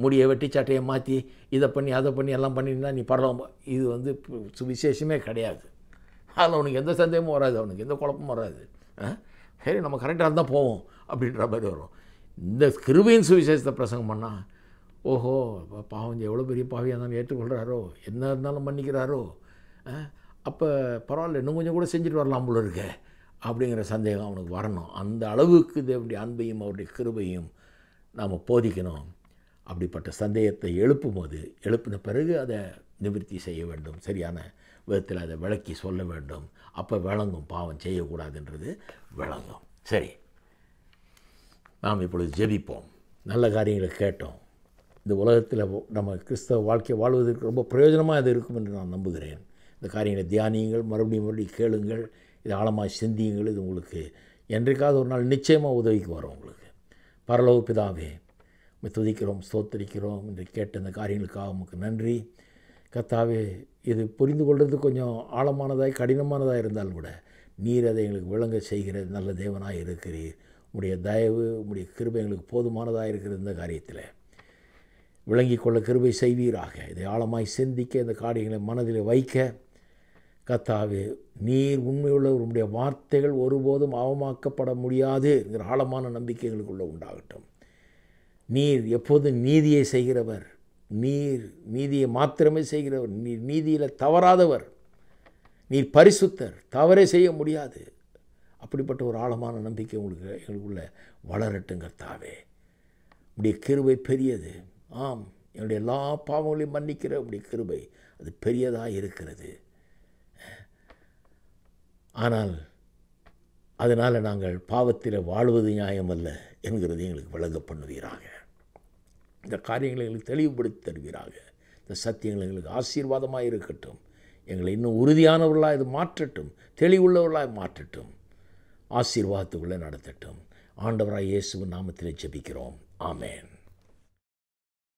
முடியை வெட்டி சட்டையை மாற்றி இதை பண்ணி அதை பண்ணி எல்லாம் பண்ணியிருந்தா நீ பரவ இது வந்து சுவிசேஷமே கிடையாது அதில் அவனுக்கு எந்த சந்தேகமும் வராது அவனுக்கு எந்த குழப்பமும் வராது சரி நம்ம கரெக்டாக இருந்தால் போவோம் அப்படின்ற மாதிரி வரும் இந்த கிருபையின் சுவிசேஷத்தை பிரசங்கம் பண்ணால் ஓஹோ பாவம் எவ்வளோ பெரிய பாவியாக இருந்தாலும் ஏற்றுக்கொள்கிறாரோ என்ன இருந்தாலும் மன்னிக்கிறாரோ அப்போ பரவாயில்ல இன்னும் கொஞ்சம் கூட செஞ்சுட்டு வரலாம் போல இருக்கேன் அப்படிங்கிற சந்தேகம் அவனுக்கு வரணும் அந்த அளவுக்கு தேவனுடைய அன்பையும் அவருடைய கிருபையும் நாம் போதிக்கணும் அப்படிப்பட்ட சந்தேகத்தை எழுப்பும் போது எழுப்பின பிறகு அதை நிவர்த்தி செய்ய வேண்டும் சரியான விதத்தில் அதை விளக்கி சொல்ல வேண்டும் அப்போ விளங்கும் பாவம் செய்யக்கூடாதுன்றது விளங்கும் சரி நாம் இப்பொழுது ஜெபிப்போம் நல்ல காரியங்களை கேட்டோம் இந்த உலகத்தில் நம்ம கிறிஸ்தவ வாழ்க்கையை வாழ்வதற்கு ரொம்ப பிரயோஜனமாக இது இருக்கும் என்று நான் நம்புகிறேன் இந்த காரியங்களை தியானியுங்கள் மறுபடியும் மறுபடியும் கேளுங்கள் இது ஆழமாக சிந்தியுங்கள் இது உங்களுக்கு என்றைக்காவது ஒரு நாள் நிச்சயமாக உதவிக்கு வரும் உங்களுக்கு பரலோக பிதாவே துதிக்கிறோம் ஸ்தோத்தரிக்கிறோம் என்று கேட்ட இந்த காரியங்களுக்காக உமக்கு நன்றி கத்தாவே இது புரிந்து கொள்வது கொஞ்சம் ஆழமானதாக கடினமானதாக இருந்தாலும் கூட நீர் அதை எங்களுக்கு விளங்க செய்கிற நல்ல தேவனாக இருக்கிறீர் உடைய தயவு உடைய கிருபை எங்களுக்கு போதுமானதாக இருக்கிறது இந்த காரியத்தில் விளங்கி கொள்ள கிருபை செய்வீராக இதை ஆழமாய் சிந்திக்க இந்த காரியங்களை மனதில் வைக்க கத்தாவே நீர் உண்மையுள்ள உங்களுடைய வார்த்தைகள் ஒருபோதும் அவமாக்கப்பட முடியாது என்கிற ஆழமான நம்பிக்கைகளுக்குள்ளே உண்டாகட்டும் நீர் எப்போதும் நீதியை செய்கிறவர் நீர் நீதியை மாத்திரமே செய்கிறவர் நீர் நீதியில் தவறாதவர் நீர் பரிசுத்தர் தவறே செய்ய முடியாது அப்படிப்பட்ட ஒரு ஆழமான நம்பிக்கை உங்களுக்கு எங்களுக்குள்ள வளரட்டும் கர்த்தாவே உடைய கிருபை பெரியது ஆம் என்னுடைய எல்லா பாவங்களையும் மன்னிக்கிற உடைய கிருபை அது பெரியதாக இருக்கிறது ஆனால் அதனால் நாங்கள் பாவத்தில் வாழ்வது நியாயமல்ல என்கிறது எங்களுக்கு விளங்க பண்ணுவீராக இந்த காரியங்களை எங்களுக்கு தெளிவுபடுத்தி தருவீராக இந்த சத்தியங்கள் எங்களுக்கு ஆசீர்வாதமாக இருக்கட்டும் எங்களை இன்னும் உறுதியானவர்களாக இது மாற்றட்டும் தெளிவுள்ளவர்களாக மாற்றட்டும் ஆசீர்வாதத்துக்குள்ளே நடத்தட்டும் ஆண்டவராக இயேசுவின் நாமத்தில் ஜபிக்கிறோம் ஆமேன்